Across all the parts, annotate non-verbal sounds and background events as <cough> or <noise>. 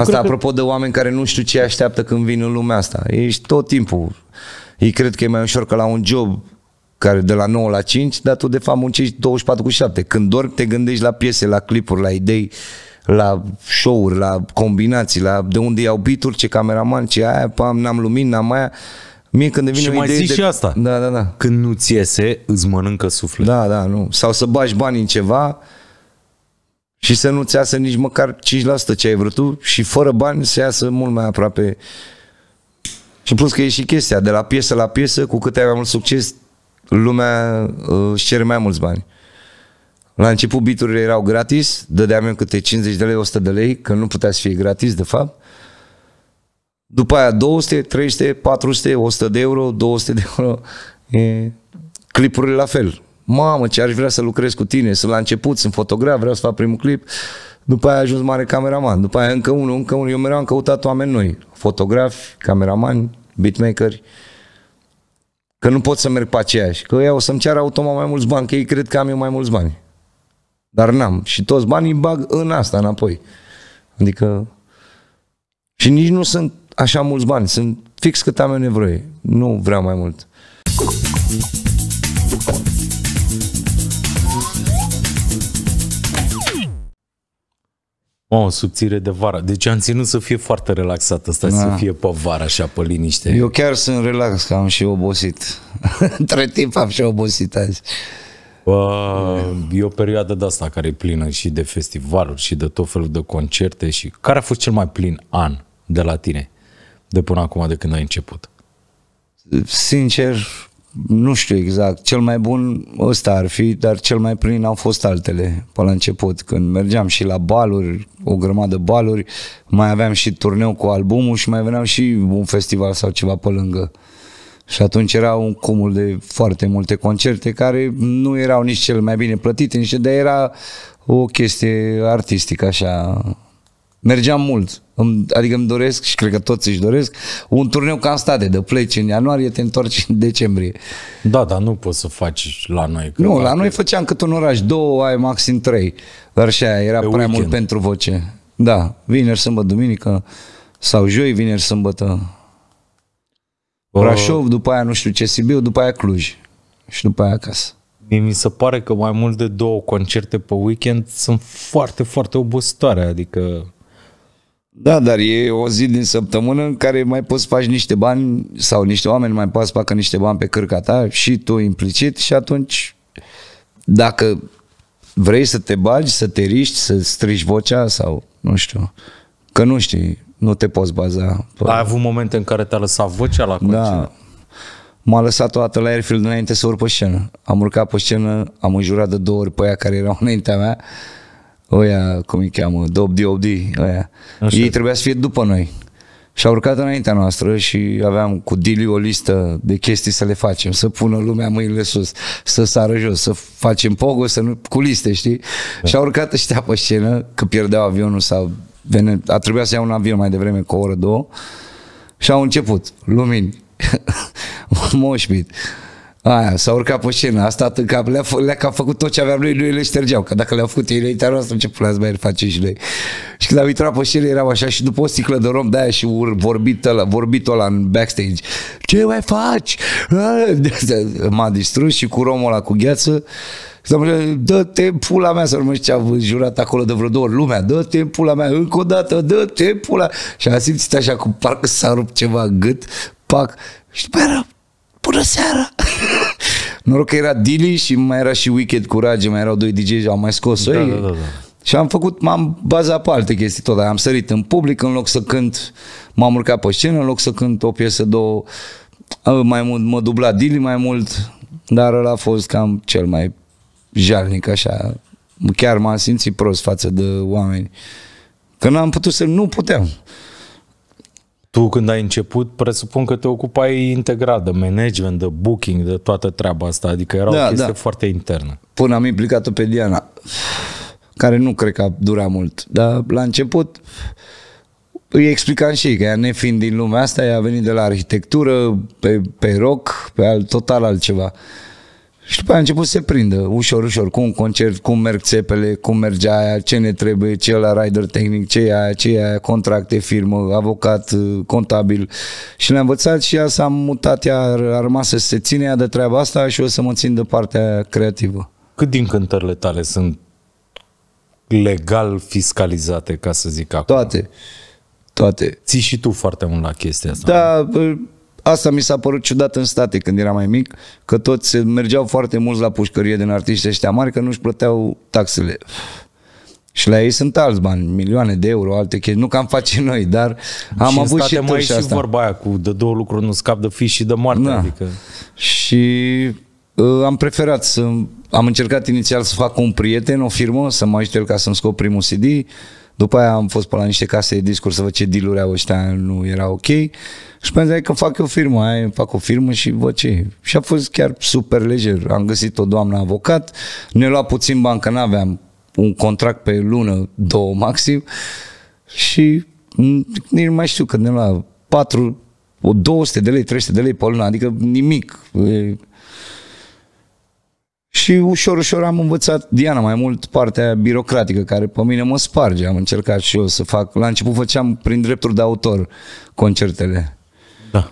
asta cred apropo că... de oameni care nu știu ce așteaptă când vin în lumea asta. Ești tot timpul. Ei cred că e mai ușor că la un job care de la 9 la 5, dar tu de fapt muncești 24 cu 7. Când dormi te gândești la piese, la clipuri, la idei, la show-uri, la combinații, la de unde iau bituri, ce cameraman, ce aia, pam, n-am lumină, n-am aia. Mie când vine și o mai idee zici de... și asta. Da, da, da. Când nu ți iese, îți mănâncă sufletul. Da, da, nu. Sau să bagi bani în ceva, și să nu-ți iasă nici măcar 5% ce ai vrut tu și fără bani să iasă mult mai aproape. Și plus că e și chestia, de la piesă la piesă, cu cât ai mai mult succes, lumea uh, își cere mai mulți bani. La început biturile erau gratis, dădeam eu câte 50 de lei, 100 de lei, că nu putea să fie gratis de fapt. După aia 200, 300, 400, 100 de euro, 200 de euro. E... Clipurile la fel mamă, ce aș vrea să lucrez cu tine, sunt la început, sunt fotograf, vreau să fac primul clip. După aia a ajuns mare cameraman, după aia încă unul, încă unul. Eu mereu am căutat oameni noi, fotografi, cameramani, beatmakeri, că nu pot să merg pe aceeași, că ei o să-mi ceară automat mai mulți bani, că ei cred că am eu mai mulți bani. Dar n-am. Și toți banii bag în asta înapoi. Adică... Și nici nu sunt așa mulți bani, sunt fix cât am eu nevoie. Nu vreau mai mult. Thank you O, wow, subțire de vară. Deci am ținut să fie foarte relaxat asta, da. să fie pe vară așa, pe liniște. Eu chiar sunt relax, că am și obosit. <laughs> Între timp am și obosit azi. Uh, e o perioadă de asta care e plină și de festivaluri și de tot felul de concerte. și Care a fost cel mai plin an de la tine de până acum, de când ai început? Sincer, nu știu exact, cel mai bun ăsta ar fi, dar cel mai plin au fost altele pe la început, când mergeam și la baluri, o grămadă baluri, mai aveam și turneu cu albumul și mai veneam și un festival sau ceva pe lângă. Și atunci era un cumul de foarte multe concerte care nu erau nici cel mai bine plătite, nici, dar era o chestie artistică așa Mergeam mult, Adică îmi doresc și cred că toți își doresc un turneu ca în state, de pleci în ianuarie, te întorci în decembrie. Da, dar nu poți să faci la noi. Că nu, la noi făceam cât un oraș, două, ai maxim trei. Dar și aia era prea weekend. mult pentru voce. Da, vineri, sâmbătă, duminică sau joi, vineri, sâmbătă. Brașov, după aia nu știu ce, Sibiu, după aia Cluj și după aia acasă. Mi se pare că mai mult de două concerte pe weekend sunt foarte, foarte obositoare, adică da, dar e o zi din săptămână în care mai poți să faci niște bani sau niște oameni mai poți să facă niște bani pe cârca ta și tu implicit și atunci dacă vrei să te bagi, să te riști, să strigi vocea sau nu știu, că nu știi, nu te poți baza. Ai avut momente în care te-a lăsat vocea la da. concert? Da, m-a lăsat toată la Airfield înainte să urc pe scenă. Am urcat pe scenă, am înjurat de două ori pe aia care erau înaintea mea oia, cum îi cheamă, Di Obdi, oia. Așa. Ei trebuia să fie după noi. Și au urcat înaintea noastră și aveam cu Dili o listă de chestii să le facem, să pună lumea mâinile sus, să sară jos, să facem pogo, să nu, cu liste, știi? Da. Și au urcat ăștia pe scenă, că pierdeau avionul sau vene, a trebuit să iau un avion mai devreme cu o oră, două, și au început, lumini, <laughs> moșbit, Aia, s-a urcat pe scenă, a stat în cap, le-a, le a făcut tot ce aveam lui, lui le ștergeau, că dacă le-au făcut ei înaintea noastră, ce pula mai face și noi. Și când am intrat pe scenă, erau așa și după o sticlă de rom de aia și ur, vorbit ăla, vorbit ăla în backstage, ce mai faci? M-a distrus și cu romul ăla cu gheață, dă-te pula mea, să nu ce a jurat acolo de vreo două ori lumea, dă-te pula mea, încă o dată, dă-te pula. Și a simțit așa cum parcă s-a rupt ceva în gât, pac, și după era bună seara! <laughs> Noroc că era Dili și mai era și Wicked Curage, mai erau doi DJ, au mai scos da, ei. Da, da, da. Și am făcut, m-am bazat pe alte chestii tot, am sărit în public în loc să cânt, m-am urcat pe scenă, în loc să cânt o piesă, două, ă, mai mult mă dubla Dili mai mult, dar ăla a fost cam cel mai jalnic așa. Chiar m-am simțit prost față de oameni. Că n-am putut să, nu puteam. Tu când ai început, presupun că te ocupai integrat de management, de booking, de toată treaba asta, adică era da, o chestie da. foarte internă. Până am implicat-o pe Diana, care nu cred că a durat mult, dar la început îi explicam și că ea nefiind din lumea asta, ea a venit de la arhitectură, pe, pe rock, pe alt, total altceva. Și după aia a început să se prindă, ușor, ușor, cu un concert, cum merg țepele, cum merge aia, ce ne trebuie, ce la rider tehnic, ce e aia, ce e aia, contracte, firmă, avocat, uh, contabil. Și le-am învățat și ea s-a mutat, ea a rămas să se ține ea de treaba asta și o să mă țin de partea creativă. Cât din cântările tale sunt legal fiscalizate, ca să zic acum? Toate. Toate. Ții și tu foarte mult la chestia asta. Da, nu? Asta mi s-a părut ciudat în state când era mai mic, că toți mergeau foarte mulți la pușcărie din artiști ăștia mari, că nu-și plăteau taxele. Și la ei sunt alți bani, milioane de euro, alte chestii. Nu cam face noi, dar am și avut și mai și asta. vorba aia cu de două lucruri nu scap de fi și de moarte. Da. Adică... Și uh, am preferat să... Am încercat inițial să fac un prieten, o firmă, să mă ajute el ca să-mi scop primul CD după aia am fost pe la niște case de discuri să văd ce deal au ăștia, nu era ok. Și pe că fac eu firmă, aia fac o firmă și văd ce Și a fost chiar super lejer. Am găsit o doamnă avocat, ne lua puțin bani, că n-aveam un contract pe lună, două maxim. Și nici nu mai știu că ne lua patru, o 200 de lei, 300 de lei pe lună, adică nimic. E, și ușor, ușor am învățat, Diana, mai mult partea birocratică, care pe mine mă sparge. Am încercat și eu să fac. La început făceam prin drepturi de autor concertele. Da.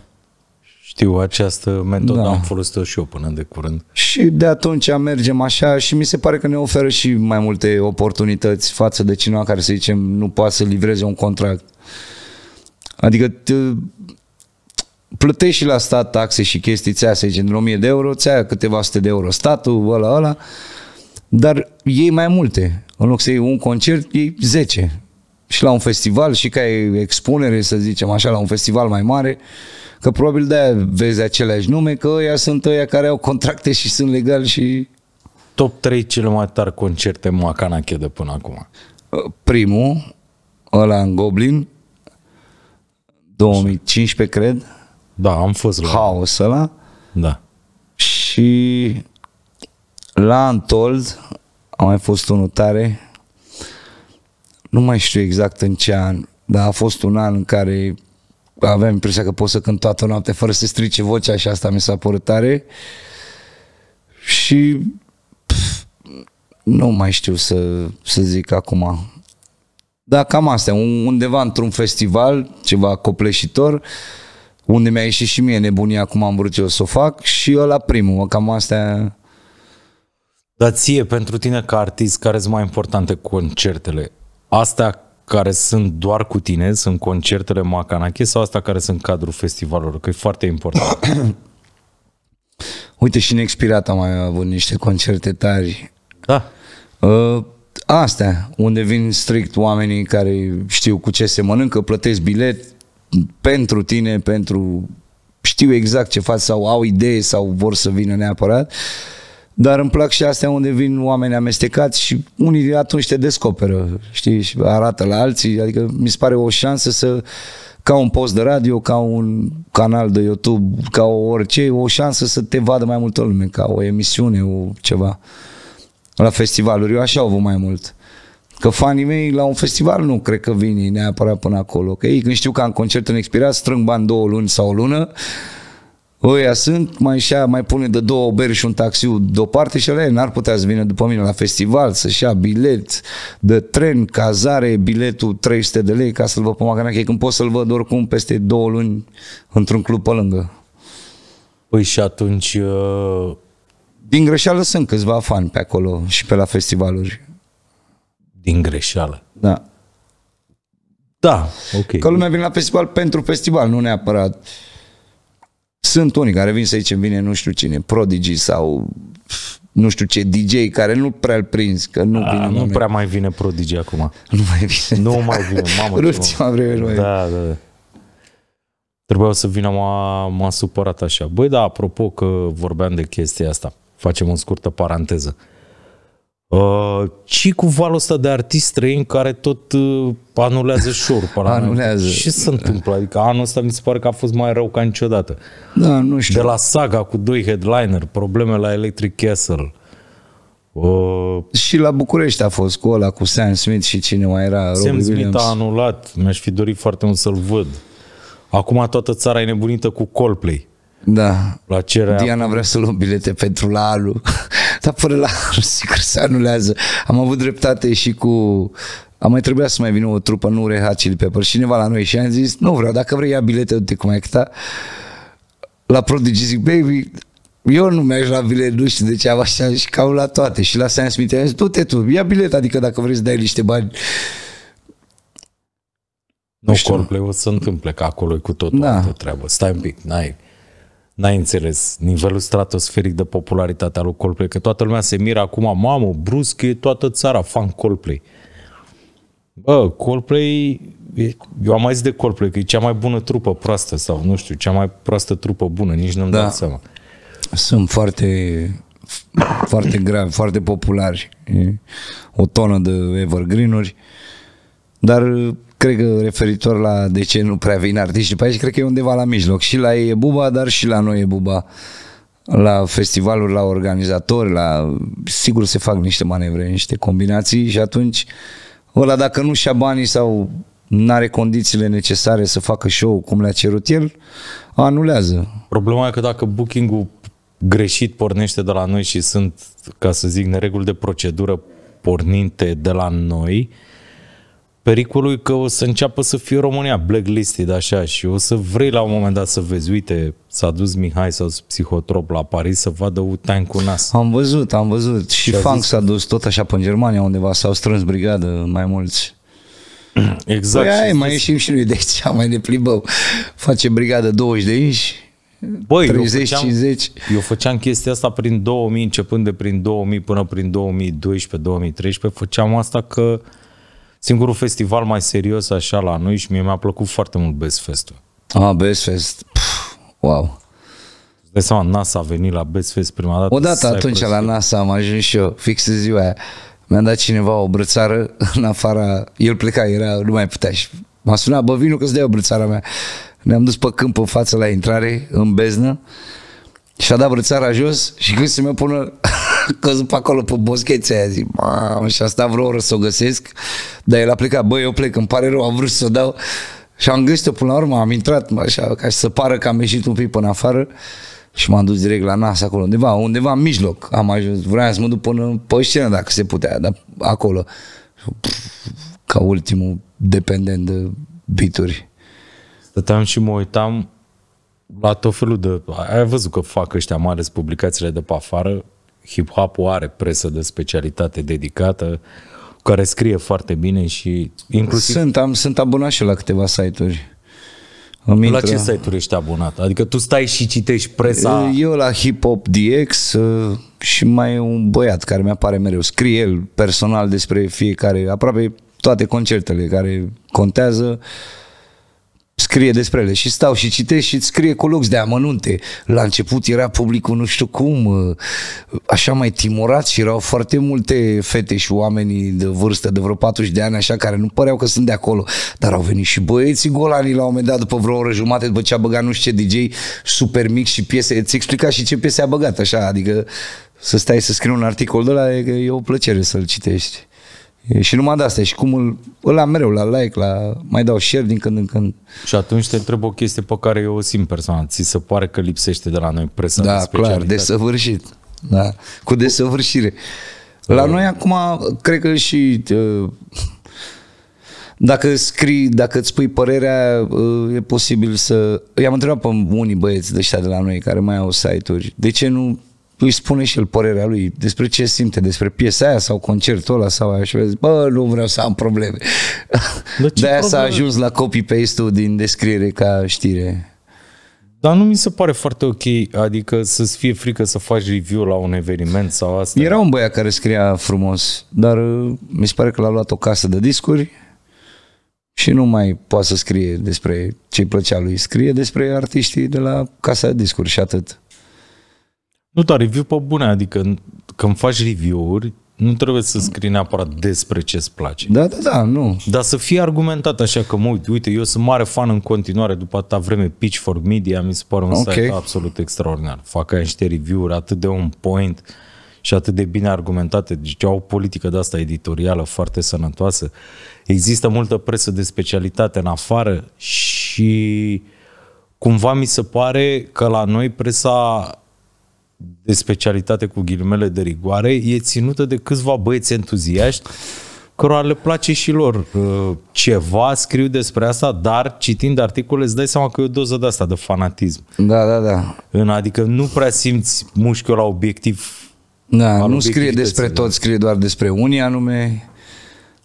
Știu, această metodă da. am folosit-o și eu până de curând. Și de atunci mergem așa și mi se pare că ne oferă și mai multe oportunități față de cineva care, să zicem, nu poate să livreze un contract. Adică plătești și la stat taxe și chestii, ți să zicem, 1000 de euro, ți câteva sute de euro statul, ăla, ăla, dar ei mai multe. În loc să iei un concert, iei 10. Și la un festival, și ca expunere, să zicem așa, la un festival mai mare, că probabil de vezi aceleași nume, că ăia sunt ăia care au contracte și sunt legali și... Top 3 cele mai tari concerte Macana de până acum. Uh, primul, ăla în Goblin, 2015, cred da, am fost la... Haos ăla. Da. Și la Antold a mai fost unul tare. Nu mai știu exact în ce an, dar a fost un an în care aveam impresia că pot să cânt toată noaptea fără să strice vocea și asta mi s-a părut tare. Și pf, nu mai știu să, să zic acum. Da, cam asta, undeva într-un festival, ceva copleșitor, uh, unde mi-a ieșit și mie nebunia cum am vrut eu să o fac și eu la primul, cam astea... Dar ție, pentru tine ca artist, care sunt mai importante concertele? Astea care sunt doar cu tine, sunt concertele Macanache sau astea care sunt cadrul festivalului? Că e foarte important. <coughs> Uite și în Expirat am mai avut niște concerte tari. Da. Uh, astea, unde vin strict oamenii care știu cu ce se mănâncă, plătesc bilet, pentru tine, pentru știu exact ce faci sau au idee sau vor să vină neapărat. Dar îmi plac și astea unde vin oameni amestecați și unii atunci te descoperă, știi, și arată la alții, adică mi se pare o șansă să ca un post de radio, ca un canal de YouTube, ca o orice, o șansă să te vadă mai multă lume, ca o emisiune, o ceva. La festivaluri, eu așa au avut mai mult. Că fanii mei la un festival nu cred că vin neapărat până acolo. Că ei când știu că am concert în expirat, strâng bani două luni sau o lună, ăia sunt, mai și mai pune de două beri și un taxiu deoparte și alea n-ar putea să vină după mine la festival, să-și ia bilet de tren, cazare, biletul 300 de lei ca să-l văd pe Macanache, când pot să-l văd oricum peste două luni într-un club pe lângă. Păi și atunci... Uh... Din greșeală sunt câțiva fani pe acolo și pe la festivaluri din greșeală. Da. Da, ok. Că lumea vine la festival pentru festival, nu neapărat. Sunt unii care vin să zicem, vine nu știu cine, Prodigy sau nu știu ce DJ care nu prea îl prins, că nu A, vine. Nu oameni. prea mai vine Prodigy acum. Nu mai vine. Nu da. mai vine, <laughs> mamă. Ultima vreme nu mai Da, da, da. Trebuia să vină, m-a, m-a supărat așa. Băi, da, apropo că vorbeam de chestia asta, facem o scurtă paranteză. Uh, Uh, ci cu valul ăsta de artiști străini care tot uh, anulează show Anulează. Ce se întâmplă? Adică anul ăsta mi se pare că a fost mai rău ca niciodată. Da, nu știu. De la Saga cu doi headliner, probleme la Electric Castle. Uh, și la București a fost cu ăla, cu Sam Smith și cine mai era. Sam Robert Smith Williams. a anulat. Mi-aș fi dorit foarte mult să-l văd. Acum toată țara e nebunită cu Coldplay. Da. La cererea... Diana vrea să luăm bilete pentru la alu. <laughs> Dar fără la <laughs> sigur se anulează. Am avut dreptate și cu... Am mai trebuia să mai vină o trupă, nu Reha Chili Pepper, cineva la noi și am zis, nu vreau, dacă vrei ia bilete, uite cum ai câta. La Prodigy zic, baby, eu nu mi-aș la bilet, nu știu de ce, am așa și cau la toate. Și la Sam Smith am zis, du-te tu, ia bilet, adică dacă vrei să dai niște bani. Nu, nu știu. Corplay o să întâmple, că acolo e cu totul da. altă treabă. Stai un pic, n-ai n-ai înțeles nivelul stratosferic de popularitate al lui Coldplay, că toată lumea se miră acum, mamă, brusc e toată țara fan Coldplay. Bă, Coldplay, eu am mai zis de Coldplay că e cea mai bună trupă proastă sau nu știu, cea mai proastă trupă bună, nici nu-mi da. dau seama. Sunt foarte foarte grav, foarte populari. o tonă de evergreen-uri, dar cred că referitor la de ce nu prea vin artiști pe aici, cred că e undeva la mijloc. Și la ei e buba, dar și la noi e buba. La festivaluri, la organizatori, la... Sigur se fac niște manevre, niște combinații și atunci ăla dacă nu și-a banii sau nu are condițiile necesare să facă show cum le-a cerut el, anulează. Problema e că dacă booking-ul greșit pornește de la noi și sunt, ca să zic, nereguli de procedură pornite de la noi, uh, pericolul că o să înceapă să fie România blacklisted așa și o să vrei la un moment dat să vezi, uite, s-a dus Mihai sau psihotrop la Paris să vadă în cu nas. Am văzut, am văzut și, și Funk s-a dus tot așa pe Germania undeva, s-au strâns brigadă mai mulți. <clears throat> Exact. Păi ai, mai ieșim și noi de aici, <laughs> mai ne plimbăm. Facem brigadă 20 de aici, Băi, 30, eu făceam, 50. Eu făceam chestia asta prin 2000, începând de prin 2000 până prin 2012-2013, făceam asta că Singurul festival mai serios așa la noi și mie mi-a plăcut foarte mult Best Fest-ul. Ah, Best Fest. Pff, wow. De seama, NASA a venit la Best Fest prima dată. Odată atunci la NASA am ajuns și eu, fix ziua aia. Mi-a dat cineva o brățară <laughs> în afara, el pleca, era, nu mai putea și m-a sunat, bă, vinu că-ți dai o brățara mea. Ne-am dus pe câmp în față la intrare, în beznă și a dat brățara jos și când se mi pună căzut pe acolo pe boschețe aia, zic, mamă, și asta vreo oră să o găsesc, dar el a plecat, băi, eu plec, îmi pare rău, am vrut să o dau și am găsit-o până la urmă, am intrat așa, ca să pară că am ieșit un pic până afară și m-am dus direct la NASA acolo, undeva, undeva în mijloc am ajuns, vreau să mă duc până pe scenă dacă se putea, dar acolo, ca ultimul dependent de bituri. Stăteam și mă uitam la tot felul de... Ai văzut că fac ăștia, mai ales publicațiile de pe afară, hip hop are presă de specialitate dedicată, care scrie foarte bine și inclusiv... Sunt, am, sunt abonat și la câteva site-uri. Îmi intră... La ce site-uri ești abonat? Adică tu stai și citești presa... Eu la Hip Hop DX uh, și mai e un băiat care mi-apare mereu. Scrie el personal despre fiecare, aproape toate concertele care contează scrie despre ele și stau și citesc și îți scrie cu lux de amănunte. La început era publicul nu știu cum, ă, așa mai timorat și erau foarte multe fete și oamenii de vârstă de vreo 40 de ani așa care nu păreau că sunt de acolo, dar au venit și băieții golanii la un moment dat după vreo oră jumate după ce a băgat nu știu ce DJ super mic și piese, îți explica și ce piese a băgat așa, adică să stai să scrii un articol de la e o plăcere să-l citești. Și numai de asta. Și cum îl, îl am mereu la like, la mai dau share din când în când. Și atunci te întreb o chestie pe care eu o simt personal. Ți se pare că lipsește de la noi presa Da, de clar, desăvârșit. Da, cu desăvârșire. La uh. noi acum, cred că și uh, dacă scrii, dacă îți pui părerea, uh, e posibil să... I-am întrebat pe unii băieți de ăștia de la noi care mai au site-uri, de ce nu îi spune și el părerea lui despre ce simte, despre piesa aia sau concertul ăla sau aia și vezi, bă, nu vreau să am probleme. De, <laughs> De aia s-a ajuns la copy-paste-ul din descriere ca știre. Dar nu mi se pare foarte ok, adică să-ți fie frică să faci review la un eveniment sau asta. Era un băiat care scria frumos, dar uh, mi se pare că l-a luat o casă de discuri și nu mai poate să scrie despre ce-i plăcea lui. Scrie despre artiștii de la casa de discuri și atât. Nu, dar review pe bune, adică când faci review-uri, nu trebuie să scrii neapărat despre ce îți place. Da, da, da, nu. Dar să fie argumentat așa că mă uit, uite, eu sunt mare fan în continuare după atâta vreme Pitchfork Media, mi se pare un okay. site absolut extraordinar. Fac aia niște review-uri atât de un point și atât de bine argumentate. Deci au o politică de asta editorială foarte sănătoasă. Există multă presă de specialitate în afară și cumva mi se pare că la noi presa de specialitate cu ghilimele de rigoare e ținută de câțiva băieți entuziaști cărora le place și lor uh, ceva, scriu despre asta, dar citind articole îți dai seama că e o doză de asta, de fanatism. Da, da, da. În, adică nu prea simți mușchiul la obiectiv. Da, nu scrie despre tot, scrie doar despre unii anume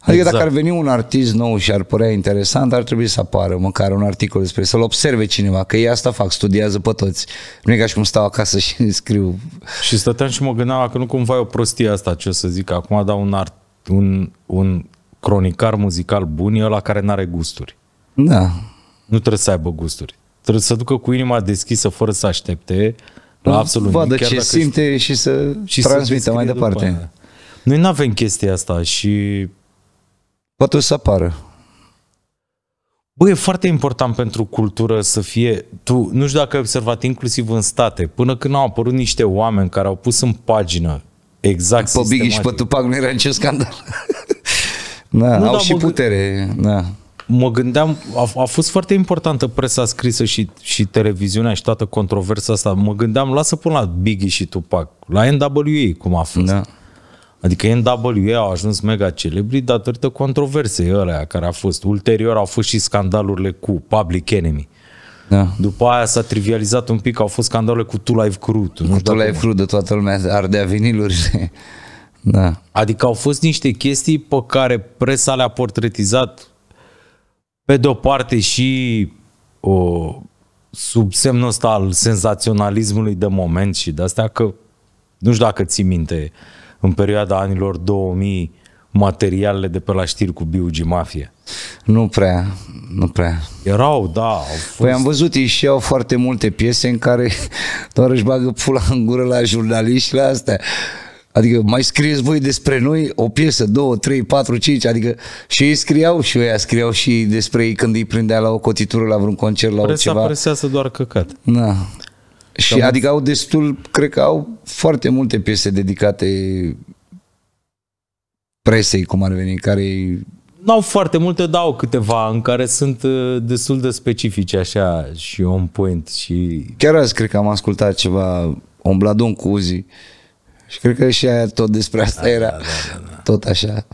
Adică exact. dacă ar veni un artist nou și ar părea interesant, ar trebui să apară măcar un articol despre, să-l observe cineva, că ei asta fac, studiază pe toți. Nu e ca și cum stau acasă și <laughs> scriu. Și stăteam și mă gândeam că nu cumva e o prostie asta, ce o să zic, acum dau un, art, un, un cronicar muzical bun e ăla care n-are gusturi. Da. Nu trebuie să aibă gusturi. Trebuie să ducă cu inima deschisă, fără să aștepte, la absolut nimic. Vadă ce simte și să și transmită mai departe. Noi nu avem chestia asta și poate o să apară. Bă, e foarte important pentru cultură să fie, tu, nu știu dacă ai observat, inclusiv în state, până când au apărut niște oameni care au pus în pagină exact Pe Biggie și pe Tupac nu era nicio scandal. Na, <laughs> da, nu, au și putere. Na. Da. Mă gândeam, a, a fost foarte importantă presa scrisă și, și televiziunea și toată controversa asta. Mă gândeam, lasă până la Biggie și Tupac, la NWA cum a fost. Na. Da. Adică NWA au ajuns mega celebri datorită controversei ăla care a fost. Ulterior au fost și scandalurile cu Public Enemy. Da. După aia s-a trivializat un pic, au fost scandalurile cu Two Live Crew. Tu, cu Two Live Crew de toată lumea ardea viniluri. <laughs> da. Adică au fost niște chestii pe care presa le-a portretizat pe de-o parte și o, sub semnul ăsta al senzaționalismului de moment și de astea că nu știu dacă ții minte în perioada anilor 2000 materialele de pe la știri cu Biugi Mafia? Nu prea, nu prea. Erau, da. Au fost... Păi am văzut, și au foarte multe piese în care <laughs> doar își bagă pula în gură la jurnaliști la astea. Adică mai scrieți voi despre noi o piesă, două, trei, patru, cinci, adică și ei scriau și ei scriau și despre ei când îi prindea la o cotitură, la vreun concert, la Presa, o ceva. Presa doar căcat. Da. Și Cam... adică au destul, cred că au foarte multe piese dedicate presei, cum ar veni, care nu au foarte multe, dau câteva în care sunt uh, destul de specifice așa și on point și... Chiar azi cred că am ascultat ceva, Ombladon cu Uzi și cred că și aia tot despre asta da, era, da, da, da. tot așa.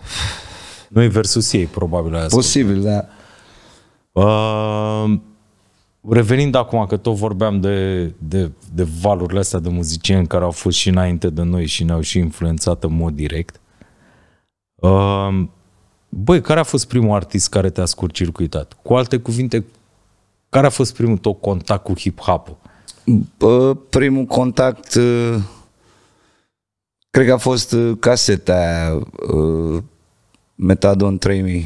Noi versus ei, probabil. Posibil, da. Uh, Revenind acum, că tot vorbeam de, de, de valurile astea de muzicieni care au fost și înainte de noi și ne-au și influențat în mod direct. Um, băi, care a fost primul artist care te-a scurt-circuitat? Cu alte cuvinte, care a fost primul tău contact cu hip-hop-ul? Bă, primul contact uh, cred că a fost uh, caseta aia, uh, Metadon 3000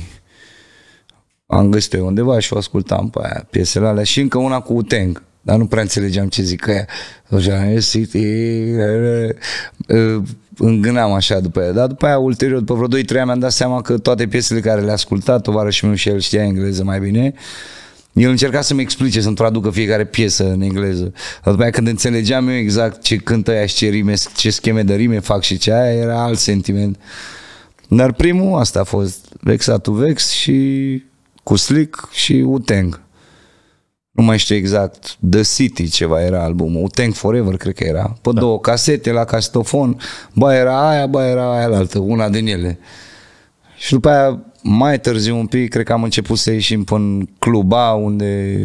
am găsit o undeva și o ascultam pe aia, piesele alea și încă una cu Uteng, dar nu prea înțelegeam ce zic aia. Îngâneam așa după aia, dar după aia ulterior, după vreo 2-3 ani mi-am dat seama că toate piesele care le-a ascultat, tovarășul meu și el știa engleză mai bine, el încerca să-mi explice, să-mi traducă fiecare piesă în engleză. Dar după aia când înțelegeam eu exact ce cântă aia și ce, rime, ce scheme de rime fac și ce aia, era alt sentiment. Dar primul, asta a fost Vexatul Vex și cu Slick și Uteng. Nu mai știu exact, The City ceva era albumul, Uteng Forever cred că era, pe da. două casete la castofon, ba era aia, ba era aia altă, una din ele. Și după aia, mai târziu un pic, cred că am început să ieșim până în cluba unde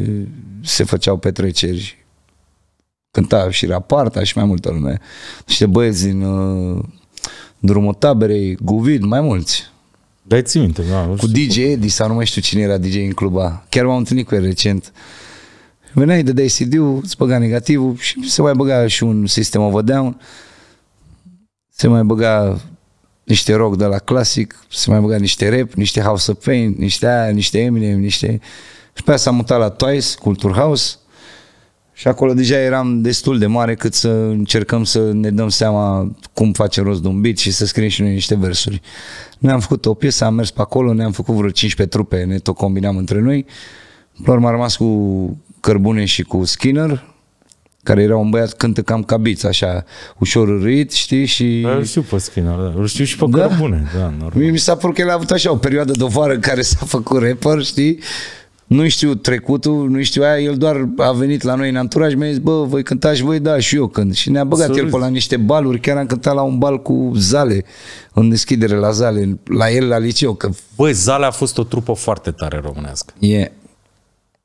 se făceau petreceri. Cânta și Raparta și mai multă lume. Niște băieți din uh, drumul taberei, Guvid, mai mulți da, ți minte, da, Cu DJ Edi sau nu mai știu cine era DJ în cluba. Chiar m-am întâlnit cu el recent. Veneai, dai CD-ul, îți băga negativul și se mai băga și un sistem of a Down. Se mai băga niște rock de la clasic, se mai băga niște rap, niște House of Pain, niște aia, niște Eminem, niște... Și pe aia s-a mutat la Twice, Culture House. Și acolo deja eram destul de mare cât să încercăm să ne dăm seama cum face rost de un beat și să scriem și noi niște versuri. Noi am făcut o piesă, am mers pe acolo, ne-am făcut vreo 15 trupe, ne tot combinam între noi. Pe urmă a rămas cu Cărbune și cu Skinner, care era un băiat cântă cam cabiț, așa, ușor râit, știi, și... Dar știu pe Skinner, da. știu și pe da? Cărbune, da, normal. Mie mi s-a părut că el a avut așa o perioadă de vară în care s-a făcut rapper, știi, nu știu trecutul, nu știu aia, el doar a venit la noi în anturaj, mi-a zis, bă, voi cântați voi, da, și eu când. Și ne-a băgat Sărâți. el pe la niște baluri, chiar am cântat la un bal cu Zale, în deschidere la Zale, la el la liceu. Că... Băi, Zale a fost o trupă foarte tare românească. E. Yeah.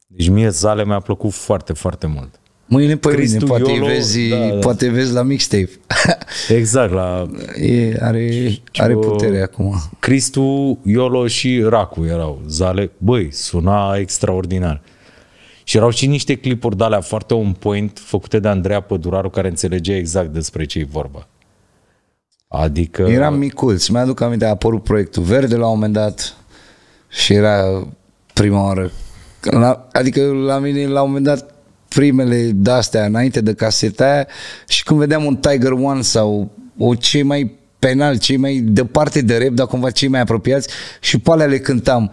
Deci mie Zale mi-a plăcut foarte, foarte mult. Mâine pe păi, Cristu mâine, poate Iolo, vezi, da, da. poate vezi la mixtape. <laughs> exact, la... E, are, are putere acum. Cristu, Iolo și Racu erau zale. Băi, suna extraordinar. Și erau și niște clipuri de alea foarte un point făcute de Andreea Păduraru care înțelegea exact despre ce e vorba. Adică... Eram micuți. Mi-aduc aminte, a apărut proiectul verde la un moment dat și era prima oară. La, adică la mine la un moment dat primele de-astea, înainte de caseta aia, și când vedeam un Tiger One sau o cei mai penal, cei mai departe de rep, dar cumva cei mai apropiați și pe alea le cântam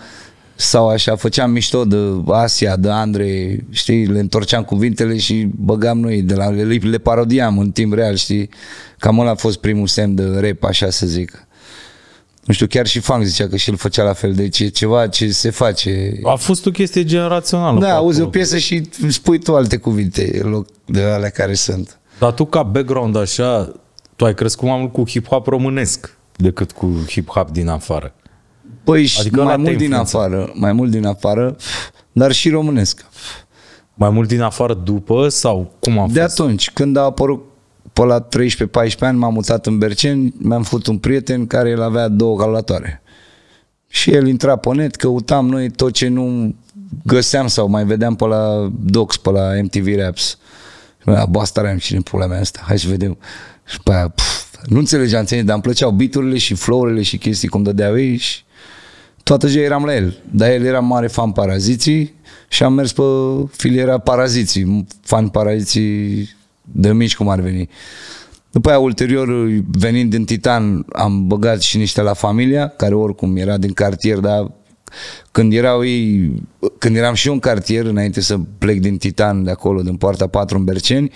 sau așa, făceam mișto de Asia, de Andrei, știi, le întorceam cuvintele și băgam noi, de la, le, le parodiam în timp real, știi, cam ăla a fost primul semn de rep, așa să zic nu știu, chiar și Fang zicea că și el făcea la fel, deci e ceva ce se face. A fost o chestie generațională. Da, auzi o piesă și spui tu alte cuvinte în loc de alea care sunt. Dar tu ca background așa, tu ai crescut mai mult cu hip-hop românesc decât cu hip-hop din afară. Păi și adică mai mult din afară, mai mult din afară, dar și românesc. Mai mult din afară după sau cum a fost? De atunci, când a apărut pe la 13-14 ani m-am mutat în Berceni, mi-am făcut un prieten care el avea două calculatoare. Și el intra pe net, căutam noi tot ce nu găseam sau mai vedeam pe la Docs, pe la MTV Raps. La bastarea am cine pula mea asta, hai să vedem. Și pe aia, pf, nu înțelegeam ține, dar îmi plăceau biturile și florile și chestii cum dădeau ei și toată ziua eram la el. Dar el era mare fan Paraziții și am mers pe filiera Paraziții, fan Paraziții de mici cum ar veni. După aia, ulterior, venind din Titan, am băgat și niște la familia, care oricum era din cartier, dar când erau ei, când eram și eu în cartier, înainte să plec din Titan, de acolo, din poarta 4 în Berceni,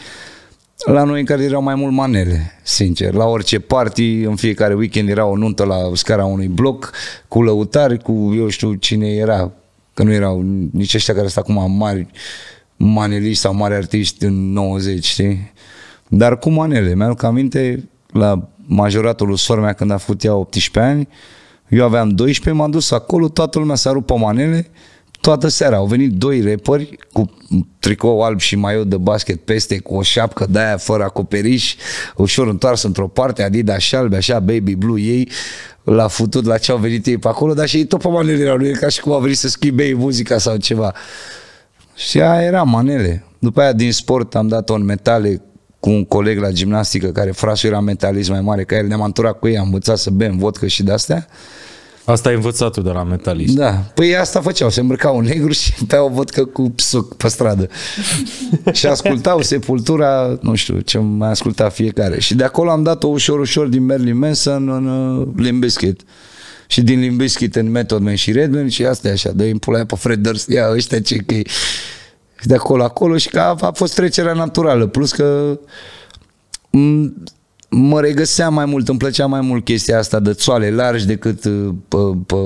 la noi în cartier erau mai mult manele, sincer. La orice party, în fiecare weekend era o nuntă la scara unui bloc, cu lăutari, cu eu știu cine era, că nu erau nici ăștia care sunt acum mari, maneliști sau mari artiști în 90, știi? Dar cu manele. Mi-aduc aminte la majoratul lui sormea când a făcut ea 18 ani, eu aveam 12, m-am dus acolo, toată lumea s-a rupt pe manele, toată seara au venit doi repări cu tricou alb și maiot de basket peste, cu o șapcă de aia fără acoperiș, ușor întors într-o parte, Adidas albe, așa, baby blue ei, l-a futut la ce au venit ei pe acolo, dar și ei tot pe manele erau lui, ca și cum au venit să schimbe muzica sau ceva. Și aia era manele. După aia din sport am dat-o în metale cu un coleg la gimnastică care frasul era metalist mai mare ca el, ne-am înturat cu ei, am învățat să bem vodcă și de-astea. Asta ai învățat de la metalist. Da, păi asta făceau, se îmbrăcau în negru și o vodcă cu suc pe stradă. <laughs> și ascultau sepultura, nu știu ce mai asculta fiecare. Și de acolo am dat-o ușor, ușor din Merlin Manson în uh, Limbiskit și din Limbiskit în Method Man și Redman și asta e așa, dă impulea pe Fred Durst, ia ăștia ce că de acolo acolo și că a, a fost trecerea naturală, plus că mă regăseam mai mult, îmi plăcea mai mult chestia asta de țoale largi decât uh, pe, pe,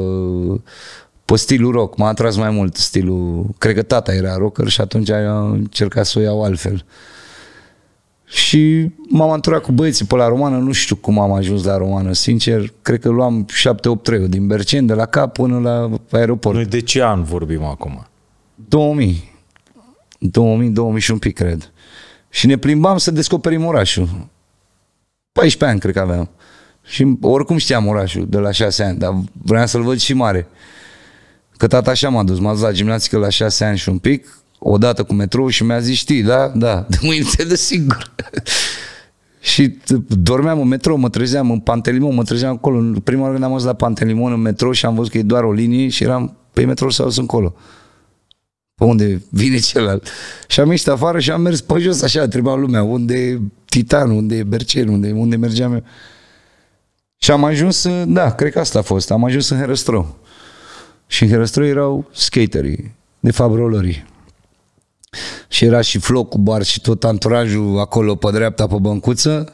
pe stilul rock. M-a atras mai mult stilul... Cred că tata era rocker și atunci am încercat să o iau altfel. Și m-am anturat cu băieții pe la romană, nu știu cum am ajuns la romană, sincer, cred că luam 7-8 treiul din Bercen, de la cap până la aeroport. Noi de ce an vorbim acum? 2000. 2000, 2000 și un pic, cred. Și ne plimbam să descoperim orașul. 14 ani, cred că aveam. Și oricum știam orașul de la 6 ani, dar vreau să-l văd și mare. Că tata așa m-a dus, m-a dus la gimnastică la 6 ani și un pic, odată cu metrou și mi-a zis, știi, da? Da, <laughs> de mâine de sigur. <laughs> și dormeam în metrou, mă trezeam în Pantelimon, mă trezeam acolo. În prima oară când am ajuns la Pantelimon în metrou și am văzut că e doar o linie și eram, pe păi, metrou sau sunt acolo. Pe unde vine celălalt. Și am ieșit afară și am mers pe jos, așa, întrebam lumea, unde e Titan, unde e Bercen, unde, unde mergeam eu. Și am ajuns, da, cred că asta a fost, am ajuns în Herăstrău. Și în Herăstrău erau skaterii, de fapt rollerii și era și Floc cu Bar și tot anturajul acolo pe dreapta, pe băncuță.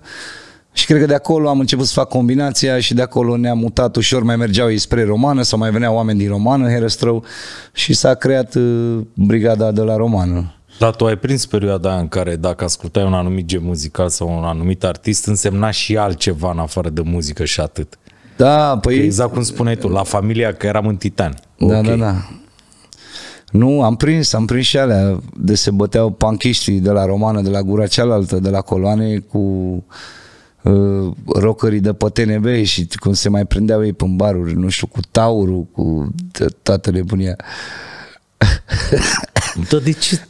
Și cred că de acolo am început să fac combinația și de acolo ne-am mutat ușor, mai mergeau ei spre Romană sau mai veneau oameni din Romană, Herăstrău și s-a creat uh, brigada de la Romană. Dar tu ai prins perioada aia în care dacă ascultai un anumit gen muzical sau un anumit artist, însemna și altceva în afară de muzică și atât. Da, păi... Că exact cum spuneai tu, la familia că eram în Titan. Da, da okay. da, da. Nu, am prins, am prins și alea de se băteau panchiștii de la Romană, de la gura cealaltă, de la coloane cu uh, rocării de pe TNB și cum se mai prindeau ei pe baruri, nu știu, cu taurul, cu toată nebunia. <laughs> Dar de ce?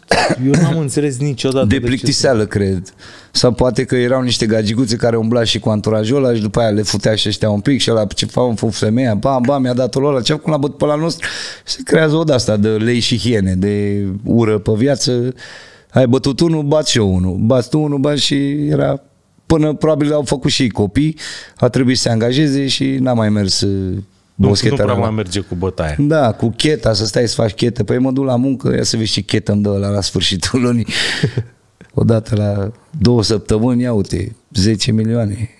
Eu n-am înțeles niciodată. De, plictiseală, de cred. Sau poate că erau niște gagiguțe care umbla și cu anturajul ăla și după aia le futea și ăștia un pic și ăla ce fac, fuf femeia, bam, bam, mi-a dat-o lor, ce cum l-a bătut pe la nostru. Se creează o asta de lei și hiene, de ură pe viață. Ai bătut unul, bat și eu unul. Bat tu unul, bat și era până probabil au făcut și copii, a trebuit să se angajeze și n-a mai mers Domnul nu prea mai merge cu bătaia. Da, cu cheta, să stai să faci chetă. Păi mă duc la muncă, ia să vezi și chetă îmi dă la, la sfârșitul lunii. <laughs> Odată la două săptămâni, ia uite, 10 milioane.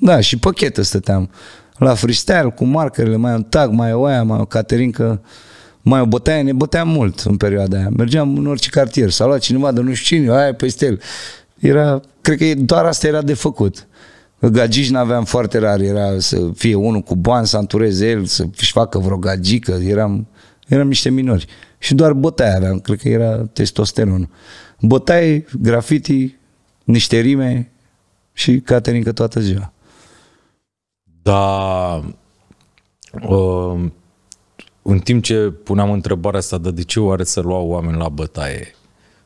Da, și pe chetă stăteam. La freestyle, cu marcările, mai un tag, mai o aia, mai o caterincă, mai o bătaie, ne băteam mult în perioada aia. Mergeam în orice cartier, s-a luat cineva de nu știu cine, aia pe stel. Era, cred că doar asta era de făcut. Gagici n-aveam foarte rar, era să fie unul cu bani, să antureze el, să-și facă vreo gagică, eram, eram niște minori. Și doar bătaia aveam, cred că era testosteron. Bătaie, grafiti, niște rime și caterincă toată ziua. Da, uh, în timp ce puneam întrebarea asta de, de ce oare să luau oameni la bătaie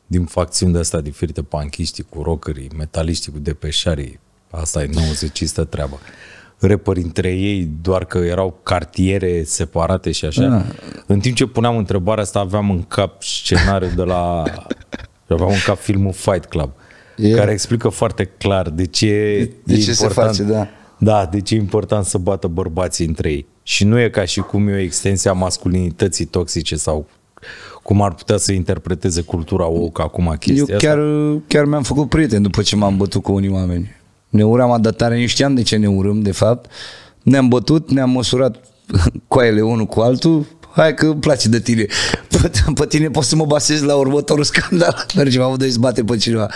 din facțiuni de astea diferite, panchiștii cu rockerii, metaliștii cu depeșarii, Asta e 90 treaba Repări între ei, doar că erau cartiere separate și așa. Da. În timp ce puneam întrebarea asta, aveam în cap scenariul de la... <laughs> aveam în cap filmul Fight Club, e... care explică foarte clar de ce de, de ce important, se face, da. Da, de ce e important să bată bărbații între ei. Și nu e ca și cum e o extensie a masculinității toxice sau cum ar putea să interpreteze cultura woke acum chestia Eu chiar, asta. chiar mi-am făcut prieteni după ce m-am bătut cu unii oameni. Ne uram adătare, nu știam de ce ne urâm, de fapt. Ne-am bătut, ne-am măsurat <laughs> coaiele unul cu altul, hai că îmi place de tine. Pe, pe tine poți să mă basez la următorul scandal, <laughs> mergem, am de bate pe cineva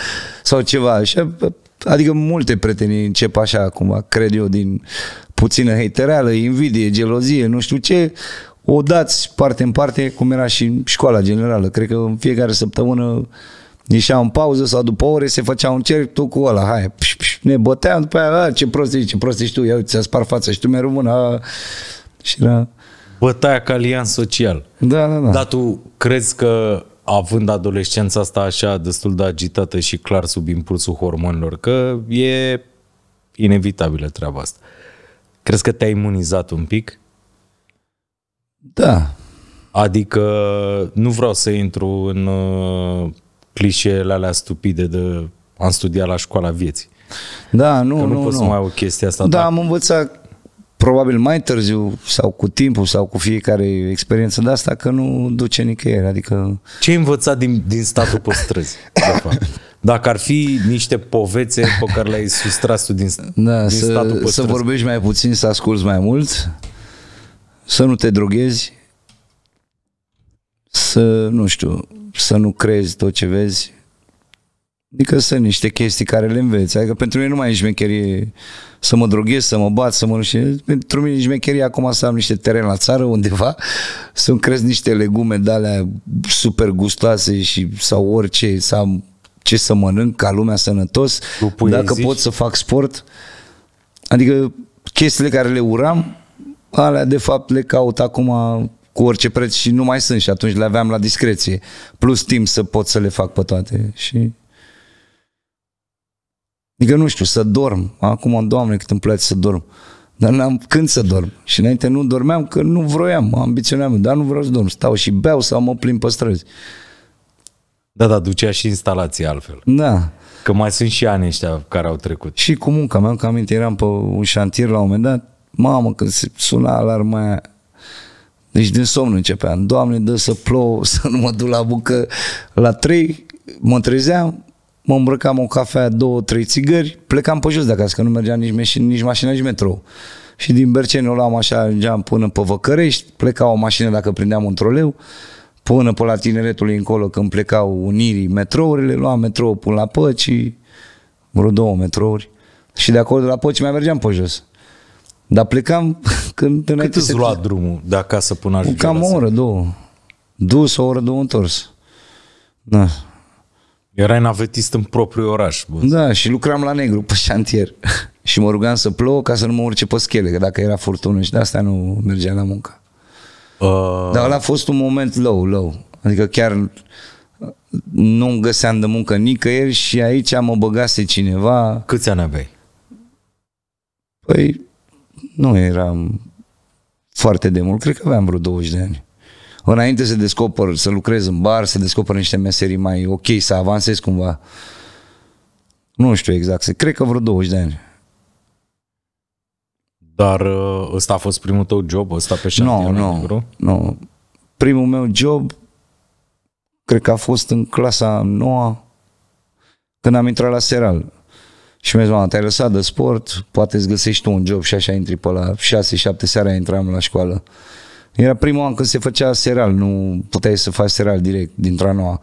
sau ceva. Așa, adică multe prietenii încep așa acum, cred eu, din puțină hatereală, invidie, gelozie, nu știu ce, o dați parte în parte, cum era și în școala generală. Cred că în fiecare săptămână Ieșea în pauză sau după ore, se făcea un cerc, tu cu ăla, hai, pș, pș, ne băteam, după aia, a, ce prost ești, ce prost ești tu, ia uite, ți-a spart fața și tu mi-ai rămână. Și era... Bătaia ca social. Da, da, da. Dar tu crezi că având adolescența asta așa destul de agitată și clar sub impulsul hormonilor, că e inevitabilă treaba asta. Crezi că te-ai imunizat un pic? Da. Adică nu vreau să intru în uh, clișeele alea stupide de am studiat la școala vieții. Da, nu, că nu, nu poți nu. să mai o chestie asta. Da, dar... am învățat probabil mai târziu sau cu timpul sau cu fiecare experiență de asta că nu duce nicăieri. Adică... Ce ai învățat din, din statul pe străzi? <laughs> Dacă ar fi niște povețe pe care le-ai sustras tu din, da, din să, statul pe Să vorbești mai puțin, să asculți mai mult, să nu te droghezi, să, nu știu, să nu crezi tot ce vezi. Adică sunt niște chestii care le înveți. Adică pentru mine nu mai e șmecherie să mă droghez, să mă bat, să mă nu știu. Pentru mine e șmecherie acum să am niște teren la țară undeva, <laughs> să-mi crezi niște legume de alea super gustoase și, sau orice, să am ce să mănânc ca lumea sănătos, dacă zici? pot să fac sport. Adică chestiile care le uram, alea de fapt le caut acum cu orice preț și nu mai sunt și atunci le aveam la discreție. Plus timp să pot să le fac pe toate și... Adică nu știu, să dorm. Acum, doamne, cât îmi place să dorm. Dar n-am când să dorm. Și înainte nu dormeam că nu vroiam, ambiționeam, dar nu vreau să dorm. Stau și beau sau mă plimb pe străzi. Da, da, ducea și instalații altfel. Da. Că mai sunt și ani ăștia care au trecut. Și cu munca mea, că aminte, eram pe un șantier la un moment dat, mamă, când se suna alarma aia, deci din somn începeam. Doamne, dă să plouă, <laughs> să nu mă duc la bucă. La trei mă trezeam, mă îmbrăcam o cafea, două, trei țigări, plecam pe jos de acasă, că nu mergea nici, mașina, nici mașina, nici metrou. Și din Berceni o luam așa, ajungeam până pe Văcărești, pleca o mașină dacă prindeam un troleu, până pe la tineretul încolo, când plecau unirii metrourile, luam metrou până la Păci, vreo două metrouri. Și de acolo de la Păci mai mergeam pe jos. Dar plecam <laughs> când... Cât îți lua când... drumul de acasă până ajungi? Cam o oră, două. Dus, o oră, două întors. Da. Erai navetist în propriul oraș. Bă. Da, și lucram la negru pe șantier. <laughs> și mă rugam să plouă ca să nu mă urce pe schele, că dacă era furtună și de asta nu mergea la muncă. Uh... Dar ăla a fost un moment low, low. Adică chiar nu găseam de muncă nicăieri și aici mă băgase cineva. Câți ani aveai? Păi nu eram foarte de mult, cred că aveam vreo 20 de ani. Înainte să descoper, să lucrez în bar, să descoper niște meserii mai ok, să avansez cumva. Nu știu exact, cred că vreo 20 de ani. Dar uh, ăsta a fost primul tău job, ăsta pe șantier? Nu, nu, no. Primul meu job cred că a fost în clasa 9 când am intrat la Seral. Și mi-a zis, te-ai lăsat de sport, poate îți găsești tu un job și așa intri pe la 6-7 seara intram la școală. Era primul an când se făcea serial, nu puteai să faci serial direct dintr-a noua.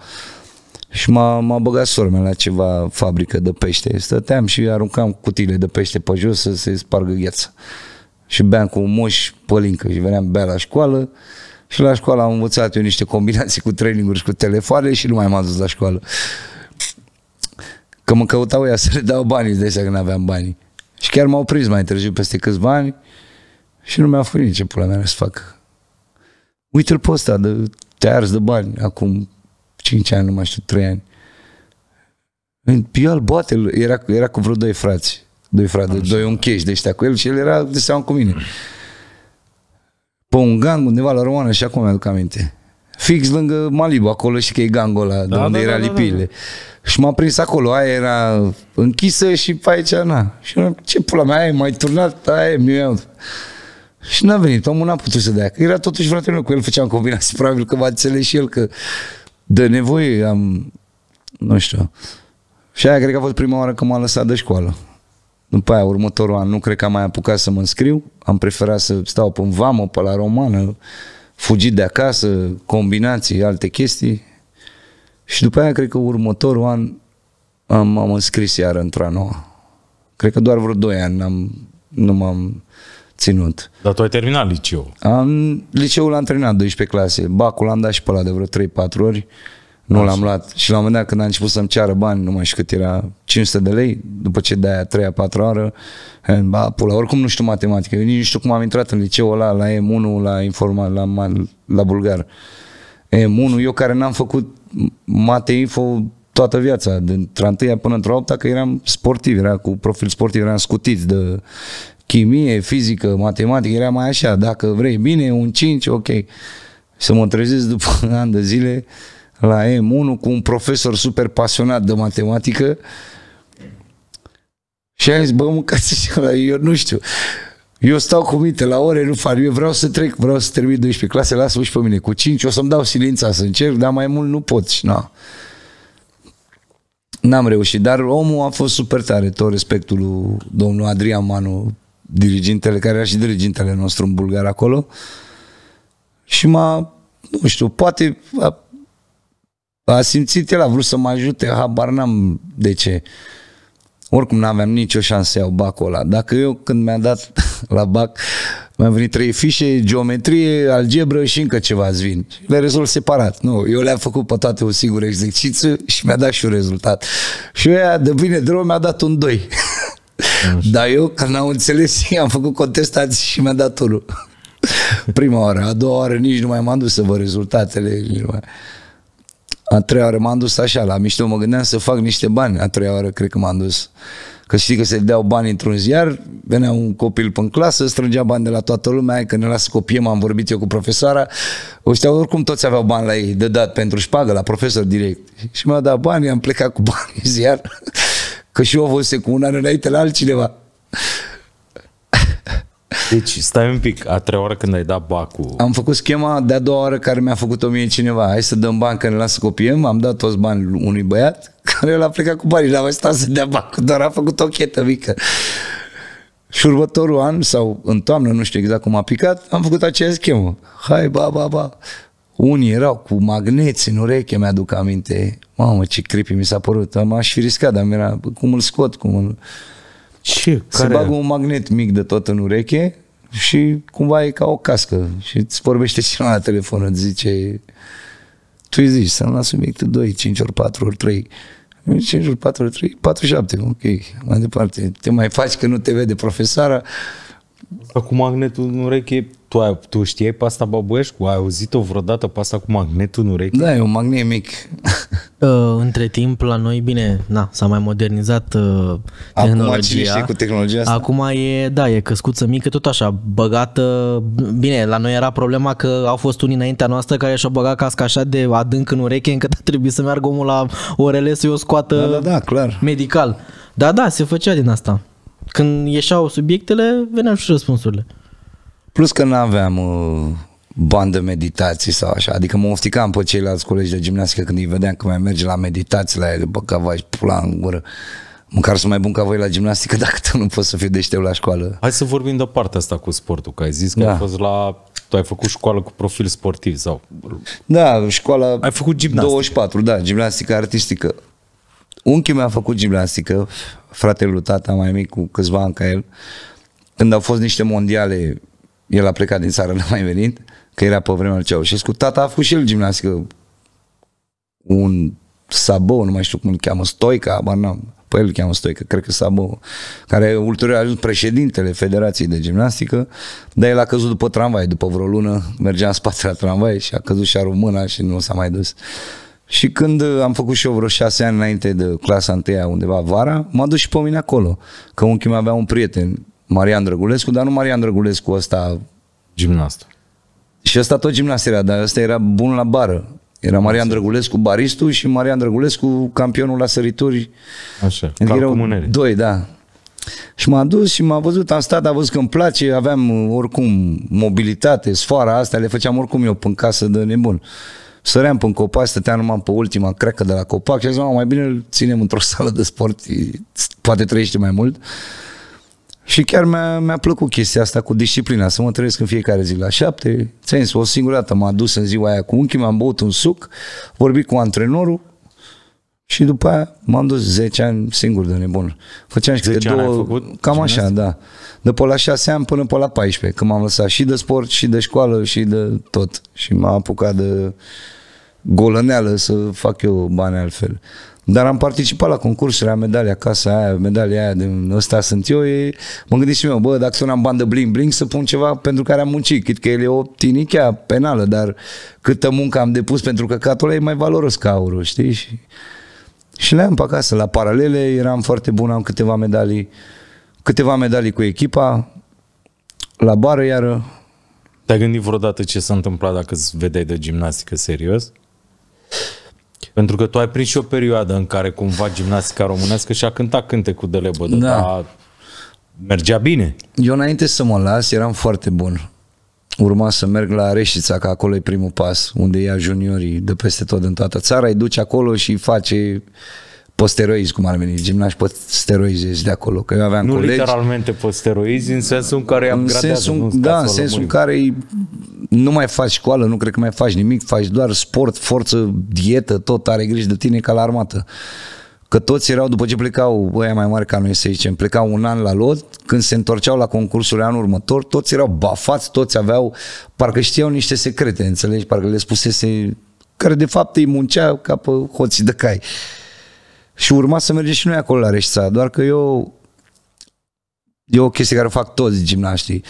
Și m-a, m-a băgat sormea la ceva fabrică de pește. Stăteam și aruncam cutiile de pește pe jos să se spargă gheața. Și beam cu un moș pălincă și veneam bea la școală. Și la școală am învățat eu niște combinații cu training și cu telefoane și nu mai m-am dus la școală. Că mă căutau ea să le dau banii de că când aveam banii. Și chiar m-au prins mai târziu peste câțiva ani și nu mi-a făcut nici ce pula mea să fac. Uite-l pe ăsta, de, te arzi de bani acum 5 ani, nu mai știu, 3 ani. Eu al boate, era, era cu vreo doi frați, doi frate, Așa. doi uncheși de ăștia cu el și el era de seama cu mine. Pe un gang undeva la Romană și acum mi-aduc aminte fix lângă Malibu, acolo și că e ăla, da, de unde da, era da, lipile. Da, da. da, da. Și m-am prins acolo, aia era închisă și pe aici, na. Și eu, ce pula mea, aia mai turnat, aia mi Și n-a venit, omul n-a putut să dea. era totuși fratele meu, cu el făceam combinații, <laughs> probabil că va înțeles și el că de nevoie am, nu știu. Și aia cred că a fost prima oară când m-a lăsat de școală. După aia, următorul an, nu cred că am mai apucat să mă înscriu. Am preferat să stau pe vamă, pe la romană, fugit de acasă, combinații, alte chestii. Și după aia, cred că următorul an am, m-am înscris iar într-a noua. Cred că doar vreo 2 ani am, nu m-am ținut. Dar tu ai terminat liceul. Am, liceul l-am terminat 12 clase. Bacul l-am dat și pe la de vreo 3-4 ori. Uh, nu l-am luat. Și la un moment dat când a început să-mi ceară bani, nu mai știu cât era, 500 de lei, după ce de aia 3 4 oră, ba, pula, oricum nu știu matematică, eu nici nu știu cum am intrat în liceul ăla, la M1, la informa, la, la bulgar. M1, eu care n-am făcut mate info toată viața, dintre întâia până într-a opta, că eram sportiv, era cu profil sportiv, eram scutit de chimie, fizică, matematică, era mai așa, dacă vrei bine, un 5, ok. Să mă trezesc după <laughs> an de zile, la M1 cu un profesor super pasionat de matematică și am zis, bă, mâncați eu nu știu. Eu stau cu minte, la ore nu fac, eu vreau să trec, vreau să termin 12 clase, lasă-mă și pe mine. Cu 5 o să-mi dau silința să încerc, dar mai mult nu pot și nu N-am reușit, dar omul a fost super tare, tot respectul lui domnul Adrian Manu, dirigintele, care era și dirigintele nostru în Bulgar acolo. Și m-a, nu știu, poate a a simțit el, a vrut să mă ajute, habar n-am de ce. Oricum n-aveam nicio șansă să iau bacul ăla. Dacă eu când mi-am dat <laughs> la bac, mi-am venit trei fișe, geometrie, algebră și încă ceva vin. Le rezolv separat. Nu, eu le-am făcut pe toate un singur exercițiu și mi-a dat și un rezultat. Și ea, de bine de rău, mi-a dat un 2. Dar eu, că n-am înțeles, <laughs> am făcut contestații și mi-a dat unul. <laughs> Prima oară, a doua oară nici nu mai m-am dus să văd rezultatele. Nici nu mai a treia oară m-am dus așa, la mișto, mă gândeam să fac niște bani. A treia oară cred că m-am dus. Că știi că se deau bani într-un ziar, venea un copil în clasă, strângea bani de la toată lumea, că ne lasă copiem, am vorbit eu cu profesoara. Ăștia oricum toți aveau bani la ei de dat pentru șpagă, la profesor direct. Și mi-a dat bani, am plecat cu bani în ziar, <laughs> că și eu văzuse cu un an înainte la altcineva. Deci, stai un pic, a treia oară când ai dat bacul. Am făcut schema de a doua oară care mi-a făcut-o mie cineva. Hai să dăm bani că ne lasă copiem. Am dat toți bani unui băiat care l-a plecat cu banii. l a mai stat să dea bacul, doar a făcut o chetă mică. Și următorul an, sau în toamnă, nu știu exact cum a picat, am făcut aceeași schemă. Hai, ba, ba, ba. Unii erau cu magneți în ureche, mi-aduc aminte. Mamă, ce creepy mi s-a părut. Am aș fi riscat, dar mi era, cum îl scot, cum îl... Ce? Se Care? bagă un magnet mic de tot în ureche și cumva e ca o cască și îți vorbește <laughs> cineva la telefon, îți zice tu îi zici, să-mi las subiectul 2, 5 ori 4 ori 3 5 ori 4 ori 3, 4 7 ok, mai departe. Te mai faci că nu te vede profesoara, cu magnetul în ureche, tu, ai, tu știai pe asta Băbuescu? Ai auzit-o vreodată pe asta cu magnetul în ureche? Da, e un magnet mic. <laughs> Uh, între timp, la noi, bine, na, s-a mai modernizat uh, tehnologia. Acum cine știe cu tehnologia asta? Acum e, da, e căscuță mică, tot așa, băgată. Bine, la noi era problema că au fost unii înaintea noastră care și-au băgat casca așa de adânc în ureche încât a trebuit să meargă omul la orele să-i o scoată da, da, da, clar. medical. Da, da, se făcea din asta. Când ieșeau subiectele, veneau și răspunsurile. Plus că nu aveam uh, bani de meditații sau așa, adică mă ofticam pe ceilalți colegi de gimnastică când îi vedeam că mai merge la meditații la el, bă, că v-aș pula în gură. Măcar sunt mai bun ca voi la gimnastică <laughs> dacă tu nu poți să fii deștept la școală. Hai să vorbim de partea asta cu sportul, că ai zis că da. ai fost la... Tu ai făcut școală cu profil sportiv sau... Da, școala... Ai făcut gimnastică. 24, da, gimnastică artistică. Unchiul mi-a făcut gimnastică, fratele lui tata mai mic cu câțiva ani ca el, când au fost niște mondiale, el a plecat din țară, <laughs> n-a mai venit, că era pe vremea lui Ceaușescu, tata a făcut și el gimnastică, un Sabo, nu mai știu cum îl cheamă, Stoica, bă, n pe el îl cheamă Stoica, cred că Sabo, care ulterior a ajuns președintele Federației de Gimnastică, dar el a căzut după tramvai, după vreo lună, mergea în spate la tramvai și a căzut și a româna și nu s-a mai dus. Uh, și când uh, am făcut și eu vreo șase ani înainte de clasa întâia, undeva vara, m-a dus și pe mine acolo. Că unchiul meu avea un prieten, Marian Drăgulescu, dar nu Marian Drăgulescu ăsta... Gimnast. Și ăsta tot gimnast era, dar ăsta era bun la bară. Era Marian Drăgulescu baristul și Marian Drăgulescu campionul la sărituri. Așa, adică erau doi, da. Și m-a dus și m-a văzut, am stat, a văzut că îmi place, aveam uh, oricum mobilitate, sfoara asta, le făceam oricum eu în casă de nebun săream un copac, stăteam numai pe ultima crecă de la copac și am zis, mai bine îl ținem într-o <laughs> sală de sport, poate trăiește mai mult. Și chiar mi-a, mi-a plăcut chestia asta cu disciplina, să mă trăiesc în fiecare zi la șapte. Ți-am o singură dată m-a dus în ziua aia cu unchi, m am băut un suc, vorbit cu antrenorul și după aia m-am dus 10 ani singur de nebun. Făceam și câte două, făcut, cam așa, da. De pe la 6 ani până pe la 14, când m-am lăsat și de sport, și de școală, și de tot. Și m-am apucat de golăneală să fac eu bani altfel. Dar am participat la concursuri, am medalia casa aia, medalia aia, de ăsta sunt eu, e, mă gândesc și eu, bă, dacă sunt am bandă bling bling, să pun ceva pentru care am muncit, cât că el e o tinichea penală, dar câtă muncă am depus pentru că catul e mai valoros ca aurul, știi? Și, și le-am pe acasă, la paralele, eram foarte bun, am câteva medalii, câteva medalii cu echipa, la bară iară. Te-ai gândit vreodată ce s-a întâmplat dacă îți vedeai de gimnastică serios? Pentru că tu ai prins și o perioadă în care cumva gimnastica românească și-a cântat cântecul de lebădă, da. dar mergea bine. Eu înainte să mă las eram foarte bun. Urma să merg la Reșița, că acolo e primul pas, unde ia juniorii de peste tot în toată țara, îi duci acolo și face posteroizi, cum ar veni, gimnaș posteroizezi de acolo, că eu aveam nu colegi. Nu literalmente posteroizi, în sensul în care am gradează, sensul, nu Da, în sensul în care nu mai faci școală, nu cred că mai faci nimic, faci doar sport, forță, dietă, tot are grijă de tine ca la armată. Că toți erau, după ce plecau, băia mai mari ca noi să zicem, plecau un an la lot, când se întorceau la concursul anul următor, toți erau bafați, toți aveau, parcă știau niște secrete, înțelegi, parcă le spusese, care de fapt îi muncea ca pe hoții de cai. Și urma să mergem și noi acolo la Reșița, doar că eu... E o chestie care o fac toți gimnaștii.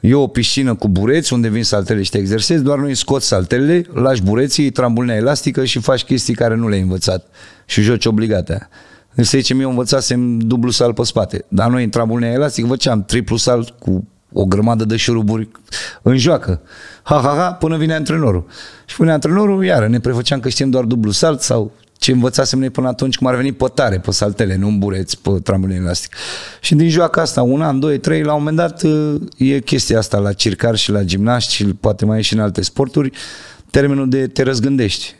Eu o piscină cu bureți unde vin saltele și te exersezi, doar nu îi scoți saltele, lași bureții, trambulinea elastică și faci chestii care nu le-ai învățat și joci obligatea. Deci să zicem, eu învățasem dublu sal pe spate, dar noi în trambulinea elastică făceam triplu sal cu o grămadă de șuruburi în joacă. Ha, ha, ha, până vine antrenorul. Și până antrenorul, iară, ne prefăceam că știm doar dublu salt sau ce învățasem noi până atunci, cum ar veni pe tare, pe saltele, nu în bureți, pe tramurile elastic. Și din joaca asta, un an, doi, trei, la un moment dat e chestia asta la circar și la gimnaști și poate mai e și în alte sporturi, termenul de te răzgândești.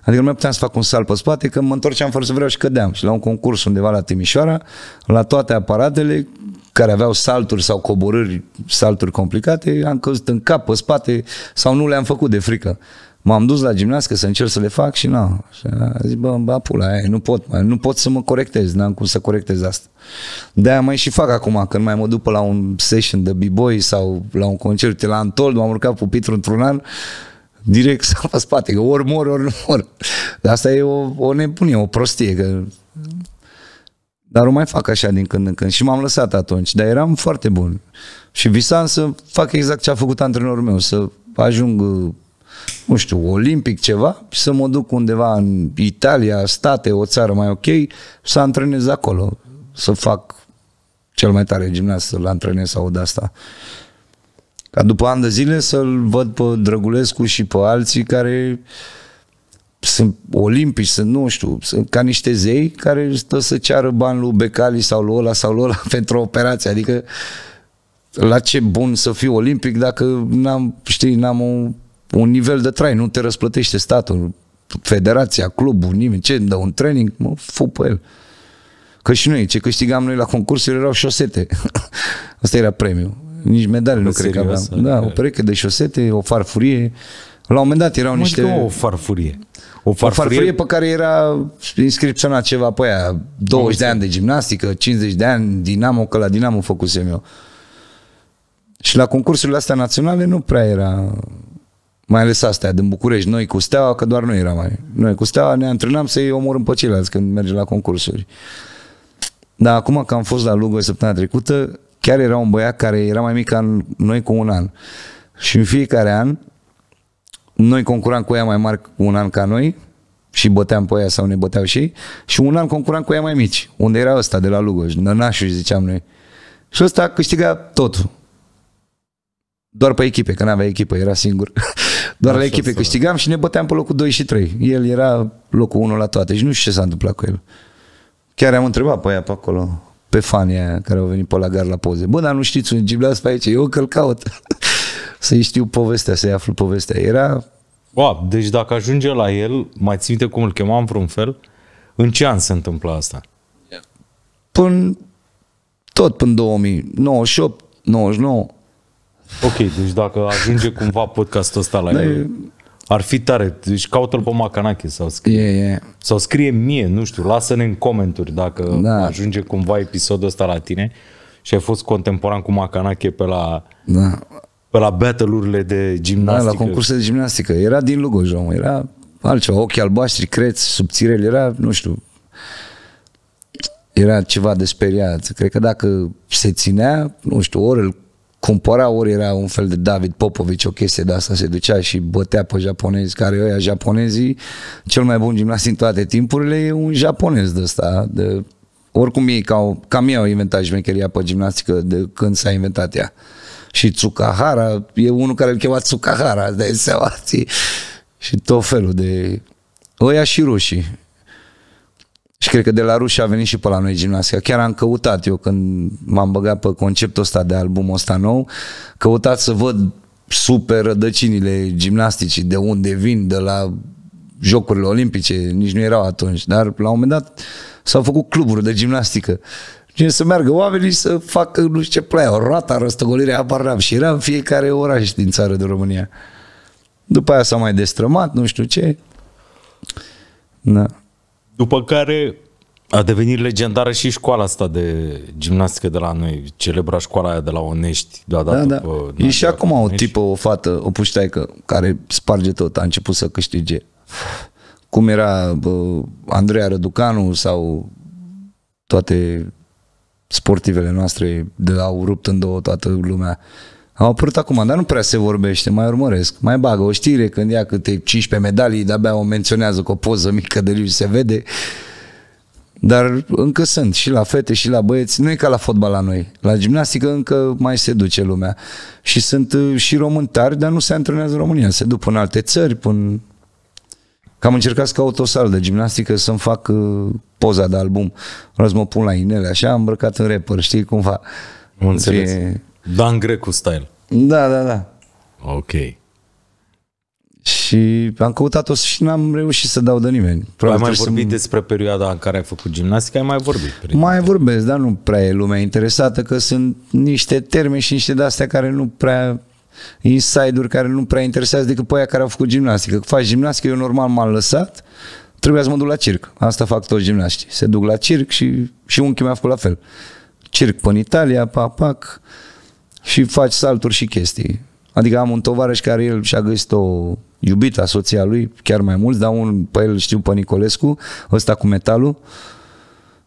Adică nu mai puteam să fac un salt pe spate, că mă întorceam fără să vreau și cădeam. Și la un concurs undeva la Timișoara, la toate aparatele care aveau salturi sau coborâri, salturi complicate, am căzut în cap, pe spate sau nu le-am făcut de frică m-am dus la gimnască să încerc să le fac și nu. Și a zis, bă, bă, pula, aia, nu pot, nu pot să mă corectez, n-am cum să corectez asta. De-aia mai și fac acum, când mai mă duc la un session de b-boy sau la un concert, la Antol, m-am urcat pupitru într-un an, direct să pe spate, că ori mor, ori nu mor. asta e o, o nebunie, o prostie, că... Dar o mai fac așa din când în când și m-am lăsat atunci, dar eram foarte bun. Și visam să fac exact ce a făcut antrenorul meu, să ajung nu știu, olimpic ceva, să mă duc undeva în Italia, state, o țară mai ok, să antrenez acolo, să fac cel mai tare gimnast, să-l antrenez sau de asta. Ca după ani de zile să-l văd pe Drăgulescu și pe alții care sunt olimpici, sunt, nu știu, sunt ca niște zei care stă să ceară bani lui Becali sau lui ăla sau lui ăla <laughs> pentru operație. Adică la ce bun să fiu olimpic dacă n-am, știi, n-am o un nivel de trai, nu te răsplătește statul, federația, clubul, nimeni, ce dă un training, mă, fu pe el. Că și noi, ce câștigam noi la concursuri erau șosete. <laughs> Asta era premiu. Nici medalii nu cred că aveam. Da, adică- o pereche de șosete, o farfurie. La un moment dat erau niște... o farfurie? O farfurie? o farfurie pe care era inscripționat ceva pe aia, 20 de ani de gimnastică, 50 de ani Dinamo, că la Dinamo făcusem eu. Și la concursurile astea naționale nu prea era mai ales astea din București, noi cu Steaua, că doar noi eram mai. Noi cu Steaua ne antrenam să-i omorâm pe ceilalți când merge la concursuri. Dar acum că am fost la Lugo săptămâna trecută, chiar era un băiat care era mai mic ca noi cu un an. Și în fiecare an, noi concuram cu ea mai mari un an ca noi și băteam pe ea sau ne băteau și ei, și un an concuram cu ea mai mici, unde era ăsta de la Lugoj, Nănașul ziceam noi. Și ăsta câștiga totul. Doar pe echipe, că n-avea echipă, era singur. <laughs> Doar la echipe câștigam și ne băteam pe locul 2 și 3. El era locul 1 la toate și nu știu ce s-a întâmplat cu el. Chiar am întrebat pe aia pe acolo, pe fanii aia care au venit pe la gar la poze. Bă, dar nu știți un gimnaz pe aici, eu că caut. <laughs> să-i știu povestea, să-i aflu povestea. Era... Wow, deci dacă ajunge la el, mai ții minte cum îl chemam vreun fel? În ce an se întâmplă asta? Până tot până 2000, 98, 99, Ok, deci dacă ajunge cumva podcastul ăsta la da, el, ar fi tare. Deci caută-l pe Macanache sau scrie. Yeah, yeah. Sau scrie mie, nu știu, lasă-ne în comentarii dacă da. ajunge cumva episodul ăsta la tine și ai fost contemporan cu Macanache pe la... Da. Pe la battle de gimnastică. Da, la concursul de gimnastică. Era din Lugoj, om. Era altceva. ochi albaștri, creți, subțireli. Era, nu știu, era ceva de speriat. Cred că dacă se ținea, nu știu, ori îl cumpăra ori era un fel de David Popovici, o chestie de asta, se ducea și bătea pe japonezi, care ăia japonezii, cel mai bun gimnast din toate timpurile e un japonez de ăsta, de, oricum ei, ca, cam ei au inventat șmecheria pe gimnastică de când s-a inventat ea. Și Tsukahara, e unul care îl chema Tsukahara, de seama, ții? și tot felul de... oia și rușii, și cred că de la ruși a venit și pe la noi gimnastica. Chiar am căutat eu când m-am băgat pe conceptul ăsta de album ăsta nou, căutat să văd super rădăcinile gimnasticii, de unde vin, de la Jocurile Olimpice, nici nu erau atunci, dar la un moment dat s-au făcut cluburi de gimnastică. Cine să meargă oamenii să facă nu știu ce plăia, o roata, răstăgolirea, apar n și era în fiecare oraș din țară de România. După aia s-a mai destrămat, nu știu ce. Da. După care a devenit legendară și școala asta de gimnastică de la noi, celebra școala aia de la Onești. Da, da, da. da. După, e și acum o tipă, o fată, o puștaică, care sparge tot, a început să câștige. Cum era bă, Andreea Răducanu sau toate sportivele noastre de la au rupt în două toată lumea. Am apărut acum, dar nu prea se vorbește, mai urmăresc. Mai bagă o știre când ia câte 15 medalii, de-abia o menționează cu o poză mică de lui se vede. Dar încă sunt și la fete și la băieți, nu e ca la fotbal la noi. La gimnastică încă mai se duce lumea. Și sunt uh, și români tari, dar nu se antrenează în România, se duc în alte țări, până... cam încercat să caut o sală de gimnastică să-mi fac uh, poza de album. Vreau să mă pun la inele, așa, îmbrăcat în rapper, știi cumva. Înțeles. Fie Dan Grecu style. Da, da, da. Ok. Și am căutat-o și n-am reușit să dau de nimeni. Probabil ai mai vorbit să... despre perioada în care ai făcut gimnastică? Ai mai vorbit? Mai vorbesc, dar nu prea e lumea interesată, că sunt niște termeni și niște de-astea care nu prea inside-uri care nu prea interesează decât pe aia care au făcut gimnastică. Că faci gimnastică, eu normal m-am lăsat, trebuia să mă duc la circ. Asta fac toți gimnaștii. Se duc la circ și, și unchiul mi-a făcut la fel. Circ până în Italia, papac, și faci salturi și chestii. Adică am un tovarăș care el și-a găsit o iubită a soția lui, chiar mai mult, dar un, pe el știu pe Nicolescu, ăsta cu metalul.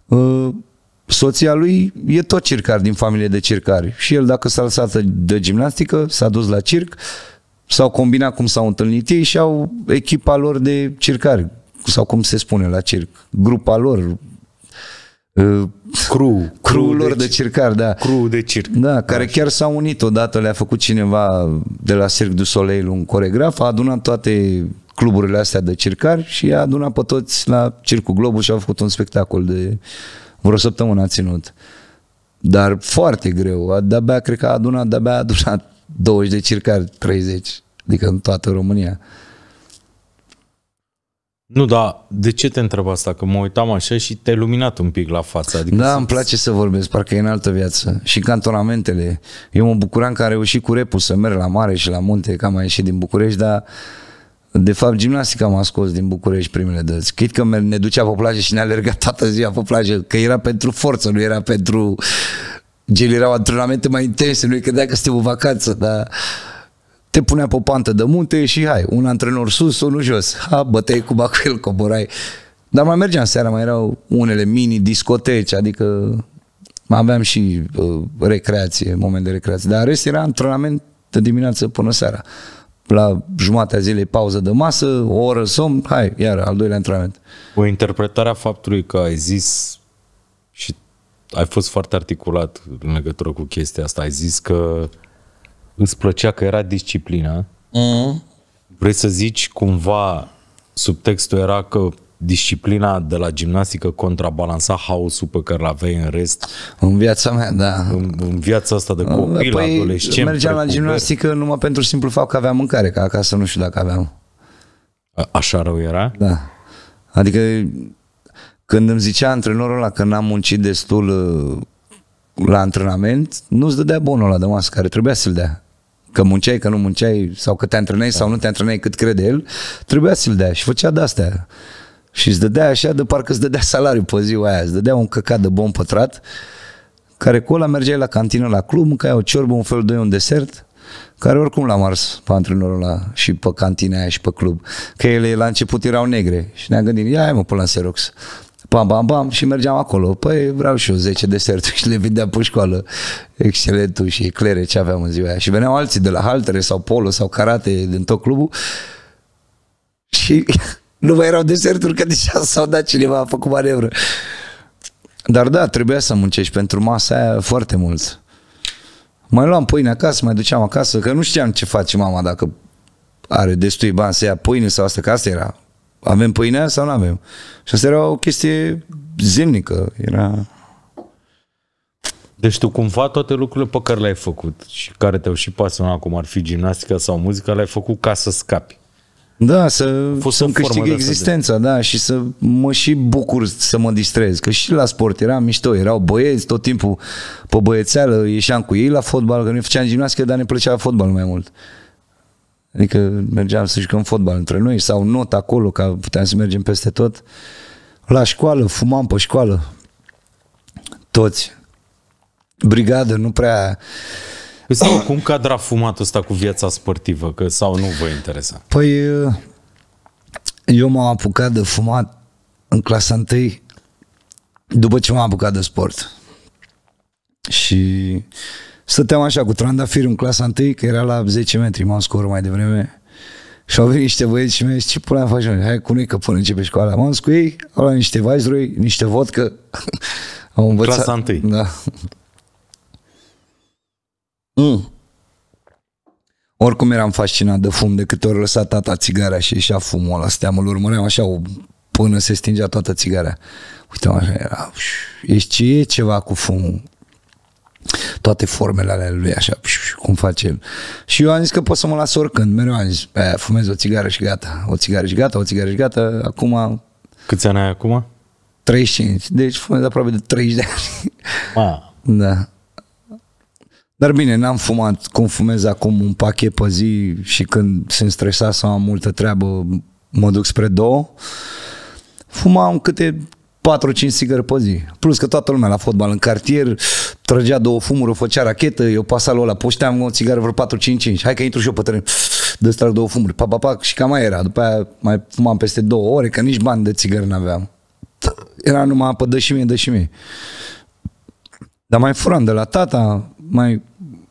Uh, soția lui e tot circar din familie de circari. Și el dacă s-a lăsat de gimnastică, s-a dus la circ, s-au combinat cum s-au întâlnit ei și au echipa lor de circari, sau cum se spune la circ, grupa lor, Ă, crew, Cruulor de, de circar, da. crew de circ. Da, care Așa. Da. chiar s-au unit odată, le-a făcut cineva de la Cirque du Soleil un coregraf, a adunat toate cluburile astea de circar și a adunat pe toți la Circul Globus și au făcut un spectacol de vreo săptămână a ținut. Dar foarte greu, de-abia cred că a adunat, de-abia a adunat 20 de circari, 30, adică în toată România. Nu, dar de ce te întreb asta? Că mă uitam așa și te-ai luminat un pic la față. Adică da, îmi place să vorbesc, parcă e în altă viață. Și cantonamentele. Eu mă bucuram că am reușit cu repul să merg la mare și la munte, că am ieșit din București, dar de fapt, gimnastica m-a scos din București primele dăți. Cred că ne ducea pe plajă și ne alerga toată ziua pe plajă, că era pentru forță, nu era pentru... Gen, erau antrenamente mai intense, nu-i credea că suntem o vacanță, dar te punea pe o pantă de munte și hai, un antrenor sus, unul jos. Ha, băteai cu bacul, coborai. Dar mai mergeam seara, mai erau unele mini discoteci, adică mai aveam și uh, recreație, moment de recreație. Dar rest era antrenament de dimineață până seara. La jumatea zilei pauză de masă, o oră somn, hai, iar al doilea antrenament. O interpretare a faptului că ai zis și ai fost foarte articulat în legătură cu chestia asta. Ai zis că îți plăcea că era disciplina, mm. vrei să zici cumva subtextul era că disciplina de la gimnastică contrabalansa haosul pe care l-aveai în rest. În viața mea, da. În, în viața asta de copil, păi, adolescent. mergeam la gimnastică ver. numai pentru simplu fapt că aveam mâncare, că acasă nu știu dacă aveam. A, așa rău era? Da. Adică când îmi zicea antrenorul ăla că n-am muncit destul uh, la antrenament, nu-ți dădea bonul ăla de masă care trebuia să-l dea că munceai, că nu munceai, sau că te antrenai sau nu te antrenai cât crede el, trebuia să-l dea și făcea de-astea. Și îți dădea așa de parcă îți dădea salariu pe ziua aia, îți dădea un căcat de bon pătrat, care cu ăla mergeai la cantină, la club, mâncai o ciorbă, un fel de un desert, care oricum l-a mars pe antrenorul ăla și pe cantina aia și pe club. Că ele la început erau negre și ne-am gândit, ia mă până la Xerox. Bam, bam, bam și mergeam acolo. Păi vreau și eu 10 deserturi și le vindeam pe școală. Excelentul și clere ce aveam în ziua aia. Și veneau alții de la haltere sau polo sau karate din tot clubul și <laughs> nu mai erau deserturi că deja s-au dat cineva, a făcut manevră. Dar da, trebuia să muncești pentru masa aia foarte mult. Mai luam pâine acasă, mai duceam acasă, că nu știam ce face mama dacă are destui bani să ia pâine sau asta, că asta era avem pâinea sau nu avem? Și asta era o chestie zilnică, era... Deci tu cumva toate lucrurile pe care le-ai făcut și care te-au și pasionat, cum ar fi gimnastica sau muzica, le-ai făcut ca să scapi. Da, să, să câștig existența, de... da, și să mă și bucur să mă distrez. Că și la sport eram mișto, erau băieți tot timpul pe băiețeală, ieșeam cu ei la fotbal, că noi făceam gimnastică, dar ne plăcea fotbalul mai mult. Adică mergeam să jucăm fotbal între noi sau not acolo, ca puteam să mergem peste tot. La școală, fumam pe școală. Toți. Brigadă, nu prea... Păi sau cum cadra fumat ăsta cu viața sportivă? Că sau nu vă interesa? Păi uh, eu m-am apucat de fumat în clasa 1 după ce m-am apucat de sport. Și Stăteam așa cu trandafirul în clasa 1, că era la 10 metri, m-am scorat mai devreme. Și au venit niște băieți și mi-au zis, ce pula faci? Hai cu noi că până începe școala. M-am cu ei, au luat niște vajroi, niște vodcă. Am <laughs> învățat. Clasa 1. Da. Mm. Oricum eram fascinat de fum, de câte ori lăsa tata țigara și ieșea fumul ăla, steam, îl urmăream așa o, până se stingea toată țigara. Uite, așa era, ești ce e ceva cu fumul toate formele ale lui, așa, cum facem. Și eu am zis că pot să mă las oricând, mereu am zis, fumez o țigară și gata, o țigară și gata, o țigară și gata, acum... Câți ani ai acum? 35, deci fumez aproape de 30 de ani. Ma. Da. Dar bine, n-am fumat cum fumez acum un pachet pe zi și când sunt stresat sau am multă treabă, mă duc spre două. Fumam câte 4-5 sigări pe zi. Plus că toată lumea la fotbal în cartier trăgea două fumuri, o făcea rachetă, eu pasa lui ăla, poșteam o țigară vreo 4-5-5. Hai că intru și eu pe teren. Dă două fumuri. Pa, pa, pa, și cam mai era. După aia mai fumam peste două ore, că nici bani de țigări n-aveam. Era numai apă, dă și mie, dă și mie. Dar mai furam de la tata, mai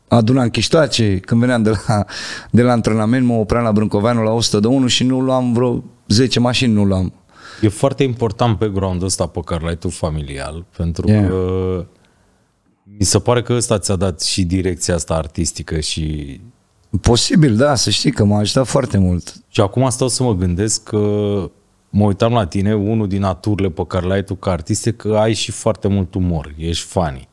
adunam chiștoace. Când veneam de la, de la antrenament, mă opream la Brâncoveanu la 101 și nu luam vreo 10 mașini, nu luam E foarte important pe ground ăsta pe care l-ai tu familial, pentru yeah. că mi se pare că ăsta ți-a dat și direcția asta artistică și... Posibil, da, să știi că m-a ajutat foarte mult. Și acum stau să mă gândesc că mă uitam la tine, unul din aturile pe care l ai tu ca artist că ai și foarte mult umor, ești funny.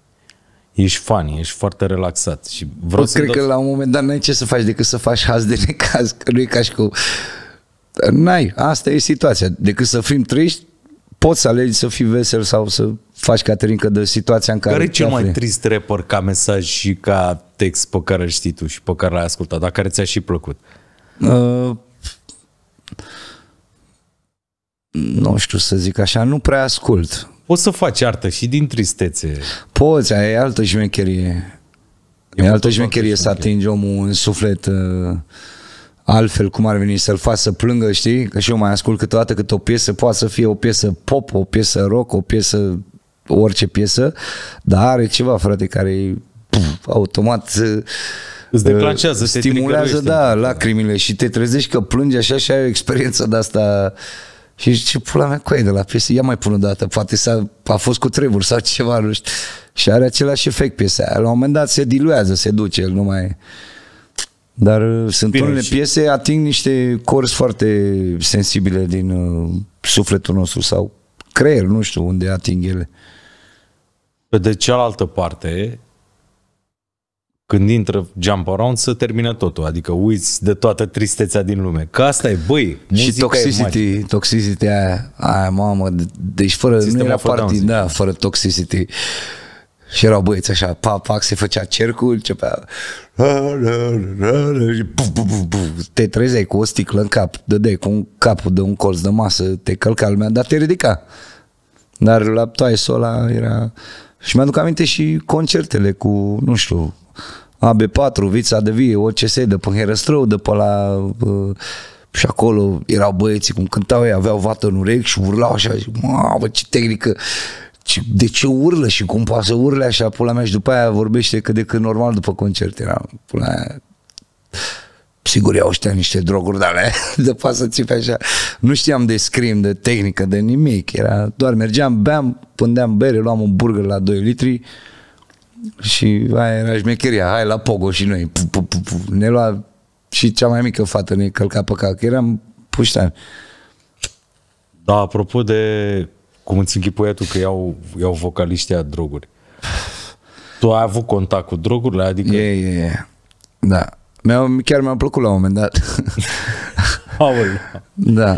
Ești funny, ești foarte relaxat. Și vreau Bă, păi, să cred dau... că la un moment dat n-ai ce să faci decât să faci haz de necaz, că nu e ca și cu n-ai, asta e situația. Decât să fim triști, poți să alegi să fii vesel sau să faci caterincă de situația în care Care e cel mai trist rapper ca mesaj și ca text pe care îl știi tu și pe care l-ai ascultat, dar care ți-a și plăcut? Uh, nu știu să zic așa, nu prea ascult. Poți să faci artă și din tristețe. Poți, e altă șmecherie. E, e altă șmecherie să atingi omul în suflet uh, altfel cum ar veni să-l fac să plângă, știi? Că și eu mai ascult câteodată cât o piesă poate să fie o piesă pop, o piesă rock, o piesă orice piesă, dar are ceva, frate, care puf, automat uh, îți uh, stimulează, da, lacrimile și te trezești că plângi așa și ai o experiență de asta și zici, ce pula mea cu de la piesă, ia mai pun o dată, poate s-a, a fost cu treburi sau ceva, nu știu. Și are același efect piesa aia. La un moment dat se diluează, se duce, nu mai... Dar uh, sunt Bine, unele și... piese ating niște corzi foarte sensibile din uh, sufletul nostru sau creier, nu știu unde ating ele. Pe de cealaltă parte, când intră Jump Around, să termină totul. Adică uiți de toată tristețea din lume. Că asta e, băi, Și toxicity, e toxicity aia, aia, mamă, deci fără, Sistemul nu era party, da, fără toxicity. Uh, și erau băieți așa, pa, pa, se făcea cercul, începea... Te trezeai cu o sticlă în cap, dădeai cu un capul de un colț de masă, te călca lumea, dar te ridica. Dar la toaie, sola era... Și mi-aduc aminte și concertele cu, nu știu, AB4, Vița de Vie, OCS, de Herăstrău, de pe la... Uh, și acolo erau băieții cum cântau ei, aveau vată în urechi și urlau așa, mă, ce tehnică de ce urlă și cum poate să urle așa, pula mea, și după aia vorbește că de când normal după concert era, pula aia. Sigur iau ăștia niște droguri de alea, <laughs> de poate să țipe așa. Nu știam de scrim, de tehnică, de nimic. Era, doar mergeam, beam, pândeam bere, luam un burger la 2 litri și aia era șmecheria, hai la Pogo și noi. Pu, pu, pu, pu. Ne lua și cea mai mică fată ne călca pe cap, că eram puștani. Da, apropo de cum îți închipuia tu că iau, iau vocaliștii a droguri? Tu ai avut contact cu drogurile? Adică... E, e, e. Da. Mi-a, chiar mi-a plăcut la un moment dat. <laughs> Aoleu. Da.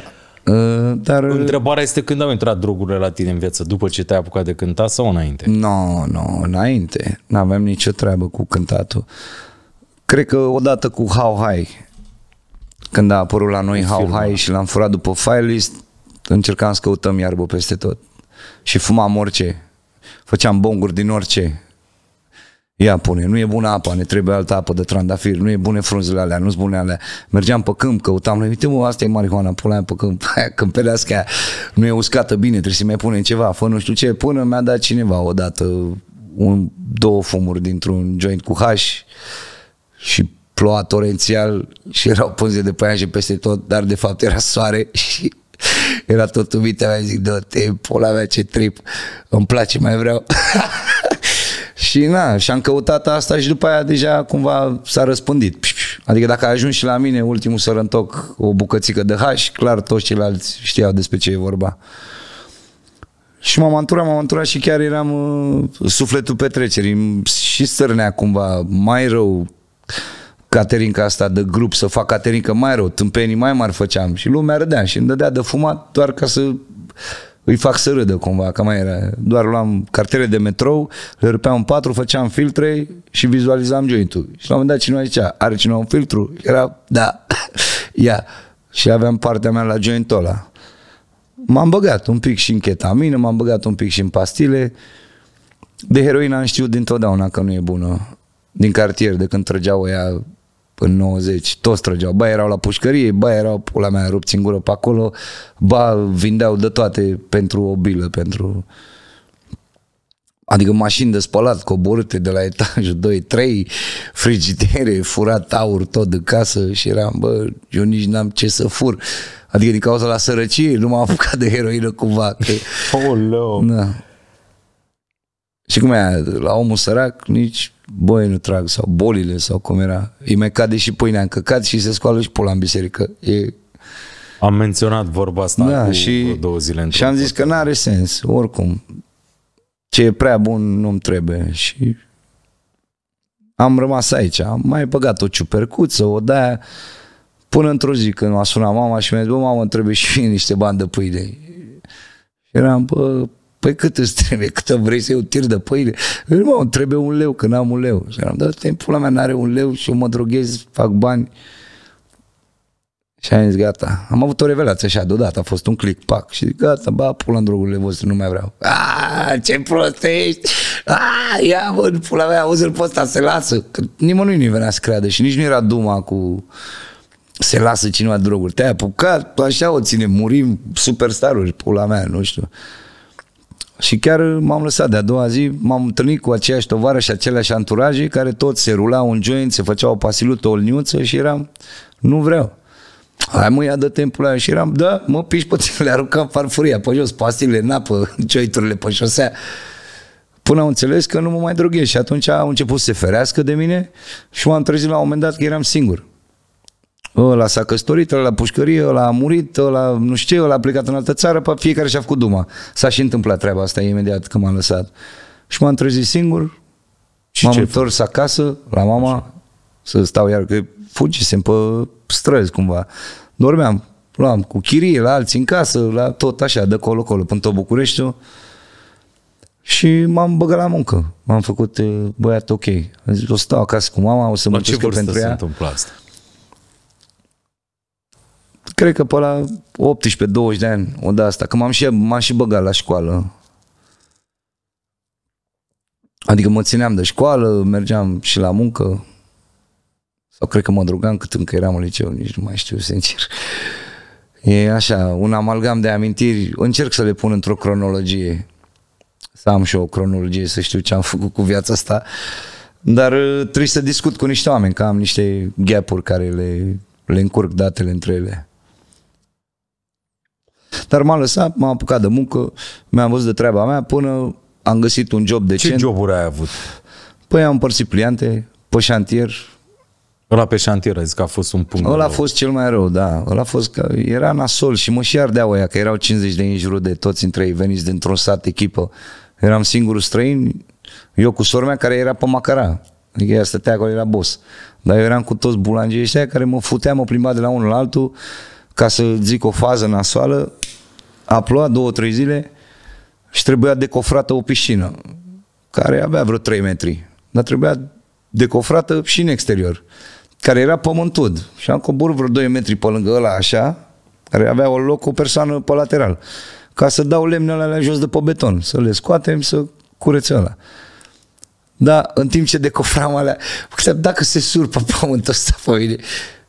Uh, dar... Uh, Întrebarea este când au intrat drogurile la tine în viață, după ce te-ai apucat de cântat sau înainte? Nu, no, nu, no, înainte. N-aveam nicio treabă cu cântatul. Cred că odată cu How High, când a apărut la noi How High da. și l-am furat după list, încercam să căutăm iarbă peste tot. Și fumam orice. Făceam bonguri din orice. Ia pune, nu e bună apa, ne trebuie altă apă de trandafir, nu e bune frunzele alea, nu-s bune alea. Mergeam pe câmp, căutam, noi, uite mă, asta e marihuana, pula aia pe câmp, <laughs> aia câmpelească nu e uscată bine, trebuie să mai punem ceva, fă nu știu ce, până mi-a dat cineva odată un, două fumuri dintr-un joint cu hash și ploua torențial și erau pânze de păianjen peste tot, dar de fapt era soare <laughs> și era tot ubită mai zic, dă-te, pola mea, ce trip, îmi place, mai vreau. <laughs> și na, și am căutat asta și după aia deja cumva s-a răspândit. Adică dacă a ajuns și la mine ultimul să rântoc o bucățică de haș, clar toți ceilalți știau despre ce e vorba. Și m-am înturat, m-am înturat și chiar eram uh, sufletul petrecerii și stârnea cumva mai rău caterinca asta de grup, să fac Caterinca mai rău, tâmpenii mai mari făceam și lumea râdea și îmi dădea de fumat doar ca să îi fac să râdă cumva, că mai era. Doar luam cartele de metrou, le rupeam în patru, făceam filtre și vizualizam joint-ul. Și la un moment dat cineva zicea, are cineva un filtru? Era, da, <laughs> ia. Și aveam partea mea la joint ăla. M-am băgat un pic și în ketamină, m-am băgat un pic și în pastile. De heroină am știut dintotdeauna că nu e bună. Din cartier, de când trăgeau ea în 90, toți trăgeau. Ba erau la pușcărie, ba erau, pula mea, rupt în gură pe acolo, ba vindeau de toate pentru o bilă, pentru... Adică mașini de spălat, coborâte de la etajul <laughs> 2-3, frigidere, furat aur tot de casă și eram, bă, eu nici n-am ce să fur. Adică din cauza la sărăcie nu m-am <laughs> apucat de heroină cumva. Că... Oh, no. Da. Și cum e la omul sărac, nici boi nu trag, sau bolile, sau cum era. Îi mai cade și pâinea încăcat și se scoală și pula în biserică. E... Am menționat vorba asta da, cu și, două zile. Și am zis că nu are sens, oricum. Ce e prea bun nu-mi trebuie și am rămas aici. Am mai băgat o ciupercuță, o de până într-o zi când m-a sunat mama și mi-a zis, bă, mamă, trebuie și mie niște bani de pâine. Și eram, bă, Păi cât îți trebuie? Cât vrei să eu tir de pâine? Mă, trebuie un leu, că n-am un leu. Și am dat, timpul la mea n-are un leu și eu mă droghez, fac bani. Și am zis, gata. Am avut o revelație așa, deodată, a fost un click, pac. Și zic, gata, ba, pula în drogurile voastre, nu mai vreau. Ah, ce prost ești! A, ah, ia, bă, pula mea, auzi-l pe ăsta, se lasă. Că nimănui nu-i venea să creadă și nici nu era duma cu se lasă cineva droguri. Te-ai apucat, așa o ține, murim superstaruri, pula mea, nu știu. Și chiar m-am lăsat de a doua zi, m-am întâlnit cu aceiași tovară și aceleași anturaje care toți se rulau un joint, se făceau o pasilută, o liniuță și eram, nu vreau. Hai mă, ia dă timpul și eram, da, mă piși puțin, le aruncam farfuria pe jos, pastile, în apă, <laughs> joiturile pe șosea. Până au înțeles că nu mă mai droghez și atunci au început să se ferească de mine și m-am trezit la un moment dat că eram singur ăla s-a căsătorit, ăla la pușcărie, ăla a murit, ăla nu știu ce, ăla a plecat în altă țară, pe fiecare și-a făcut duma. S-a și întâmplat treaba asta imediat când m-am lăsat. Și m-am trezit singur, și m-am întors acasă, la mama, Așa. să stau iar, că fugisem pe străzi cumva. Dormeam, luam cu chirie, la alții în casă, la tot așa, de colo-colo, până tot Bucureștiul. Și m-am băgat la muncă. M-am făcut eh, băiat ok. Am zis, o stau acasă cu mama, o să mă pentru ea. se întâmplă asta? cred că pe la 18-20 de ani, o de asta, că m-am și, m-am și băgat la școală. Adică mă țineam de școală, mergeam și la muncă, sau cred că mă drogam cât încă eram în liceu, nici nu mai știu sincer. E așa, un amalgam de amintiri, încerc să le pun într-o cronologie. Să am și eu o cronologie, să știu ce am făcut cu viața asta. Dar uh, trebuie să discut cu niște oameni, că am niște gap-uri care le, le încurc datele între ele. Dar m-am lăsat, m-am apucat de muncă, mi-am văzut de treaba mea până am găsit un job decent. Ce joburi ai avut? Păi am împărțit pliante, pe șantier. Ăla pe șantier, ai zis că a fost un punct Ăla a fost cel mai rău, da. Ăla a fost, că era nasol și mă și ardeau ăia, că erau 50 de în jurul de toți între ei veniți dintr-un sat echipă. Eram singurul străin, eu cu sora mea care era pe macara. Adică ea stătea acolo, era boss. Dar eu eram cu toți bulangerii ăștia care mă futeam, mă plimba de la unul la altul ca să zic o fază nasoală a plouat două, trei zile și trebuia decofrată o piscină care avea vreo 3 metri, dar trebuia decofrată și în exterior, care era pământud și am coborât vreo 2 metri pe lângă ăla așa, care avea o loc o persoană pe lateral, ca să dau lemnele alea jos de pe beton, să le scoatem, să curețe ăla. Da, în timp ce decofram alea, <laughs> dacă se surpă pământul ăsta pe mine,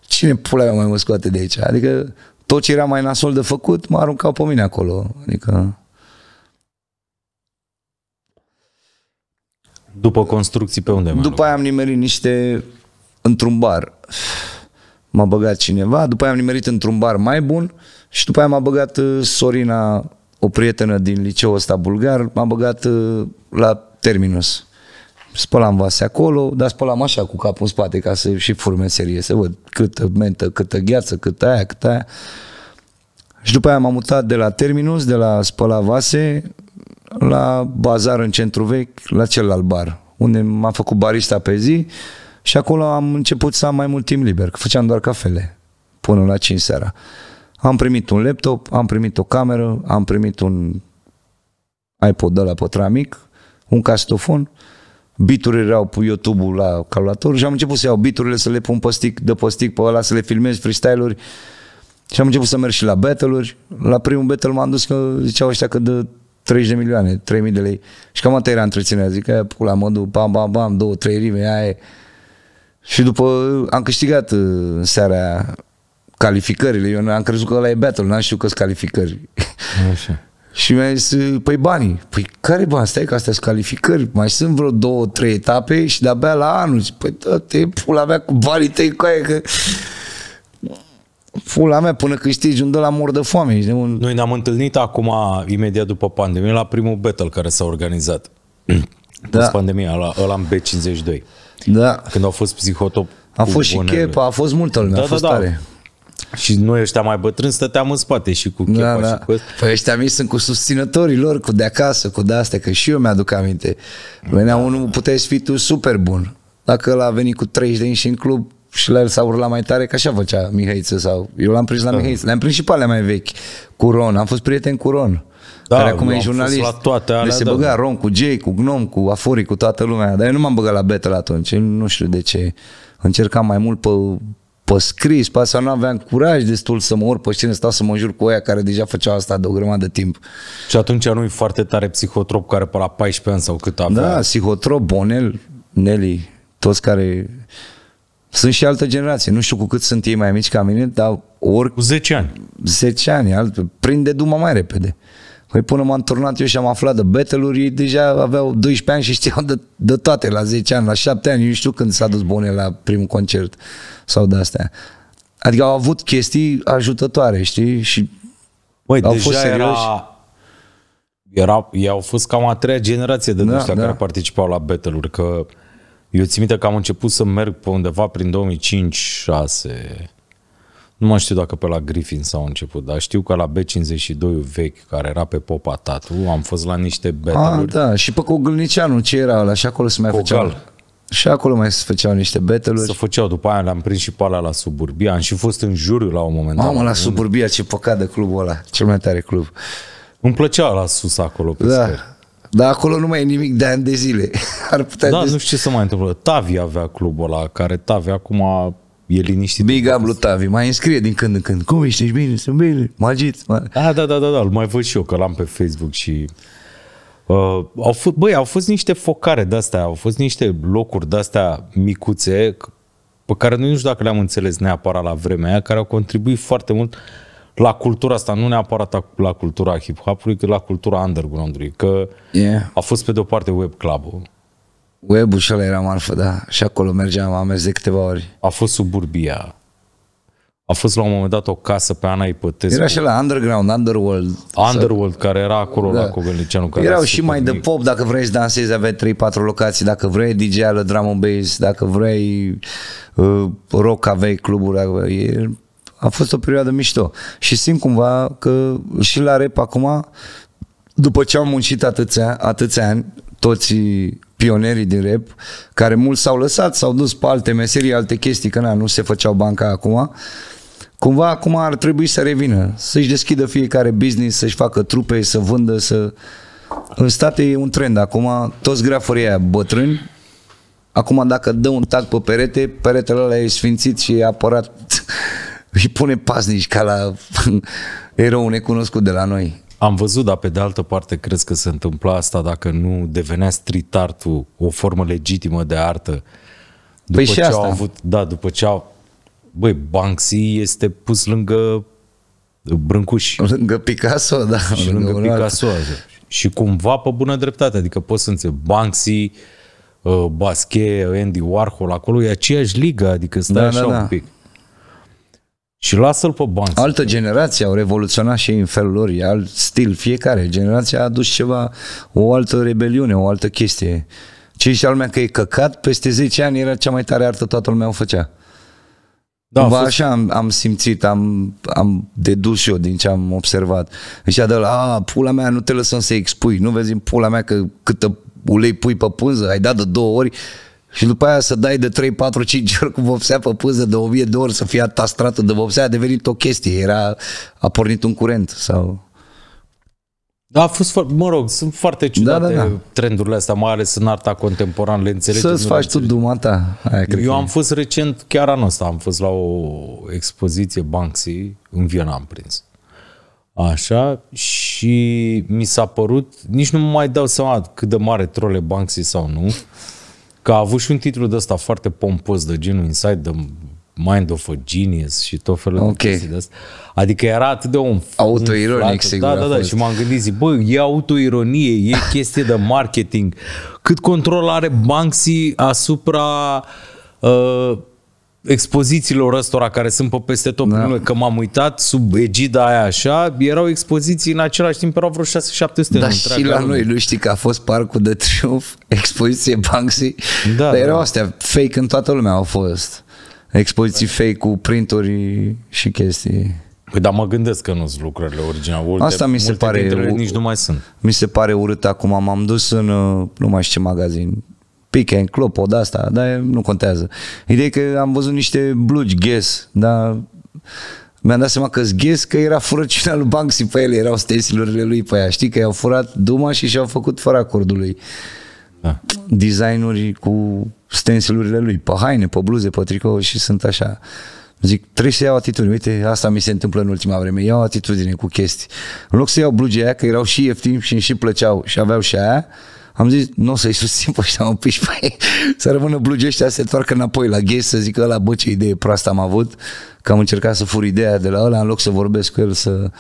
cine pula mea mai mă scoate de aici? Adică tot ce era mai nasol de făcut, mă aruncau pe mine acolo. Adică... După construcții pe unde? După aia am nimerit niște într-un bar. M-a băgat cineva, după aia am nimerit într-un bar mai bun și după aia m-a băgat uh, Sorina, o prietenă din liceul ăsta bulgar, m-a băgat uh, la Terminus spălam vase acolo, dar spălam așa cu capul în spate ca să și fur meserie, să văd câtă mentă, câtă gheață, câtă aia, câtă aia. Și după aia m-am mutat de la Terminus, de la spăla vase, la bazar în centru vechi, la celălalt bar, unde m-am făcut barista pe zi și acolo am început să am mai mult timp liber, că făceam doar cafele până la 5 seara. Am primit un laptop, am primit o cameră, am primit un iPod de la pătramic, mic, un castofon, bituri erau pe YouTube-ul la calculator și am început să iau biturile, să le pun pe stick, de pe stick pe ăla, să le filmez freestyle-uri și am început să merg și la battle-uri. La primul battle m-am dus că ziceau ăștia că de 30 de milioane, 3000 de lei. Și cam atât era întreținerea. Zic, aia, pula, mă duc, bam, bam, bam, două, trei rime, aia e. Și după am câștigat uh, în seara calificările. Eu am crezut că ăla e battle, n-am știut că sunt calificări. Așa. Și mi-a zis, păi banii, păi care bani? Stai că astea sunt calificări, mai sunt vreo două, trei etape și de-abia la anul. Zic, păi da, te pula mea cu banii tăi cu aia, că... Fula mea, până câștigi un de la mor de foame. un... Noi ne-am întâlnit acum, imediat după pandemie, la primul battle care s-a organizat. <clears throat> Da. Pus pandemia, la ăla în B52. Da. Când au fost psihotop. A fost și Chepa, a fost multă lume, da, a fost da, da. tare. Da. Și noi ăștia mai bătrâni stăteam în spate și cu da, chepa da, da. cu ăsta. Păi ăștia mici sunt cu susținătorii lor, cu de acasă, cu de astea, că și eu mi-aduc aminte. Venea da. unul, puteai fi tu super bun. Dacă l-a venit cu 30 de ani și în club, și la el s-a urlat mai tare, ca așa făcea Mihaiță sau... Eu l-am prins la da. Mihaiță, le-am prins și pe alea mai vechi, cu Ron, am fost prieten cu Ron. Da, care acum e jurnalist. La toate alea, deci se da, băga da. Ron cu Jay, cu Gnom, cu Afori, cu toată lumea. Dar eu nu m-am băgat la battle atunci, nu știu de ce. Încercam mai mult pe pe scris, pe asta nu aveam curaj destul să mă urc pe scenă, stau să mă jur cu oia care deja făceau asta de o grămadă de timp. Și atunci nu i foarte tare psihotrop care pe la 14 ani sau cât avea? Da, psihotrop, Bonel, Nelly, toți care... Sunt și altă generație, nu știu cu cât sunt ei mai mici ca mine, dar ori... Cu 10 ani. 10 ani, alt... prinde duma mai repede. Păi până m-am turnat eu și am aflat de beteluri, ei deja aveau 12 ani și știau de, de toate, la 10 ani, la 7 ani, nu știu când s-a dus bune la primul concert sau de astea. Adică au avut chestii ajutătoare, știi? Și Băi, au deja fost serioși. Era... Era, ei au fost cam a treia generație de da, ăștia da. care participau la battle că eu țin minte că am început să merg pe undeva prin 2005 6 nu mai știu dacă pe la Griffin s-au început, dar știu că la B52 vechi, care era pe Popa Tatu, am fost la niște battle ah, da, și pe Cogălnicianu, ce era ăla? Și acolo se mai făcea. Și acolo mai se făceau niște beteluri. Se făceau, după aia le-am prins și pe alea la Suburbia. Am și fost în juriu la un moment dat. Mamă, la Suburbia, ce păcat de clubul ăla. Cel mai tare club. Îmi plăcea la sus acolo, pe da. Scări. Dar acolo nu mai e nimic de ani de zile. <laughs> Ar putea da, de... nu știu ce să mai întâmplă. Tavi avea clubul ăla, care Tavi acum e liniștit. Big up Lutavi, Tavi, mai înscrie din când în când. Cum ești, ești bine, sunt bine, magit. ah da, da, da, da, îl mai văd și eu că l-am pe Facebook și... Uh, au f- băi, au fost niște focare de-astea, au fost niște locuri de-astea micuțe pe care nu știu dacă le-am înțeles neapărat la vremea aia, care au contribuit foarte mult la cultura asta, nu neapărat la cultura hip-hop-ului, cât la cultura underground-ului, că yeah. a fost pe de-o parte web club Webul și ăla era marfă, da. Și acolo mergeam, am mers de câteva ori. A fost suburbia. A fost la un moment dat o casă pe Ana Ipătescu. Era și la Underground, Underworld. Underworld, sau... care era acolo da. la Covelniceanu. Care Erau și mai de pop, dacă vrei să dansezi, aveai 3-4 locații, dacă vrei dj la drum and bass, dacă vrei uh, rock, aveai cluburi. E, a fost o perioadă mișto. Și simt cumva că și la rep acum, după ce am muncit atâția, atâția ani, toți pionerii din rap, care mulți s-au lăsat, s-au dus pe alte meserii, alte chestii, că na, nu se făceau banca acum, cumva acum ar trebui să revină, să-și deschidă fiecare business, să-și facă trupe, să vândă, să... În state e un trend acum, toți grafării aia bătrâni, acum dacă dă un tag pe perete, peretele ăla e sfințit și e apărat, <laughs> îi pune paznici ca la <laughs> erou necunoscut de la noi. Am văzut, dar pe de altă parte crezi că se întâmpla asta dacă nu devenea street art o formă legitimă de artă. După păi ce și asta. au avut, da, după ce au Băi, Banksy este pus lângă Brâncuș. Lângă Picasso, da. Și lângă, lângă Picasso. Așa. Și cumva pe bună dreptate, adică poți să înțeleg Banksy, uh, Basquiat, Andy Warhol, acolo e aceeași ligă, adică stai da, așa da, da. un pic și lasă-l pe bani. Altă generație au revoluționat și ei în felul lor, e alt stil, fiecare generație a adus ceva, o altă rebeliune, o altă chestie. Ce și lumea că e căcat, peste 10 ani era cea mai tare artă, toată lumea o făcea. Da, fost... așa am, am simțit, am, am dedus eu din ce am observat. Și a la, a, pula mea, nu te lăsăm să expui, nu vezi în pula mea că câtă ulei pui pe pânză, ai dat de două ori, și după aia să dai de 3, 4, 5 ori cu vopsea pe pâză de 1000 de ori să fie atastrată de vopsea, a devenit o chestie, era, a pornit un curent sau... Da, a fost, mă rog, sunt foarte da, ciudate da, da, da. trendurile astea, mai ales în arta contemporană, le înțelegi. Să-ți faci tu duma ta. Aia, cred Eu că... am fost recent, chiar anul ăsta, am fost la o expoziție Banksy, în Viena am prins. Așa, și mi s-a părut, nici nu mai dau seama cât de mare trole Banksy sau nu, că a avut și un titlu de ăsta foarte pompos, de genul Inside the Mind of a Genius și tot felul okay. de chestii de astea. Adică era atât de un... Autoironic, sigur. Da, da, da. Și m-am gândit, zic, bă, e autoironie, e chestie de marketing. Cât control are Banksy asupra... Uh, expozițiilor ăstora care sunt pe peste tot, da. Lume, că m-am uitat sub egida aia așa, erau expoziții în același timp, erau vreo 6-700 Da, și la lume. noi, nu știi că a fost Parcul de triumf, <laughs> expoziție Banksy, da, dar erau da. astea, fake în toată lumea au fost. Expoziții da. fake cu printuri și chestii. Păi, dar mă gândesc că nu sunt lucrările originale. Multe, Asta mi se pare... nici nu mai sunt. Mi se pare urât acum. M-am dus în, uh, nu mai știu ce magazin, pick and clop, o asta, dar nu contează. Ideea e că am văzut niște blugi, ghes, dar mi-am dat seama că zghes că era furăciunea lui Banksy pe ele, erau stencilurile lui pe aia. Știi că i-au furat Duma și și-au făcut fără acordul lui. Da. Designuri cu stensilurile lui, pe haine, pe bluze, pe tricou și sunt așa. Zic, trebuie să iau atitudine. Uite, asta mi se întâmplă în ultima vreme. Iau atitudine cu chestii. În loc să iau blugea aia, că erau și ieftini și și plăceau și aveau și aia, am zis, nu o să-i susțin pe ăștia, mă, piși pe ei. să rămână blugi ăștia, să se toarcă înapoi la ghes, să zică ăla, bă, ce idee proastă am avut, că am încercat să fur ideea de la ăla, în loc să vorbesc cu el, să...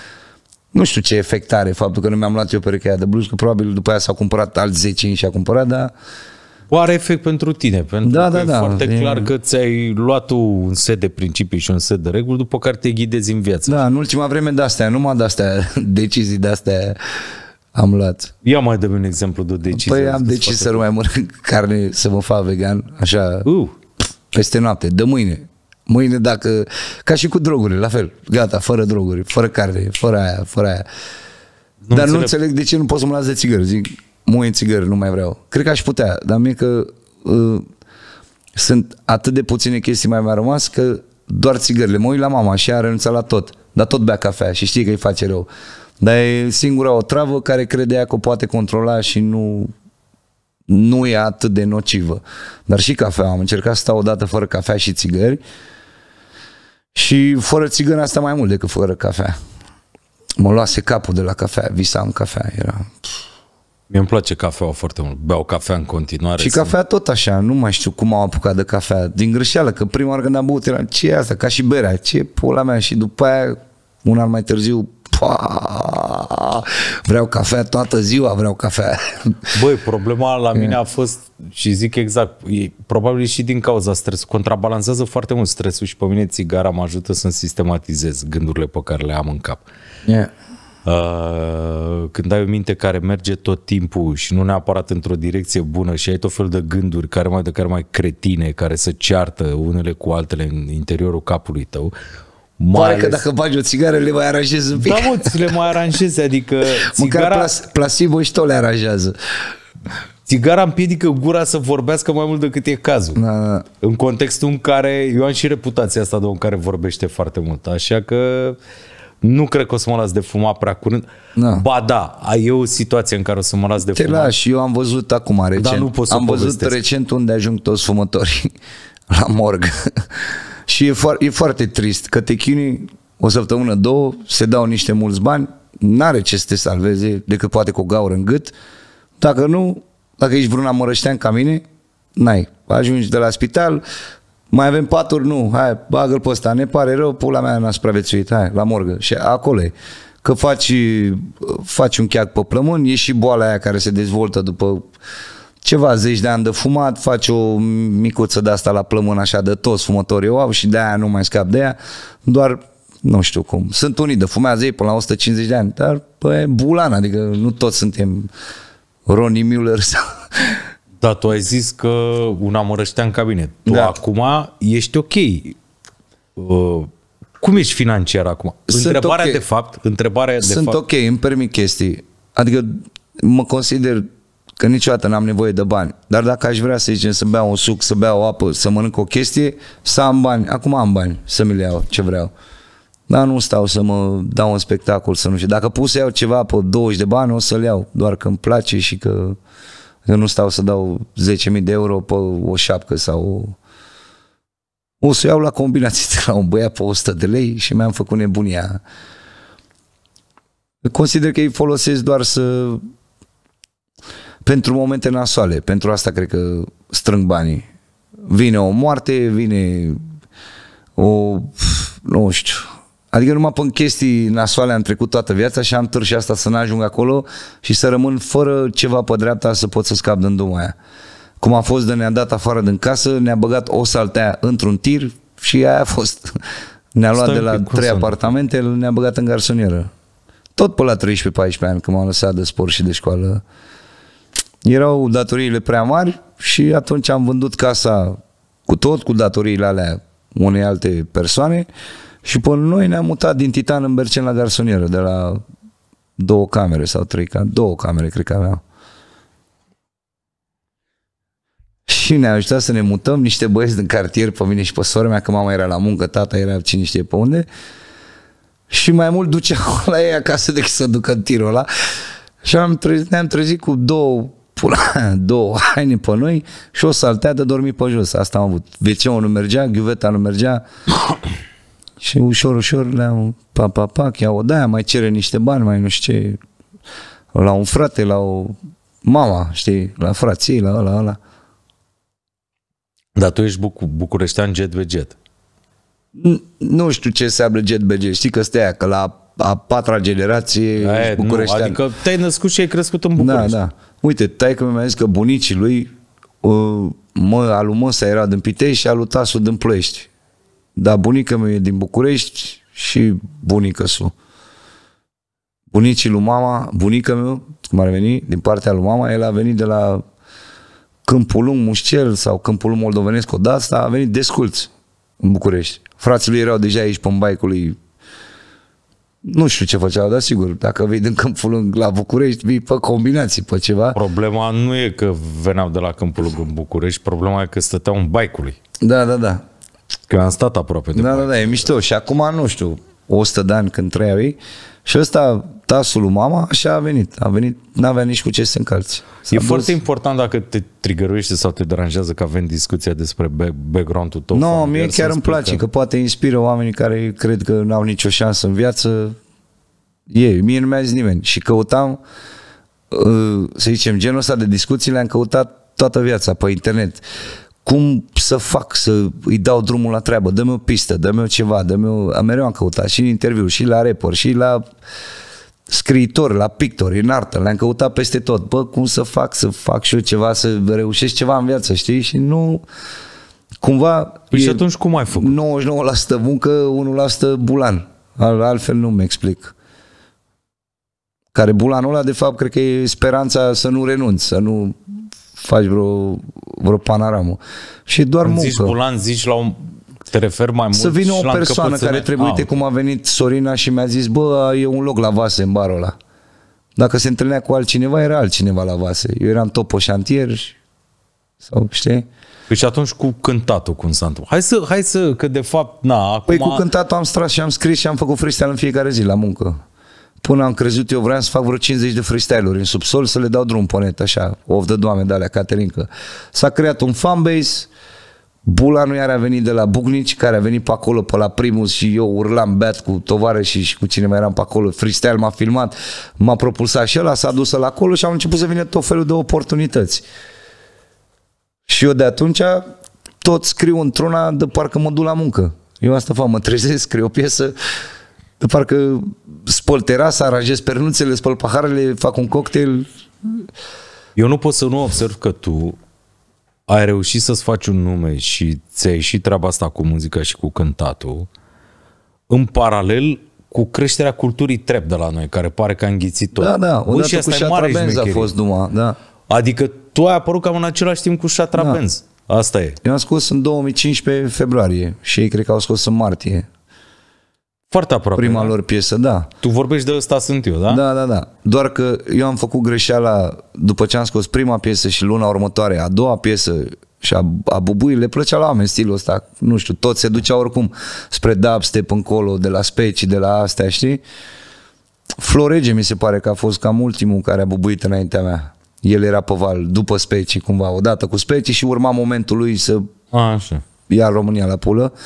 Nu știu ce efect are faptul că nu mi-am luat eu perechea de blugi, că probabil după aia s-a cumpărat alt 10 și a cumpărat, dar are efect pentru tine, pentru da, că da, e da, foarte e... clar că ți-ai luat tu un set de principii și un set de reguli după care te ghidezi în viață. Da, în ultima vreme de-astea, numai de-astea, <laughs> decizii de-astea am luat. Ia mai dăm un exemplu de decizie. Păi am decis să nu mai mănânc <laughs> carne, să mă fac vegan, așa, uh. peste noapte, de mâine. Mâine dacă, ca și cu drogurile, la fel, gata, fără droguri, fără carne, fără aia, fără aia. Nu dar înțeleg. nu înțeleg de ce nu pot să mă las de țigări, zic, muie țigări, nu mai vreau. Cred că aș putea, dar mie că uh, sunt atât de puține chestii mai mai rămas că doar țigările. Mă uit la mama și a renunțat la tot, dar tot bea cafea și știi că îi face rău. Dar e singura o travă care credea că o poate controla și nu nu e atât de nocivă. Dar și cafea. Am încercat să stau o dată fără cafea și țigări și fără țigări asta mai mult decât fără cafea. Mă luase capul de la cafea, visam cafea, era... Mie îmi place cafeaua foarte mult, beau cafea în continuare. Și cafea sunt... tot așa, nu mai știu cum am apucat de cafea, din greșeală, că prima oară când am băut era, ce e asta, ca și berea, ce e pula mea și după aia, un an mai târziu, pa, vreau cafea toată ziua, vreau cafea. Băi, problema la mine a fost, și zic exact, e, probabil și din cauza stresului, contrabalansează foarte mult stresul și pe mine țigara mă ajută să-mi sistematizez gândurile pe care le am în cap. Yeah. Uh, când ai o minte care merge tot timpul și nu neapărat într-o direcție bună și ai tot fel de gânduri care mai de care mai cretine, care se ceartă unele cu altele în interiorul capului tău, mai Pare că dacă bagi o țigară le mai aranjezi un pic. Da, mă, le mai aranjezi, adică <laughs> țigara... Măcar plas- placebo și tot le aranjează. Țigara împiedică gura să vorbească mai mult decât e cazul. Da, da. În contextul în care eu am și reputația asta de om care vorbește foarte mult. Așa că nu cred că o să mă las de fuma prea curând. Da. Ba da, e o situație în care o să mă las de Te fumat. Te eu am văzut acum recent. Dar nu pot să am văzut povestesc. recent unde ajung toți fumătorii. <laughs> La morg. Și e, fo- e foarte trist că te chinui o săptămână, două, se dau niște mulți bani, n-are ce să te salveze decât poate cu o gaură în gât. Dacă nu, dacă ești vreun amărăștean ca mine, n-ai. Ajungi de la spital, mai avem paturi? Nu. Hai, bagă-l pe ăsta. Ne pare rău, pula mea n-a supraviețuit. Hai, la morgă. Și acolo e. Că faci, faci un cheac pe plămân, e și boala aia care se dezvoltă după ceva zeci de ani de fumat, faci o micuță de asta la plămân așa de toți fumătorii o au și de aia nu mai scap de ea, doar nu știu cum. Sunt unii de fumează ei până la 150 de ani, dar păi, bulan, adică nu toți suntem Ronnie Mueller sau... Da, tu ai zis că un amărăștea în cabinet. Tu da. acum ești ok. Uh, cum ești financiar acum? Sunt întrebarea okay. de fapt, întrebarea de Sunt fapt. ok, îmi permit chestii. Adică mă consider că niciodată n-am nevoie de bani. Dar dacă aș vrea să zicem să beau un suc, să beau apă, să mănânc o chestie, să am bani. Acum am bani să mi le iau ce vreau. Dar nu stau să mă dau un spectacol, să nu știu. Dacă pus să iau ceva pe 20 de bani, o să le iau, doar că îmi place și că eu nu stau să dau 10.000 de euro pe o șapcă sau o... O să iau la combinații de la un băiat pe 100 de lei și mi-am făcut nebunia. Consider că îi folosesc doar să pentru momente nasoale. Pentru asta cred că strâng banii. Vine o moarte, vine o... nu știu... Adică numai până chestii nasoale am trecut toată viața și am târșit asta să n-ajung acolo și să rămân fără ceva pe dreapta să pot să scap din duma aia. Cum a fost de ne-a dat afară din casă, ne-a băgat o saltea într-un tir și aia a fost. <laughs> Ne-a luat Stai de la trei apartamente, ne-a băgat în garsonieră. Tot pe la 13-14 ani, când m-am lăsat de spor și de școală erau datoriile prea mari și atunci am vândut casa cu tot, cu datoriile alea unei alte persoane și până noi ne-am mutat din Titan în Bercen la garsonieră, de la două camere sau trei camere, două camere cred că aveam. Și ne-a ajutat să ne mutăm niște băieți din cartier pe mine și pe sora mea, că mama era la muncă, tata era cine știe pe unde. Și mai mult duceau <laughs> la ei acasă decât să ducă în tirul ăla. Și am trezit, ne-am trezit cu două pula, <laughs> două haine pe noi și o de dormi pe jos. Asta am avut. Veceul nu mergea, ghiuveta nu mergea <coughs> și ușor, ușor le-am pa, pa, pa, ia o daia, mai cere niște bani, mai nu știu ce, la un frate, la o mama, știi, la frații, la ăla, ăla. Dar tu ești buc- bucureștean jet be jet. Nu știu ce înseamnă jet be jet, știi că stai că la a patra generație Aia, ești bucureștean. Nu, adică te-ai născut și ai crescut în București. Da, da. Uite, că mi-a zis că bunicii lui, ă, mă, alu Măsa era din Pitești și alu Tasu din Ploiești. Dar bunica mea e din București și bunica su. Bunicii lui mama, bunica mea, cum ar veni, din partea lui mama, el a venit de la Câmpul Lung Mușcel sau Câmpul Lung Moldovenesc odată, a venit desculț în București. Frații lui erau deja aici pe baicul lui nu știu ce făcea, dar sigur, dacă vei din Câmpul Lung la București, vii pe combinații, pe ceva. Problema nu e că veneau de la Câmpul Lung în București, problema e că stăteau în bike-ului. Da, da, da. Că am stat aproape de Da, da, da, e mișto. Și acum, nu știu, 100 de ani când trăiau ei, uh, și ăsta, tasul lui mama, așa a venit. A venit, n-avea nici cu ce să se încalți. S-a e dus. foarte important dacă te trigăruiește sau te deranjează că avem discuția despre background-ul tău. Nu, no, mie chiar îmi place că... că poate inspiră oamenii care cred că n-au nicio șansă în viață. Ei, mie nu mi-a zis nimeni. Și căutam, uh, să zicem, genul ăsta de discuții le-am căutat toată viața pe internet cum să fac să îi dau drumul la treabă, dă-mi o pistă, dă-mi o ceva, dă-mi o... mereu am căutat și în interviu, și la report, și la scriitori, la pictori, în artă, le-am căutat peste tot, bă, cum să fac, să fac și eu ceva, să reușesc ceva în viață, știi, și nu... Cumva... Păi și atunci cum ai făcut? 99% muncă, 1% bulan. Altfel nu-mi explic care bulanul ăla, de fapt, cred că e speranța să nu renunți, să nu faci vreo vreo panoramă. Și doar Când muncă. zici bulan, zici la un te refer mai mult Să vină o persoană care trebuie, ah. cum a venit Sorina și mi-a zis, bă, e un loc la vase în barul ăla. Dacă se întâlnea cu altcineva, era altcineva la vase. Eu eram topo pe șantier și... sau știi? Păi și atunci cu cântatul, cum s-a întâmplat? Hai să, hai să, că de fapt, na, păi acum... Păi cu cântatul am stras și am scris și am făcut freestyle în fiecare zi la muncă. Până am crezut, eu vreau să fac vreo 50 de freestyle-uri în subsol, să le dau drum pe net, așa, of de doamne de alea, Caterinca. S-a creat un fanbase, Bula nu iar a venit de la Bucnici, care a venit pe acolo, pe la Primus și eu urlam bat cu tovare și, și cu cine mai eram pe acolo. Freestyle m-a filmat, m-a propulsat și ăla, s-a dus la acolo și am început să vină tot felul de oportunități. Și eu de atunci tot scriu într-una de parcă mă duc la muncă. Eu asta fac, mă trezesc, scriu o piesă, parcă spăl terasa, aranjez pernuțele, spăl paharele, fac un cocktail. Eu nu pot să nu observ că tu ai reușit să-ți faci un nume și ți-a ieșit treaba asta cu muzica și cu cântatul, în paralel cu creșterea culturii trep de la noi, care pare că a înghițit tot. Da, da, Bă, și cu e mare Benz a fost Duma, da. Adică tu ai apărut cam în același timp cu Shatra da. Benz. Asta e. Eu am scos în 2015 februarie și ei cred că au scos în martie. Foarte aproape. Prima da? lor piesă, da. Tu vorbești de ăsta sunt eu, da? Da, da, da. Doar că eu am făcut greșeala după ce am scos prima piesă și luna următoare, a doua piesă și a, a bubuii le plăcea la oameni stilul ăsta, nu știu, tot se ducea oricum spre dubstep încolo, de la specii, de la astea, știi? Florege mi se pare că a fost cam ultimul care a bubuit înaintea mea. El era pe val, după specii cumva, odată cu specii și urma momentul lui să a, așa. ia România la pulă. Uh,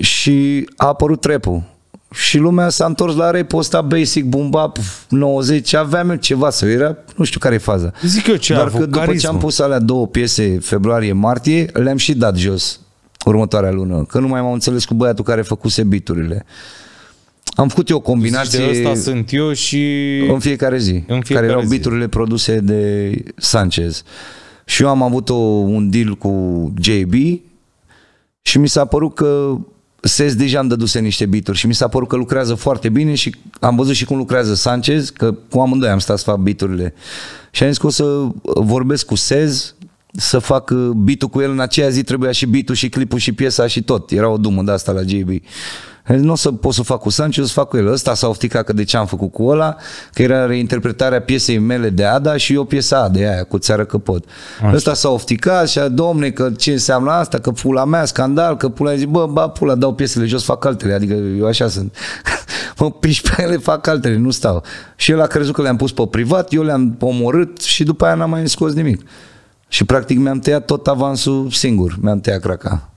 și a apărut trepul. Și lumea s-a întors la rap ăsta basic, bumba, 90, aveam eu ceva să era, nu știu care e faza. Zic eu ce Dar că după carismă. ce am pus alea două piese, februarie-martie, le-am și dat jos următoarea lună, că nu mai m-am înțeles cu băiatul care făcuse biturile. Am făcut eu o combinație... Zici de ăsta sunt eu și... În fiecare zi. În fiecare care erau zi. biturile produse de Sanchez. Și eu am avut o, un deal cu JB și mi s-a părut că Sez deja am dăduse niște bituri și mi s-a părut că lucrează foarte bine și am văzut și cum lucrează Sanchez, că cu amândoi am stat să fac biturile. Și am zis că o să vorbesc cu Sez, să fac uh, bitul cu el în aceea zi trebuia și bitul și clipul și piesa și tot. Era o dumă de asta la JB. Nu o să pot să fac cu Sanchez, o să fac cu el. Ăsta s-a ofticat că de ce am făcut cu ăla, că era reinterpretarea piesei mele de Ada și eu piesa de aia, cu țară că pot. Așa. Ăsta s-a ofticat și a, domne, că ce înseamnă asta, că pula mea, scandal, că pula, zic, bă, bă, pula, dau piesele jos, fac altele, adică eu așa sunt. <laughs> mă piși pe ele, fac altele, nu stau. Și el a crezut că le-am pus pe privat, eu le-am omorât și după aia n-am mai scos nimic. Și practic mi-am tăiat tot avansul singur, mi-am tăiat craca.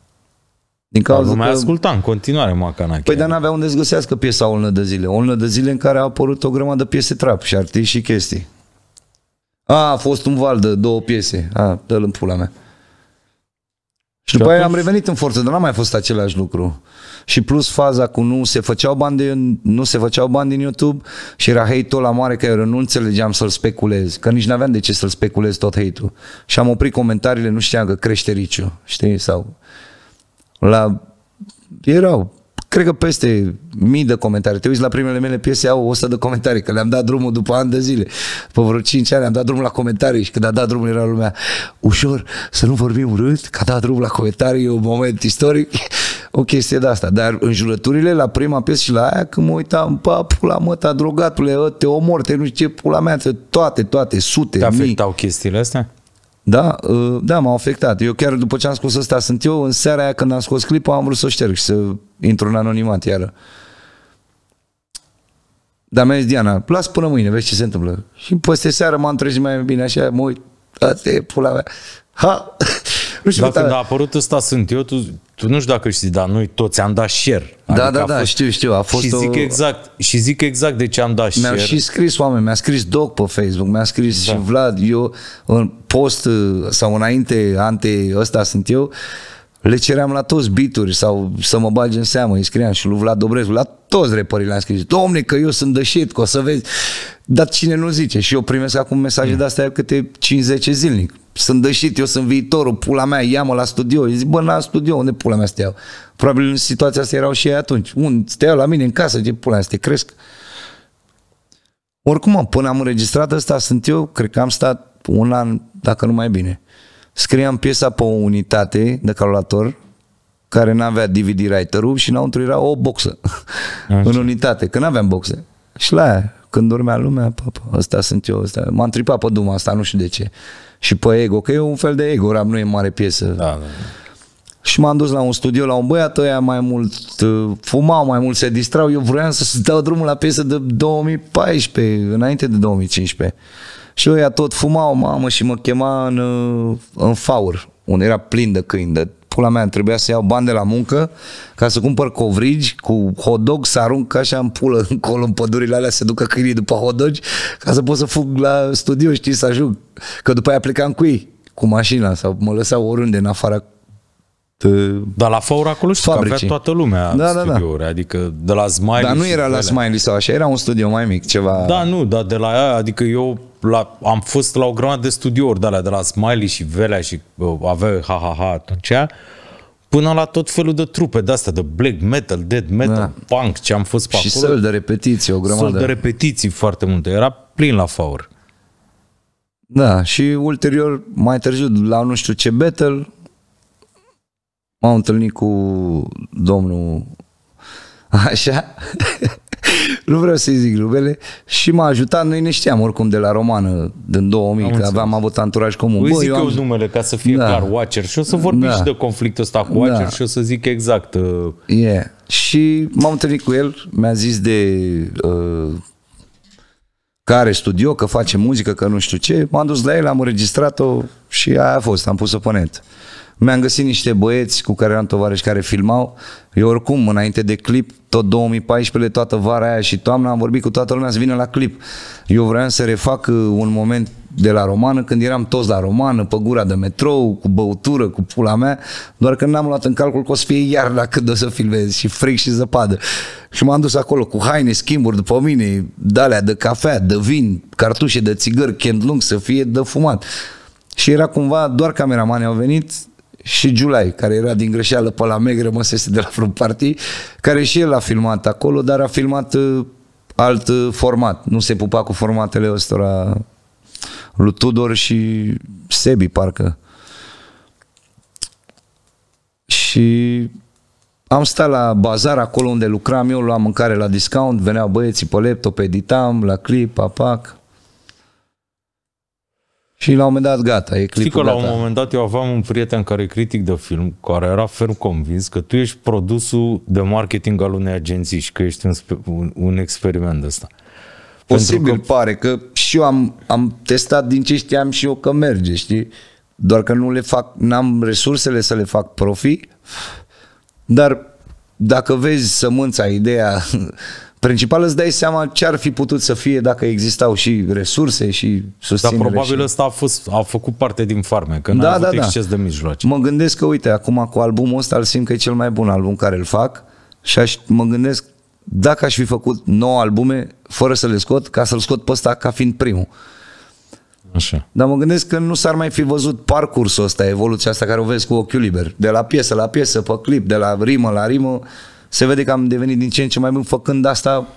Din cauza Dar lumea că... asculta în continuare Macanache. Păi dar n-avea unde să găsească piesa o lună de zile. O lună de zile în care a apărut o grămadă de piese trap și artiști și chestii. A, a fost un val de două piese. A, dă în pula mea. Și după aia am revenit în forță, dar n-a mai fost același lucru. Și plus faza cu nu se făceau bani, de, nu se făceau bani din YouTube și era hate-ul la mare că eu nu înțelegeam să-l speculez, că nici n-aveam de ce să-l speculez tot hate-ul. Și am oprit comentariile, nu știam că crește riciu, știi, sau la, erau, cred că peste mii de comentarii. Te uiți la primele mele piese, au 100 de comentarii, că le-am dat drumul după ani de zile. Pe vreo 5 ani am dat drumul la comentarii și când a dat drumul era lumea ușor, să nu vorbim urât, că a dat drumul la comentarii, e un moment istoric, o chestie de asta. Dar în jurăturile, la prima piesă și la aia, când mă uitam, pa, pula mă, ta drogatule, te omor, te nu știu ce, pula mea, toate, toate, sute, Te afectau mii. chestiile astea? Da, uh, da, m-a afectat. Eu chiar după ce am scos asta sunt eu, în seara aia când am scos clipul am vrut să o șterg și să intru în anonimat iară. Dar mi-a zis Diana, las până mâine, vezi ce se întâmplă. Și peste seară m-am trezit mai bine așa, mă uit, asta e pula mea. Ha! <laughs> Nu știu Dar când a apărut ăsta sunt eu, tu tu nu știu dacă știi, dar noi toți am dat share. Da, adică da, da, știu, știu. A fost și zic o... exact, și zic exact de ce am dat mi a share. mi a și scris oameni, mi-a scris Doc pe Facebook, mi-a scris da. și Vlad, eu în post uh, sau înainte, ante ăsta sunt eu, le ceream la toți bituri sau să mă bage în seamă, îi scriam și lui Vlad Dobrescu, la toți repării le-am scris, domne că eu sunt dășit, că o să vezi, dar cine nu zice și eu primesc acum mesaje mm. de astea câte 5-10 zilnic sunt dășit, eu sunt viitorul, pula mea, ia-mă la studio. Eu zic, bă, n-am studio, unde pula mea steau? Probabil în situația asta erau și ei atunci. Un, steau la mine în casă, ce pula mea, să te cresc. Oricum, până am înregistrat asta, sunt eu, cred că am stat un an, dacă nu mai bine. Scriam piesa pe o unitate de calculator, care n-avea DVD writer-ul și înăuntru era o boxă Așa. <laughs> în unitate, că n-aveam boxe. Și la aia, când dormea lumea, papa, ăsta sunt eu, ăsta. M-am tripat pe duma asta, nu știu de ce și pe ego, că e un fel de ego rap, nu e mare piesă. Da, da, da. Și m-am dus la un studio, la un băiat, ăia mai mult uh, fumau, mai mult se distrau. Eu vroiam să dau drumul la piesă de 2014, înainte de 2015. Și ăia tot fumau, mamă, și mă chema în, uh, în faur, unde era plin de câini, de pula mea, trebuia să iau bani de la muncă ca să cumpăr covrigi cu hodog, să arunc așa în pulă <laughs> încolo în pădurile alea, să ducă câinii după hodogi ca să pot să fug la studio, știi, să ajung. Că după aia plecam cu ei, cu mașina sau mă lăsau oriunde în afara dar la Faur acolo știu fabricii. că avea toată lumea da, da, da. adică de la Smiley. Dar nu era la Smiley sau așa, era un studio mai mic, ceva... Da, nu, dar de la adică eu la, am fost la o grămadă de studiouri de alea, de la Smiley și Velea și uh, avea ha-ha-ha atunci, până la tot felul de trupe de astea, de black metal, dead metal, da. punk, ce am fost pe și acolo. Și de repetiții, o grămadă. Săl de repetiții foarte multe, era plin la Faur. Da, și ulterior, mai târziu, la nu știu ce battle, m-am întâlnit cu domnul așa, <laughs> nu vreau să-i zic numele, și m-a ajutat, noi ne știam oricum de la romană din 2000, am că înțeles. aveam avut anturaj comun. Îi Bă, zic eu, am... numele ca să fie da. clar, Watcher, și o să vorbim da. și de conflictul ăsta cu Watcher da. și o să zic exact. Uh... Yeah. Și m-am întâlnit cu el, mi-a zis de uh, care studio, că face muzică, că nu știu ce, m-am dus la el, am înregistrat-o și aia a fost, am pus-o pe net. Uh, mi-am găsit niște băieți cu care eram tovarăși care filmau. Eu oricum, înainte de clip, tot 2014, toată vara aia și toamna, am vorbit cu toată lumea să vină la clip. Eu vreau să refac uh, un moment de la romană, când eram toți la romană, pe gura de metrou, cu băutură, cu pula mea, doar că n-am luat în calcul că o să fie la când o să filmez și fric și zăpadă. Și m-am dus acolo cu haine, schimburi după mine, dalea de cafea, de vin, cartușe de țigări, Ken Lung, să fie de fumat. Și era cumva, doar cameramanii au venit, și Giulai, care era din greșeală pe la Meg, rămăsese de la vreun party, care și el a filmat acolo, dar a filmat uh, alt uh, format. Nu se pupa cu formatele ăstora lui Tudor și Sebi, parcă. Și am stat la bazar, acolo unde lucram eu, luam mâncare la discount, veneau băieții pe laptop, editam la clip, Pa, și la un moment dat, gata, e clipul Știi că gata. la un moment dat eu aveam un prieten care e critic de film, care era ferm convins că tu ești produsul de marketing al unei agenții și că ești un, un, un experiment de ăsta. Posibil că... pare că și eu am, am testat din ce știam și eu că merge, știi? Doar că nu le fac, n-am resursele să le fac profi, dar dacă vezi sămânța, ideea Principal îți dai seama ce ar fi putut să fie dacă existau și resurse și susținere. Dar probabil și... ăsta a, fost, a făcut parte din farme, că da, n-a da, da, da. exces da. de mijloace. Mă gândesc că, uite, acum cu albumul ăsta îl simt că e cel mai bun album care îl fac și aș, mă gândesc dacă aș fi făcut 9 albume fără să le scot, ca să-l scot pe ăsta ca fiind primul. Așa. Dar mă gândesc că nu s-ar mai fi văzut parcursul ăsta, evoluția asta care o vezi cu ochiul liber. De la piesă la piesă, pe clip, de la rimă la rimă, se vede că am devenit din ce în ce mai bun făcând asta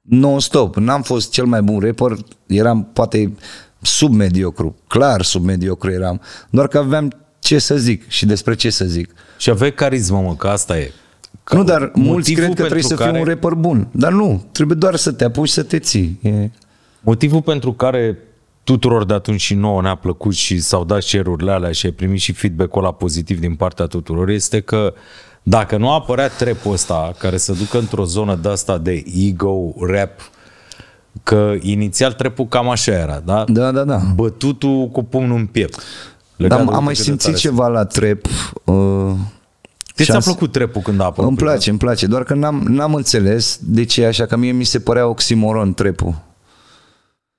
non-stop. N-am fost cel mai bun rapper, eram poate sub mediocru, clar sub mediocru eram, doar că aveam ce să zic și despre ce să zic. Și aveai carismă, mă, că asta e. Că nu, dar mulți cred că trebuie să care... fii un rapper bun, dar nu, trebuie doar să te apuci să te ții. E... Motivul pentru care tuturor de atunci și nouă ne-a plăcut și s-au dat cerurile alea și ai primit și feedback-ul ăla pozitiv din partea tuturor este că dacă nu apărea trepul ăsta care se ducă într-o zonă de asta de ego, rap, că inițial trepul cam așa era, da? Da, da, da. Bătutul cu pumnul în piept. da, am mai simțit ceva la trep. Uh, ce ți-a plăcut trepul când a apărut? Îmi place, îmi place, doar că n-am, n-am înțeles de ce e așa, că mie mi se părea oximoron trepul.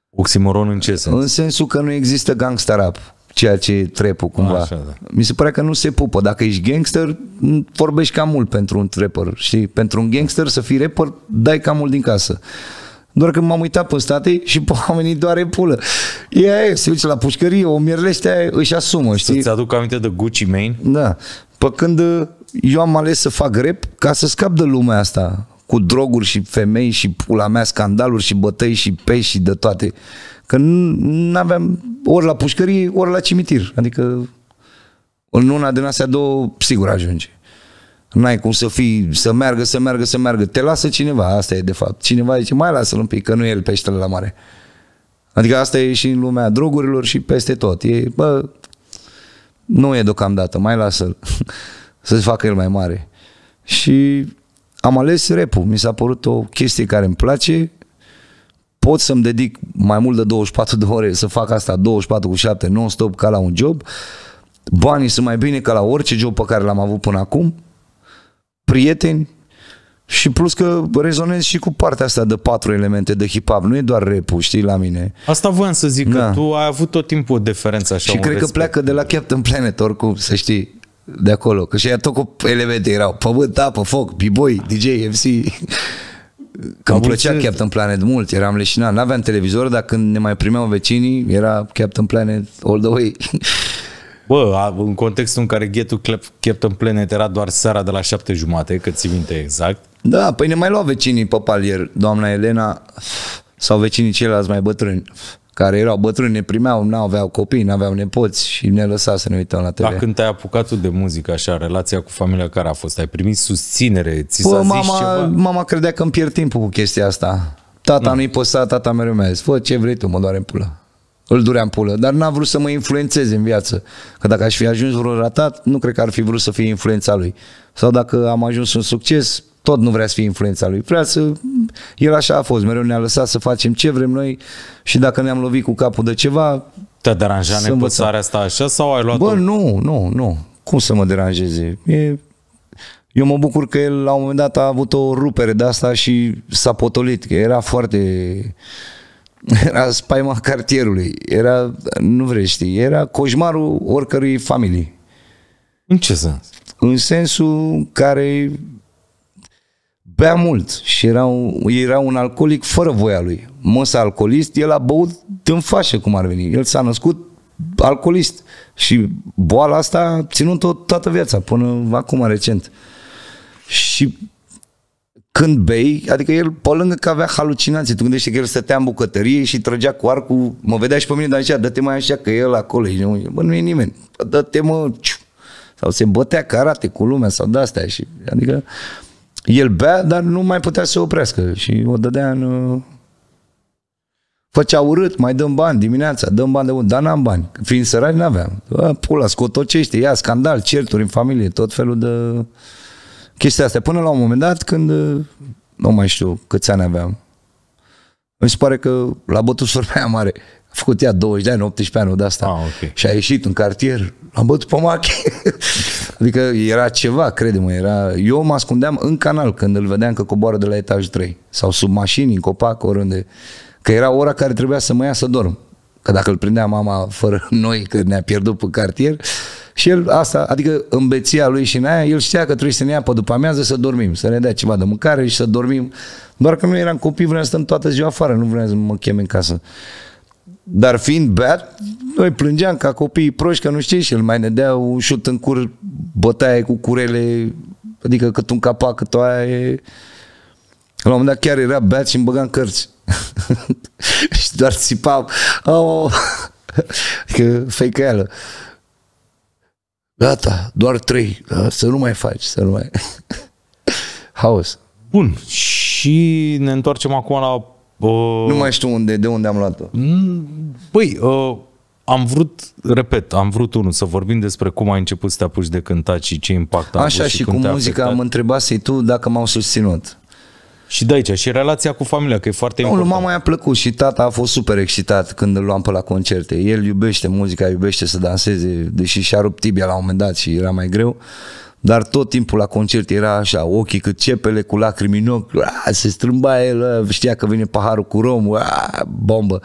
Oximoron în ce sens? În sensul că nu există gangsta rap ceea ce e trepul cumva. Așa, da. Mi se pare că nu se pupă. Dacă ești gangster, vorbești cam mult pentru un trapper. Și pentru un gangster să fii rapper, dai cam mult din casă. Doar că m-am uitat pe state și pe <laughs> oamenii doare pulă. E, se duce la pușcărie, o mierlește, își asumă, știi? Să-ți aduc aminte de Gucci Mane? Da. Pe când uh, eu am ales să fac rep ca să scap de lumea asta cu droguri și femei și pula mea, scandaluri și bătăi și pești și de toate. Că nu aveam ori la pușcării, ori la cimitir. Adică în una din astea două, sigur ajunge. N-ai cum să fii, să meargă, să meargă, să meargă. Te lasă cineva, asta e de fapt. Cineva zice, mai lasă-l un pic, că nu e el peștele la mare. Adică asta e și în lumea drogurilor și peste tot. E, bă, nu e deocamdată, mai lasă-l <laughs> să-ți facă el mai mare. Și am ales repu. Mi s-a părut o chestie care îmi place, pot să-mi dedic mai mult de 24 de ore să fac asta 24 cu 7 non-stop ca la un job, banii sunt mai bine ca la orice job pe care l-am avut până acum, prieteni și plus că rezonez și cu partea asta de patru elemente de hip-hop, nu e doar rap știi, la mine. Asta voiam să zic, da. că tu ai avut tot timpul o diferență așa. Și cred respect. că pleacă de la Captain Planet, oricum, să știi de acolo, că și aia tot cu elemente erau pământ, apă, foc, b-boy, DJ, MC. Că îmi plăcea ce... Captain Planet mult, eram leșinat. N-aveam televizor, dar când ne mai primeau vecinii, era Captain Planet all the way. <laughs> Bă, în contextul în care ghetul Captain Planet era doar seara de la șapte jumate, că ți minte exact. Da, păi ne mai luau vecinii pe palier, doamna Elena sau vecinii ceilalți mai bătrâni care erau bătrâni, ne primeau, nu aveau copii, nu aveau nepoți și ne lăsa să ne uităm la TV. Dar când te-ai apucat tu de muzică, așa, relația cu familia care a fost? Ai primit susținere? Ți Bă, s-a păi, mama, zis ceva? mama credea că îmi pierd timpul cu chestia asta. Tata nu. Da. nu-i posta, tata mereu mi-a zis, fă ce vrei tu, mă doare în pulă. Îl durea în pulă, dar n-a vrut să mă influențeze în viață. Că dacă aș fi ajuns vreo ratat, nu cred că ar fi vrut să fie influența lui. Sau dacă am ajuns un succes, tot nu vrea să fie influența lui. Vrea să... El așa a fost, mereu ne-a lăsat să facem ce vrem noi și dacă ne-am lovit cu capul de ceva... Te deranja nepățarea asta așa sau ai luat Bă, nu, nu, nu. Cum să mă deranjeze? E... Eu mă bucur că el la un moment dat a avut o rupere de asta și s-a potolit, că era foarte... Era spaima cartierului, era, nu vrei știi, era coșmarul oricărui familii. În ce sens? În sensul care bea mult și era un, era un alcoolic fără voia lui. Măsa alcoolist, el a băut din fașă cum ar veni. El s-a născut alcoolist și boala asta a ținut-o toată viața, până acum recent. Și când bei, adică el pe lângă că avea halucinații, tu gândești că el stătea în bucătărie și trăgea cu arcul, mă vedea și pe mine, dar zicea, dă-te mai așa că el acolo, și zice, bă, nu e nimeni, dă-te mă, sau se bătea carate cu lumea sau de-astea și, adică el bea, dar nu mai putea să oprească și o dădea în... Uh, făcea urât, mai dăm bani dimineața, dăm bani de unde, dar n-am bani. Fiind sărani, n-aveam. A, pula, scotocește, ia, scandal, certuri în familie, tot felul de chestii astea. Până la un moment dat, când, uh, nu mai știu câți ani aveam, mi se pare că la bătut surpea <laughs> mare făcut ea 20 de ani, 18 ani de asta. Ah, okay. Și a ieșit în cartier, am bătut pe machi. <laughs> adică era ceva, credem mă era... Eu mă ascundeam în canal când îl vedeam că coboară de la etaj 3 sau sub mașini, în copac, oriunde. Că era ora care trebuia să mă ia să dorm. Că dacă îl prindea mama fără <laughs> noi, că ne-a pierdut pe cartier, și el asta, adică în beția lui și în aia, el știa că trebuie să ne ia pe după amiază să dormim, să ne dea ceva de mâncare și să dormim. Doar că noi eram copii, vreau să stăm toată ziua afară, nu vreau să mă chem în casă. Dar fiind beat, noi plângeam ca copiii proști, că nu știi și el mai ne dea un șut în cur, bătaie cu curele, adică cât un capac, cât o aia e... La un moment dat chiar era beat și îmi băga în cărți. <laughs> și doar țipa, au, <laughs> că fake Gata, doar trei, da, să nu mai faci, să nu mai... <laughs> Haos. Bun, și ne întoarcem acum la Uh, nu mai știu unde, de unde am luat-o. Păi, uh, am vrut, repet, am vrut unul să vorbim despre cum ai început să te apuci de cântat și ce impact a Așa, avut și, și cu muzica am întrebat să i tu dacă m-au susținut. Și de aici, și relația cu familia, că e foarte nu, important. Mama i-a plăcut și tata a fost super excitat când îl luam pe la concerte. El iubește muzica, iubește să danseze, deși și-a rupt tibia la un moment dat și era mai greu dar tot timpul la concert era așa, ochii cât cepele cu lacrimi în ochi, a, se strâmba el, știa că vine paharul cu rom, a, bombă.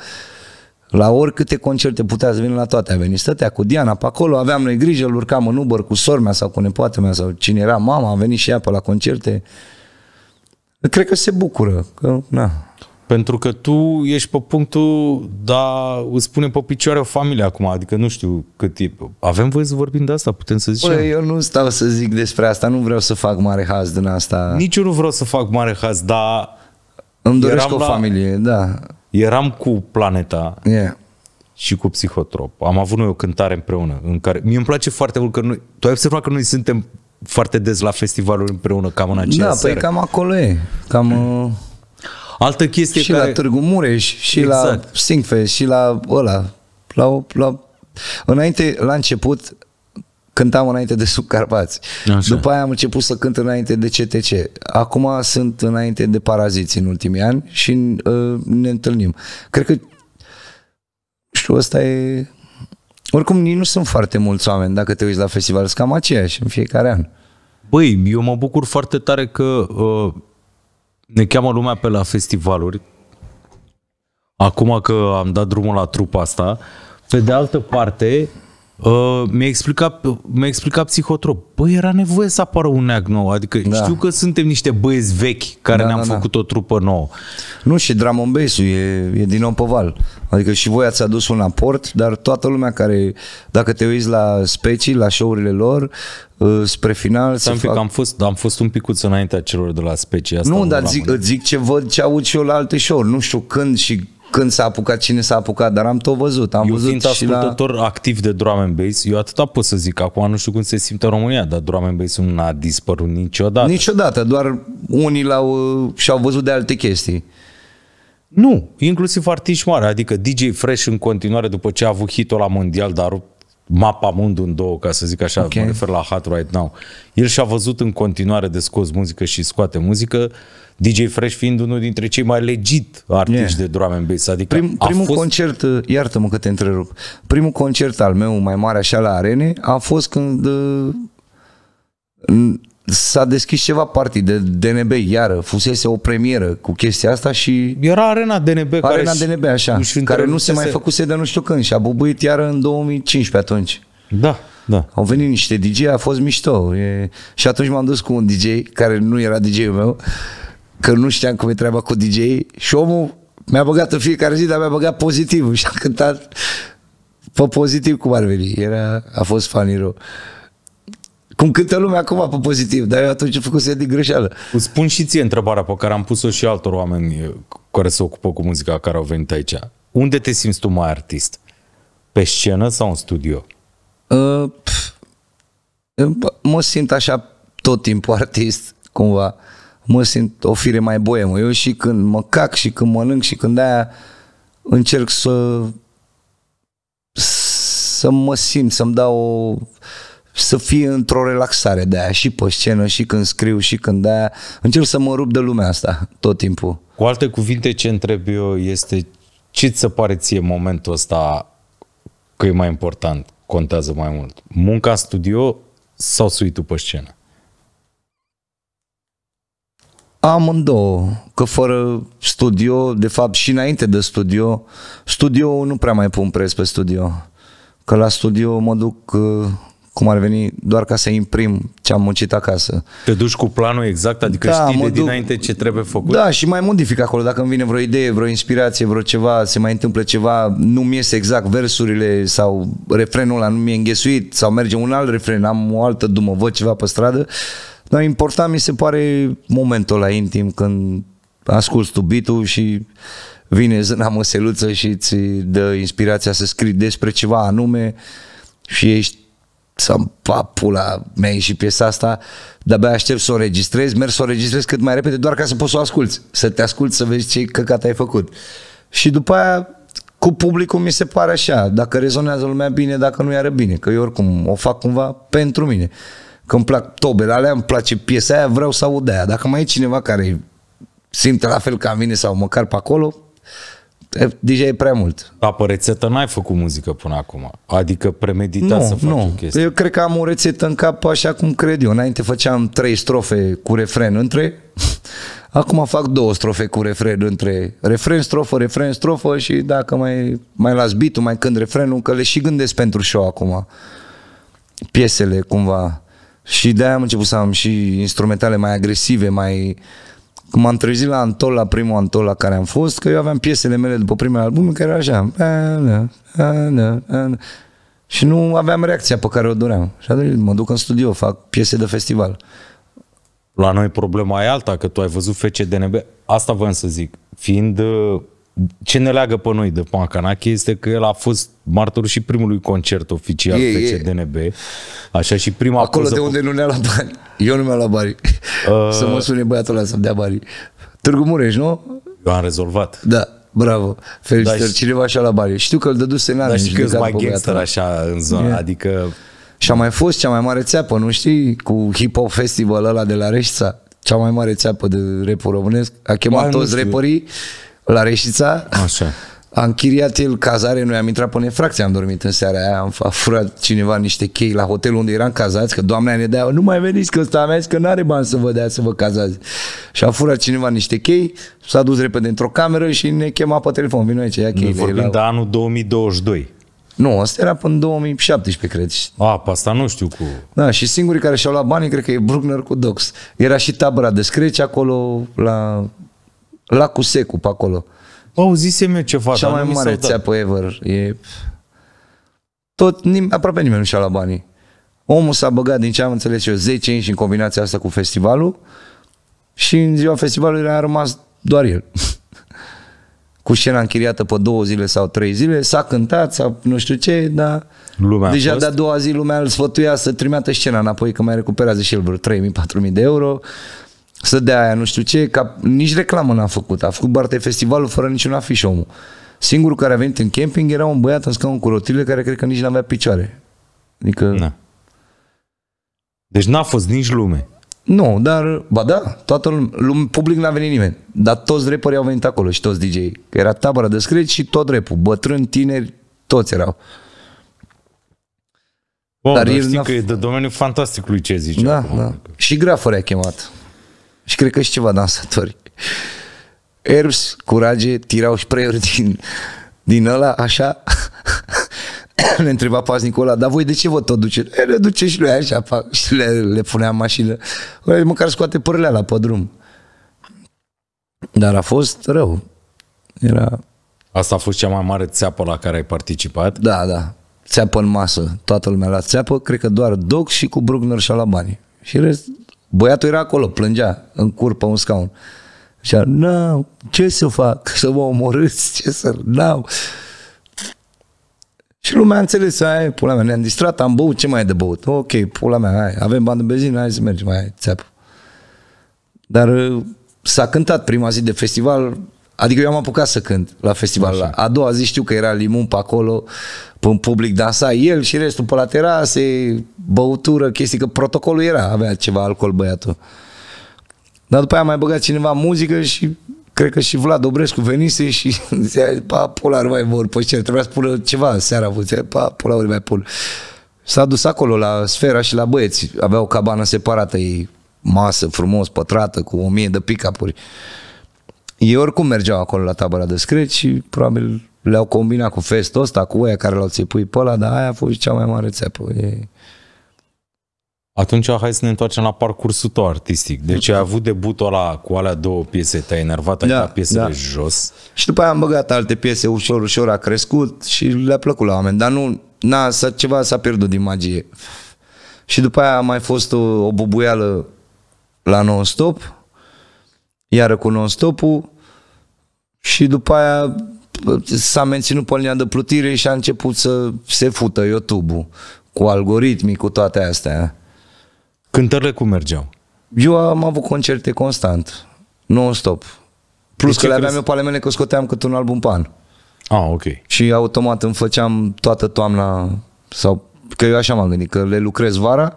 La oricâte concerte putea să vină la toate, a venit, stătea cu Diana pe acolo, aveam noi grijă, îl urcam în Uber cu sormea sau cu nepoată mea sau cine era, mama, a venit și ea pe la concerte. Cred că se bucură, că na, pentru că tu ești pe punctul, da, îți pune pe picioare o familie acum, adică nu știu cât e. Avem voie să vorbim de asta, putem să zicem? Păi, eu nu stau să zic despre asta, nu vreau să fac mare haz din asta. Nici eu nu vreau să fac mare haz, dar... Îmi doresc o la, familie, da. Eram cu Planeta yeah. și cu Psihotrop. Am avut noi o cântare împreună în care... Mie îmi place foarte mult că noi... Tu ai observat că noi suntem foarte des la festivaluri împreună, cam în aceeași Da, păi seară. păi cam acolo e. Cam... Mm. Uh Altă chestie și care... la Târgu Mureș, și exact. la Singfe, și la ăla. La, la... Înainte, la început, cântam înainte de Subcarpați. Așa. După aia am început să cânt înainte de CTC. Acum sunt înainte de Paraziți în ultimii ani și uh, ne întâlnim. Cred că știu, ăsta e... Oricum, nici nu sunt foarte mulți oameni dacă te uiți la festival, sunt cam aceiași în fiecare an. Băi, eu mă bucur foarte tare că uh, ne cheamă lumea pe la festivaluri. Acum că am dat drumul la trupa asta, pe de altă parte, Uh, mi-a explicat, mi-a explicat psihotrop. Băi, era nevoie să apară un neag nou. Adică da. știu că suntem niște băieți vechi care da, ne-am da, da. făcut da. o trupă nouă. Nu, și Dramon e, e din nou val. Adică și voi ați adus un aport, dar toată lumea care, dacă te uiți la specii, la show-urile lor, uh, spre final să fac... am, fost, am fost un picuț înaintea celor de la specii. asta. Nu, dar zic, zic ce văd, ce aud și eu la alte show Nu știu când și când s-a apucat, cine s-a apucat, dar am tot văzut. Am eu văzut fiind și ascultător la... activ de drum and bass, eu atâta pot să zic, acum nu știu cum se simte România, dar drum and bass nu a dispărut niciodată. Niciodată, doar unii l-au, și-au văzut de alte chestii. Nu, inclusiv artiști mari, adică DJ Fresh în continuare după ce a avut hitul la mondial, dar a rupt mapa mundul în două, ca să zic așa, okay. mă refer la Hot Right Now. El și-a văzut în continuare de scos muzică și scoate muzică, DJ Fresh fiind unul dintre cei mai legit artiști yeah. de drum and bass. Adică Prim, primul fost... concert, iartă-mă că te întrerup, primul concert al meu mai mare așa la arene a fost când uh, s-a deschis ceva de DNB iară, fusese o premieră cu chestia asta și... Era arena DNB. Arena care DNB, așa, care nu se mai făcuse de nu știu când și a bubuit iară în 2015 atunci. Da, da. Au venit niște DJ, a fost mișto. E... Și atunci m-am dus cu un DJ, care nu era DJ-ul meu, că nu știam cum e treaba cu DJ și omul mi-a băgat în fiecare zi, dar mi-a băgat pozitiv <laughs> și a cântat pe pozitiv cum ar veni. Era, a fost fanii rău. Cum cântă lumea acum pe pozitiv, dar eu atunci să din greșeală. Îți spun și ție întrebarea pe care am pus-o și altor oameni eh, care se ocupă cu muzica care au venit aici. Unde te simți tu mai artist? Pe scenă sau în studio? Uh, pf, mă simt așa tot timpul artist, cumva. Mă simt o fire mai boemă. Eu și când mă cac și când mănânc și când aia încerc să să mă simt, să-mi dau o să fie într-o relaxare de aia și pe scenă și când scriu și când de încerc să mă rup de lumea asta tot timpul. Cu alte cuvinte ce întreb eu este ce ți se pare ție momentul ăsta că e mai important, contează mai mult? Munca studio sau suitul pe scenă? Amândouă, că fără studio, de fapt și înainte de studio, studio nu prea mai pun preț pe studio. Că la studio mă duc uh, cum ar veni, doar ca să imprim ce am muncit acasă. Te duci cu planul exact, adică da, știi de duc... dinainte ce trebuie făcut? Da, și mai modific acolo, dacă îmi vine vreo idee, vreo inspirație, vreo ceva, se mai întâmplă ceva, nu-mi iese exact versurile sau refrenul ăla nu mi-e înghesuit sau merge un alt refren, am o altă dumă, văd ceva pe stradă, dar important mi se pare momentul la intim când ascult tu beat și vine zâna măseluță și îți dă inspirația să scrii despre ceva anume și ești să-mi papula, mi-a ieșit piesa asta, de-abia aștept să o înregistrez, merg să o înregistrez cât mai repede, doar ca să poți să o asculți, să te asculți, să vezi ce căcat ai făcut. Și după aia, cu publicul mi se pare așa, dacă rezonează lumea bine, dacă nu iară bine, că eu oricum o fac cumva pentru mine. Că îmi plac tobele alea, îmi place piesa aia, vreau să aud aia. Dacă mai e cineva care simte la fel ca mine sau măcar pe acolo, DJ e prea mult. Dar pe rețetă n-ai făcut muzică până acum? Adică premeditat nu, să faci nu. o chestie? Eu cred că am o rețetă în cap așa cum cred eu. Înainte făceam trei strofe cu refren între... <laughs> Acum fac două strofe cu refren între refren, strofă, refren, strofă și dacă mai, mai las beat mai când refrenul, că le și gândesc pentru show acum. Piesele cumva. Și de-aia am început să am și instrumentale mai agresive, mai... Uh, cum m-am trezit la Antol, la primul Antol la care am fost, că eu aveam piesele mele după primele album, care era așa. Și nu aveam reacția pe care o doream. Și atunci mă duc în studio, fac piese de festival. La noi problema e alta, că tu ai văzut FCDNB. Asta vreau să zic. Fiind uh, ce ne leagă pe noi de Pancanache este că el a fost martorul și primului concert oficial e, pe CDNB. Așa și prima Acolo poză de unde pe... nu ne-a luat bani. Eu nu mi-am luat bani. Uh... Să mă sune băiatul ăla să-mi dea bani. Târgu Mureș, nu? Eu am rezolvat. Da. Bravo, felicitări, da, cineva așa la bari. Știu că îl dăduse în Dar știi că mai gangster așa în zona, yeah. adică... Și a mai fost cea mai mare țeapă, nu știi? Cu Hip Hop Festival ăla de la Reșița. Cea mai mare țeapă de rap românesc. A chemat Bă, toți rapperii la Reșița. Așa. Am închiriat el cazare, noi am intrat până în fracție, am dormit în seara aia, am furat cineva niște chei la hotelul unde eram cazați, că doamna ne dea, nu mai veniți că ăsta mea că nu are bani să vă dea să vă cazați. Și a furat cineva niște chei, s-a dus repede într-o cameră și ne chema pe telefon, vino aici, ia Nu Vorbim la... de anul 2022. Nu, asta era până în 2017, cred. A, pe asta nu știu cu... Da, și singurii care și-au luat banii, cred că e Bruckner cu Dox. Era și tabăra de scrieci acolo la la cu Secu pe acolo. Auzisem eu ceva. Cea mai mare țeapă ever. E... Tot, nim- aproape nimeni nu și-a la banii. Omul s-a băgat, din ce am înțeles eu, 10 și în combinația asta cu festivalul și în ziua festivalului a rămas doar el. <laughs> cu scena închiriată pe două zile sau trei zile, s-a cântat, sau nu știu ce, dar lumea deja de-a doua zi lumea îl sfătuia să trimeată scena înapoi, că mai recuperează și el vreo 3.000-4.000 de euro să dea aia nu știu ce, ca, nici reclamă n-a făcut, a făcut parte festivalul fără niciun afiș omul. Singurul care a venit în camping era un băiat în scaun cu rotile care cred că nici n-avea picioare. Adică... Na. Deci n-a fost nici lume. Nu, dar, ba da, toată lumea, public n-a venit nimeni, dar toți rapperii au venit acolo și toți dj -ii. Că era tabără de screci și tot repu, bătrâni, tineri, toți erau. Bom, dar, dar știi că e de domeniul lui ce zice. Da, acum. da. Și Grafări a chemat. Și cred că și ceva dansatori. Erbs, curaje, tirau și preiuri din, din ăla, așa. <coughs> le întreba paznicul ăla, dar voi de ce vă tot duceți? Eh, le duce și lui așa, fac, și le, le punea în mașină. Ăla măcar scoate părlea la pe drum. Dar a fost rău. Era... Asta a fost cea mai mare țeapă la care ai participat? Da, da. Țeapă în masă. Toată lumea la țeapă. Cred că doar Doc și cu Brugner și la bani. Și rest, Băiatul era acolo, plângea în cur pe un scaun. Și nu, ce să fac? Să mă omorâți? Ce să... n Și lumea a înțeles, hai, pula mea, ne-am distrat, am băut, ce mai e de băut? Ok, pula mea, hai, avem bani de benzină, hai să mergem, mai țeapă. Dar uh, s-a cântat prima zi de festival, Adică eu am apucat să cânt la festival. Așa. A doua zi știu că era limun pe acolo, pe un public dansa el și restul pe la terase, băutură, chestii, că protocolul era, avea ceva alcool băiatul. Dar după aia mai băgat cineva muzică și cred că și Vlad Dobrescu venise și <laughs> zicea, pa, nu mai vor, păi ce, trebuia să pună ceva seara, zicea, pa, polar mai pun. S-a dus acolo la sfera și la băieți, avea o cabană separată ei, masă frumos, pătrată, cu o mie de pick-up-uri ei oricum mergeau acolo la tabăra de scret și probabil le-au combinat cu festul ăsta, cu oia care l-au țipui pe ăla, dar aia a fost cea mai mare țeapă. E... Atunci hai să ne întoarcem la parcursul tău artistic. Deci ai avut debutul ăla cu alea două piese, te-ai enervat, ai da, dat piesele da. jos. Și după aia am băgat alte piese, ușor, ușor a crescut și le-a plăcut la oameni, dar nu, na, s-a, ceva s-a pierdut din magie. Și după aia a mai fost o, o bubuială la non-stop, iară cu non-stop-ul, și după aia s-a menținut pe linia de plutire și a început să se fută YouTube-ul cu algoritmii, cu toate astea. Cântările cum mergeau? Eu am avut concerte constant, non-stop. Plus deci că le aveam eu pe ale mele că scoteam cât un album pan. Ah, ok. Și automat îmi făceam toată toamna, sau că eu așa m-am gândit, că le lucrez vara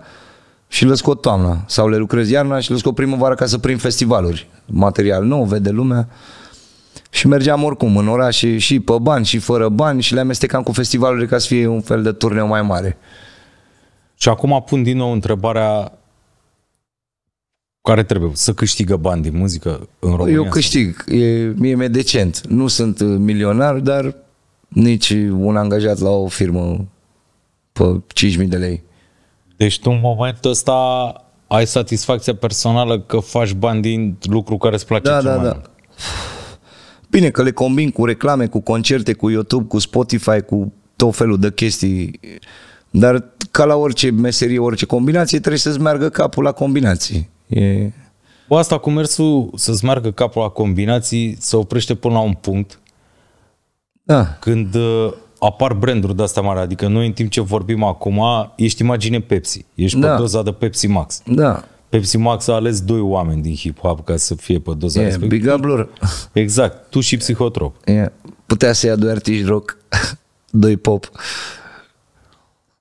și le scot toamna. Sau le lucrez iarna și le scot primăvara ca să prind festivaluri. Material nou, vede lumea. Și mergeam oricum în oraș și, și pe bani și fără bani și le amestecam cu festivalurile ca să fie un fel de turneu mai mare. Și acum pun din nou întrebarea care trebuie să câștigă bani din muzică în România? Eu câștig, e, mie mi-e decent. Nu sunt uh, milionar, dar nici un angajat la o firmă pe 5.000 de lei. Deci tu în momentul ăsta ai satisfacția personală că faci bani din lucru care îți place da, cel da, mai da. mult. Bine că le combin cu reclame, cu concerte, cu YouTube, cu Spotify, cu tot felul de chestii, dar ca la orice meserie, orice combinație, trebuie să-ți meargă capul la combinații. E... Cu asta cu mersul, să-ți meargă capul la combinații, se oprește până la un punct da. când uh, apar branduri de astea mari. Adică noi în timp ce vorbim acum, ești imagine Pepsi, ești da. pe doza de Pepsi Max. Da. Pepsi Max a ales doi oameni din hip-hop ca să fie pe doza yeah, respectivă. Big up, Exact, tu și psihotrop. Yeah. Putea să ia doi artiști rock, <laughs> doi pop.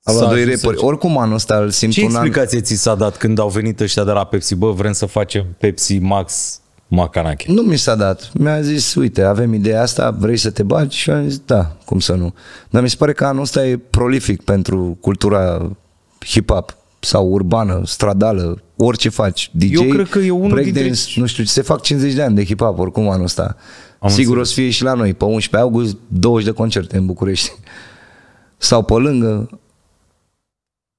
A luat doi reperi. Oricum anul ăsta îl simt Ce un explicație an... ți s-a dat când au venit ăștia de la Pepsi? Bă, vrem să facem Pepsi Max Macanache. Nu mi s-a dat. Mi-a zis, uite, avem ideea asta, vrei să te bagi? Și am zis, da, cum să nu. Dar mi se pare că anul ăsta e prolific pentru cultura hip-hop sau urbană, stradală, orice faci, DJ, Eu cred că e unul breakdance, dintre... nu știu, se fac 50 de ani de hip-hop oricum anul ăsta. Am Sigur înțeles. o să fie și la noi, pe 11 august, 20 de concerte în București. <laughs> Sau pe lângă,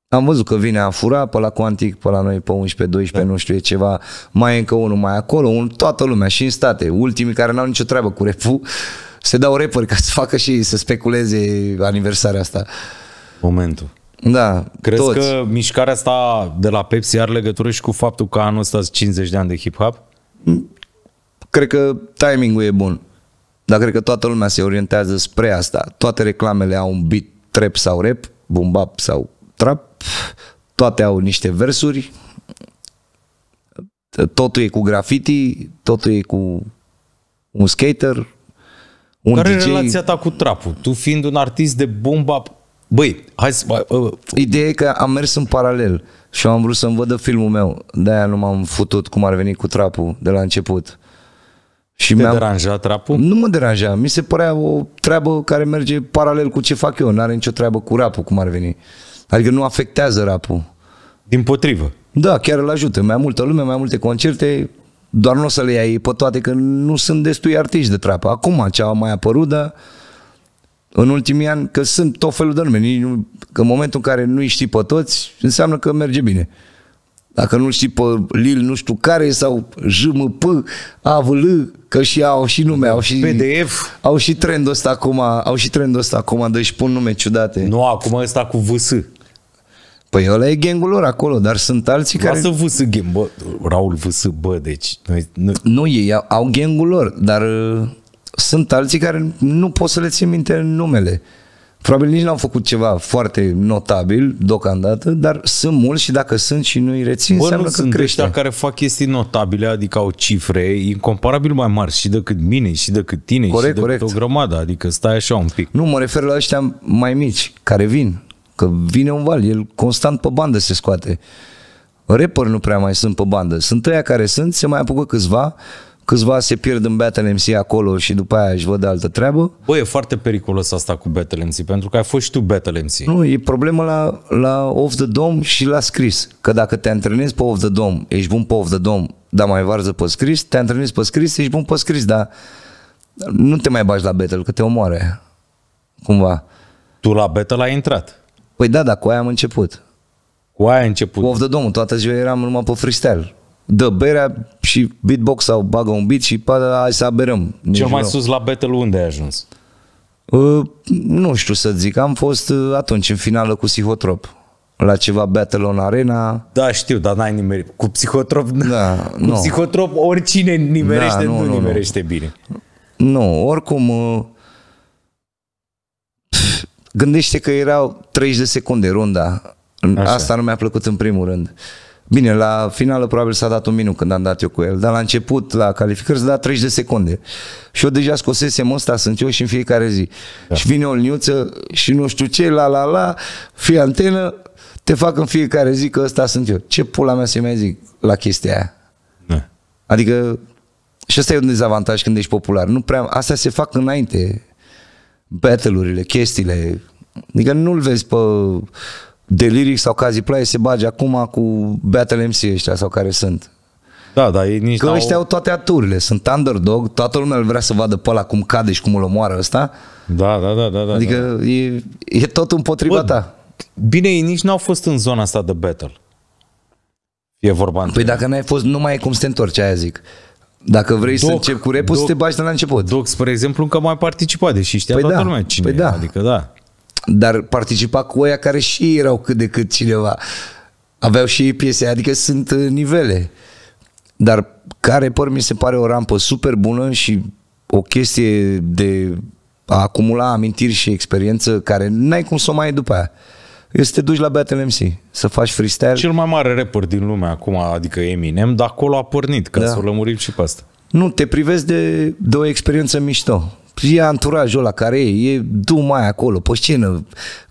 am văzut că vine a fura pe la Quantic, pe la noi pe 11, 12, da. nu știu, e ceva, mai e încă unul, mai acolo, un, toată lumea și în state, ultimii care n-au nicio treabă cu repu, se dau repări ca să facă și să speculeze aniversarea asta. Momentul. Da, Crezi toți. că mișcarea asta de la Pepsi are legătură și cu faptul că anul ăsta 50 de ani de hip-hop? Mm, cred că timingul e bun. Dar cred că toată lumea se orientează spre asta. Toate reclamele au un beat trap sau rap, bumbap sau trap. Toate au niște versuri. Totul e cu graffiti, totul e cu un skater, un Care DJ. e relația ta cu trapul? Tu fiind un artist de bumbap Băi, hai să... Ideea e că am mers în paralel și am vrut să-mi vădă filmul meu. De-aia nu m-am futut cum ar veni cu trapul de la început. Și Te deranja trapul? Nu mă deranja, mi se părea o treabă care merge paralel cu ce fac eu, n-are nicio treabă cu rapul, cum ar veni. Adică nu afectează rapul. Din potrivă. Da, chiar îl ajută. Mai multă lume, mai multe concerte, doar nu o să le iei pe toate, că nu sunt destui artiști de trapă. Acum ce au mai apărut, dar în ultimii ani, că sunt tot felul de nume. Că în momentul în care nu îi știi pe toți, înseamnă că merge bine. Dacă nu știi pe Lil nu știu care sau v, L, că și au și nume, au și PDF, au și trendul ăsta acum, au și trendul ăsta acum, deci pun nume ciudate. Nu, acum ăsta cu VS. Păi ăla e gangul lor acolo, dar sunt alții care... Lasă VS gang, bă, Raul VS, bă, deci... Noi, noi... Nu, ei au, au lor, dar uh, sunt alții care nu pot să le țin minte numele. Probabil nici n-au făcut ceva foarte notabil deocamdată, dar sunt mulți și dacă sunt și nu i rețin, Bă, înseamnă nu că sunt crește. care fac chestii notabile, adică au cifre incomparabil mai mari și decât mine și decât tine corect, și decât corect. o grămadă, adică stai așa un pic. Nu, mă refer la ăștia mai mici care vin, că vine un val, el constant pe bandă se scoate. Rapper nu prea mai sunt pe bandă, sunt ăia care sunt, se mai apucă câțiva, câțiva se pierd în MC acolo și după aia își văd altă treabă. Băi, e foarte periculos asta cu MC, pentru că ai fost și tu MC. Nu, e problema la, la off the dome și la scris. Că dacă te antrenezi pe off the dome, ești bun pe off the dome, dar mai varză pe scris, te antrenezi pe scris, ești bun pe scris, dar nu te mai bagi la battle, că te omoare. Cumva. Tu la battle ai intrat. Păi da, dar cu aia am început. Cu aia ai început. Cu off the dome, toată ziua eram numai pe freestyle dă berea și beatbox sau bagă un beat și pa, hai să aberăm. Nici Cel mai rău. sus la battle unde ai ajuns? Uh, nu știu să zic, am fost uh, atunci în finală cu Psihotrop la ceva battle on arena. Da, știu, dar n-ai nimerit. Cu psihotrop, da, <laughs> cu nu. psihotrop oricine nimerește, da, nu, nu, nu nimerește nu. bine. Nu, oricum uh, gândește că erau 30 de secunde runda. Așa. Asta nu mi-a plăcut în primul rând. Uh, Bine, la finală probabil s-a dat un minut când am dat eu cu el, dar la început, la calificări, s-a dat 30 de secunde. Și eu deja scosesem ăsta, sunt eu și în fiecare zi. Da. Și vine o liniuță și nu știu ce, la la la, fie antenă, te fac în fiecare zi că ăsta sunt eu. Ce pula mea să-i mai zic la chestia aia? Da. Adică, și ăsta e un dezavantaj când ești popular. Nu prea, astea se fac înainte. Battle-urile, chestiile. Adică nu-l vezi pe de liric sau play se bage acum cu Battle MC ăștia sau care sunt. Da, da, ei nici Că ăștia au toate aturile, sunt underdog, toată lumea îl vrea să vadă pe ăla cum cade și cum îl omoară ăsta. Da, da, da, da. da adică da. E, e tot împotriva Bă, ta. Bine, ei nici n-au fost în zona asta de battle. E vorba Păi între. dacă n-ai fost, nu mai e cum să te întorci, aia zic. Dacă vrei doc, să începi cu repul, doc, să te bagi de la început. Doc, spre exemplu, încă mai participa, deși știa păi toată da, lumea cine păi e. Da. Adică da dar participa cu oia care și erau cât de cât cineva. Aveau și ei piese, adică sunt uh, nivele. Dar care păr mi se pare o rampă super bună și o chestie de a acumula amintiri și experiență care n-ai cum să o mai ai după aia. Este te duci la Battle MC, să faci freestyle. Cel mai mare rapper din lume acum, adică Eminem, dar acolo a pornit, ca da. să o lămurim și pe asta. Nu, te privezi de, de o experiență mișto și e anturajul ăla care e, e du mai acolo, pe scenă,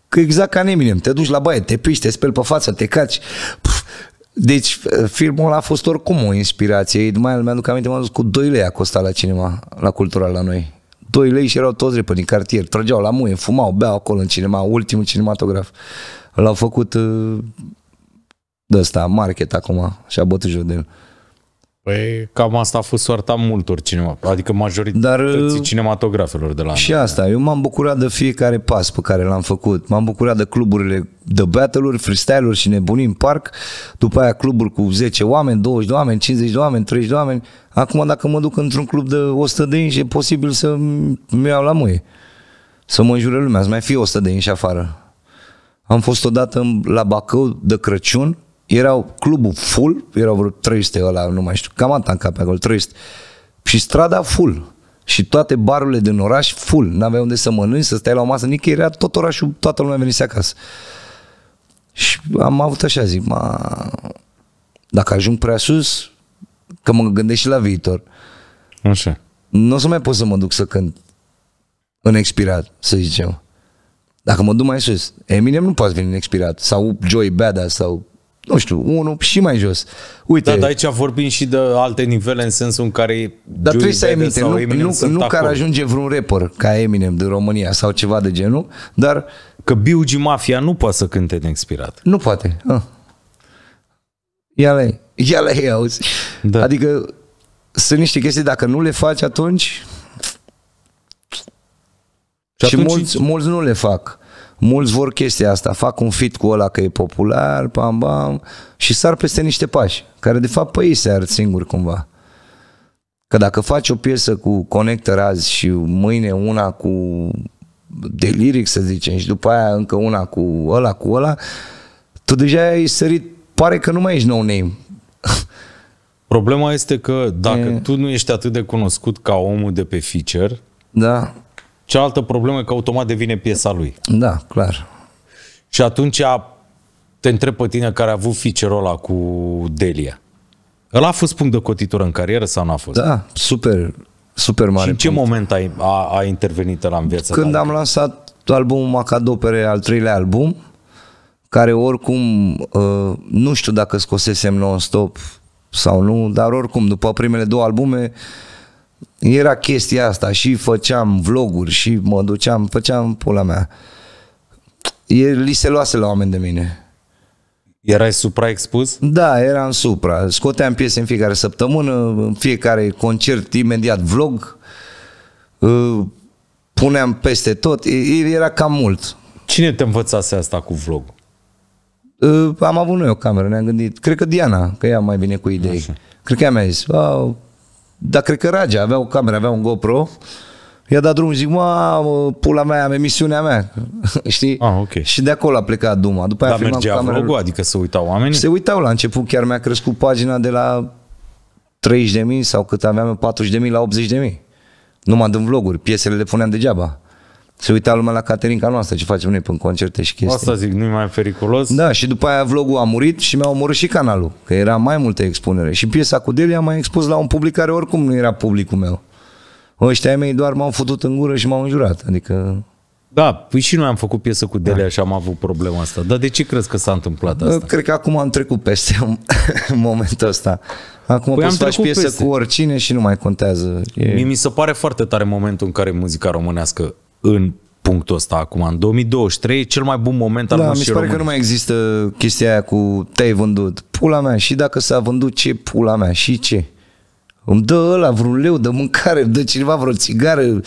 că exact ca Eminem, te duci la baie, te piști, te speli pe față, te caci. Puf. Deci filmul ăla a fost oricum o inspirație, mai mi-aduc aminte, m-am dus cu 2 lei a costat la cinema, la cultura la noi. 2 lei și erau toți repede din cartier, trăgeau la muie, fumau, beau acolo în cinema, ultimul cinematograf. L-au făcut uh, de ăsta, market acum și a bătut jur de el. Păi cam asta a fost soarta multor cinema, adică majoritatea Dar, uh, cinematografelor de la Și anul. asta, eu m-am bucurat de fiecare pas pe care l-am făcut. M-am bucurat de cluburile de battle-uri, freestyle-uri și nebunii în parc, după aia cluburi cu 10 oameni, 20 de oameni, 50 de oameni, 30 de oameni. Acum dacă mă duc într-un club de 100 de inși, e posibil să mi iau la muie. Să mă înjure lumea, să mai fie 100 de inși afară. Am fost odată la Bacău de Crăciun, erau clubul full, erau vreo 300 ăla, nu mai știu, cam atât în pe acolo, 300. Și strada full. Și toate barurile din oraș full. N-aveai unde să mănânci, să stai la o masă, nici era tot orașul, toată lumea venise acasă. Și am avut așa, zic, ma, dacă ajung prea sus, că mă gândesc și la viitor. Așa. Nu o să mai pot să mă duc să cânt în expirat, să zicem. Dacă mă duc mai sus, Eminem nu poate veni în expirat. Sau Joy Bada, sau nu știu, unul și mai jos. Uite, da, dar aici vorbim și de alte nivele în sensul în care Dar trebuie să ai minte, nu, nu, nu că ar ajunge vreun rapper ca Eminem de România sau ceva de genul, dar... Că Biugi Mafia nu poate să cânte de expirat. Nu poate. Ah. Ia le, ia le, auzi. Da. Adică sunt niște chestii, dacă nu le faci atunci... Și, și atunci... mulți, mulți nu le fac. Mulți vor chestia asta, fac un fit cu ăla că e popular, pam, bam, și sar peste niște pași, care de fapt pe ei se ard singuri cumva. Că dacă faci o piesă cu Connector azi și mâine una cu de să zicem și după aia încă una cu ăla, cu ăla, tu deja ai sărit, pare că nu mai ești nou name. <laughs> Problema este că dacă e... tu nu ești atât de cunoscut ca omul de pe feature, da. Cealaltă problemă e că automat devine piesa lui. Da, clar. Și atunci te întreb pe tine care a avut ăla cu Delia. El a fost punct de cotitură în carieră sau nu a fost? Da, super, super mare. Și în ce punct. moment ai, a, a intervenit la în viața Când ta? am lansat albumul Macadopere, al treilea album, care oricum, ă, nu știu dacă scosesem non-stop sau nu, dar oricum, după primele două albume, era chestia asta și făceam vloguri și mă duceam, făceam pula mea. El li se luase la oameni de mine. Erai supraexpus? Da, eram supra. Scoteam piese în fiecare săptămână, în fiecare concert, imediat vlog. Puneam peste tot. Era cam mult. Cine te învățase asta cu vlog? Am avut noi o cameră, ne-am gândit. Cred că Diana, că ea mai bine cu idei. Așa. Cred că ea mi-a zis, dar cred că Ragea avea o cameră, avea un GoPro. I-a dat drumul, zic, mă, pula mea, am emisiunea mea, <laughs> știi? Ah, okay. Și de acolo a plecat Duma. După Dar mergea camera... vlogul, adică se uitau oamenii? Se uitau la început, chiar mi-a crescut pagina de la 30.000 sau cât aveam, 40.000 la 80.000. Numai din vloguri, piesele le puneam degeaba. Se uita lumea la Caterinca noastră, ce facem noi pe concerte și chestii. Asta zic, nu-i mai periculos? Da, și după aia vlogul a murit și mi-a omorât și canalul, că era mai multă expunere. Și piesa cu Delia m-a expus la un public care oricum nu era publicul meu. Ăștia mei doar m-au făcut în gură și m-au înjurat, adică... Da, păi și noi am făcut piesă cu Delia da. și am avut problema asta. Dar de ce crezi că s-a întâmplat asta? Eu cred că acum am trecut peste <laughs> momentul ăsta. Acum păi poți să faci piesă peste. cu oricine și nu mai contează. E... mi se pare foarte tare momentul în care muzica românească în punctul ăsta acum, în 2023, e cel mai bun moment al da, mi se pare că nu mai există chestia aia cu te-ai vândut. Pula mea, și dacă s-a vândut, ce pula mea, și ce? Îmi dă ăla vreun leu de mâncare, îmi dă cineva vreo țigară,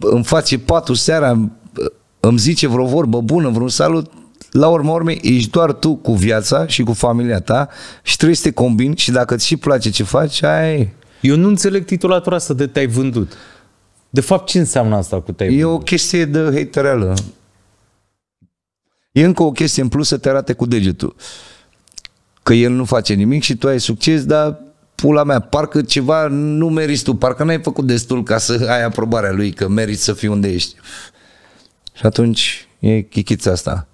îmi face patul seara, îmi zice vreo vorbă bună, vreun salut, la urmă urme, ești doar tu cu viața și cu familia ta și trebuie să te combini și dacă ți și place ce faci, ai... Eu nu înțeleg titulatura asta de te-ai vândut. De fapt, ce înseamnă asta cu tăi? E o chestie de hatereală. E încă o chestie în plus să te arate cu degetul. Că el nu face nimic și tu ai succes, dar pula mea, parcă ceva nu meriți tu, parcă n-ai făcut destul ca să ai aprobarea lui, că meriți să fii unde ești. Și atunci e chichița asta.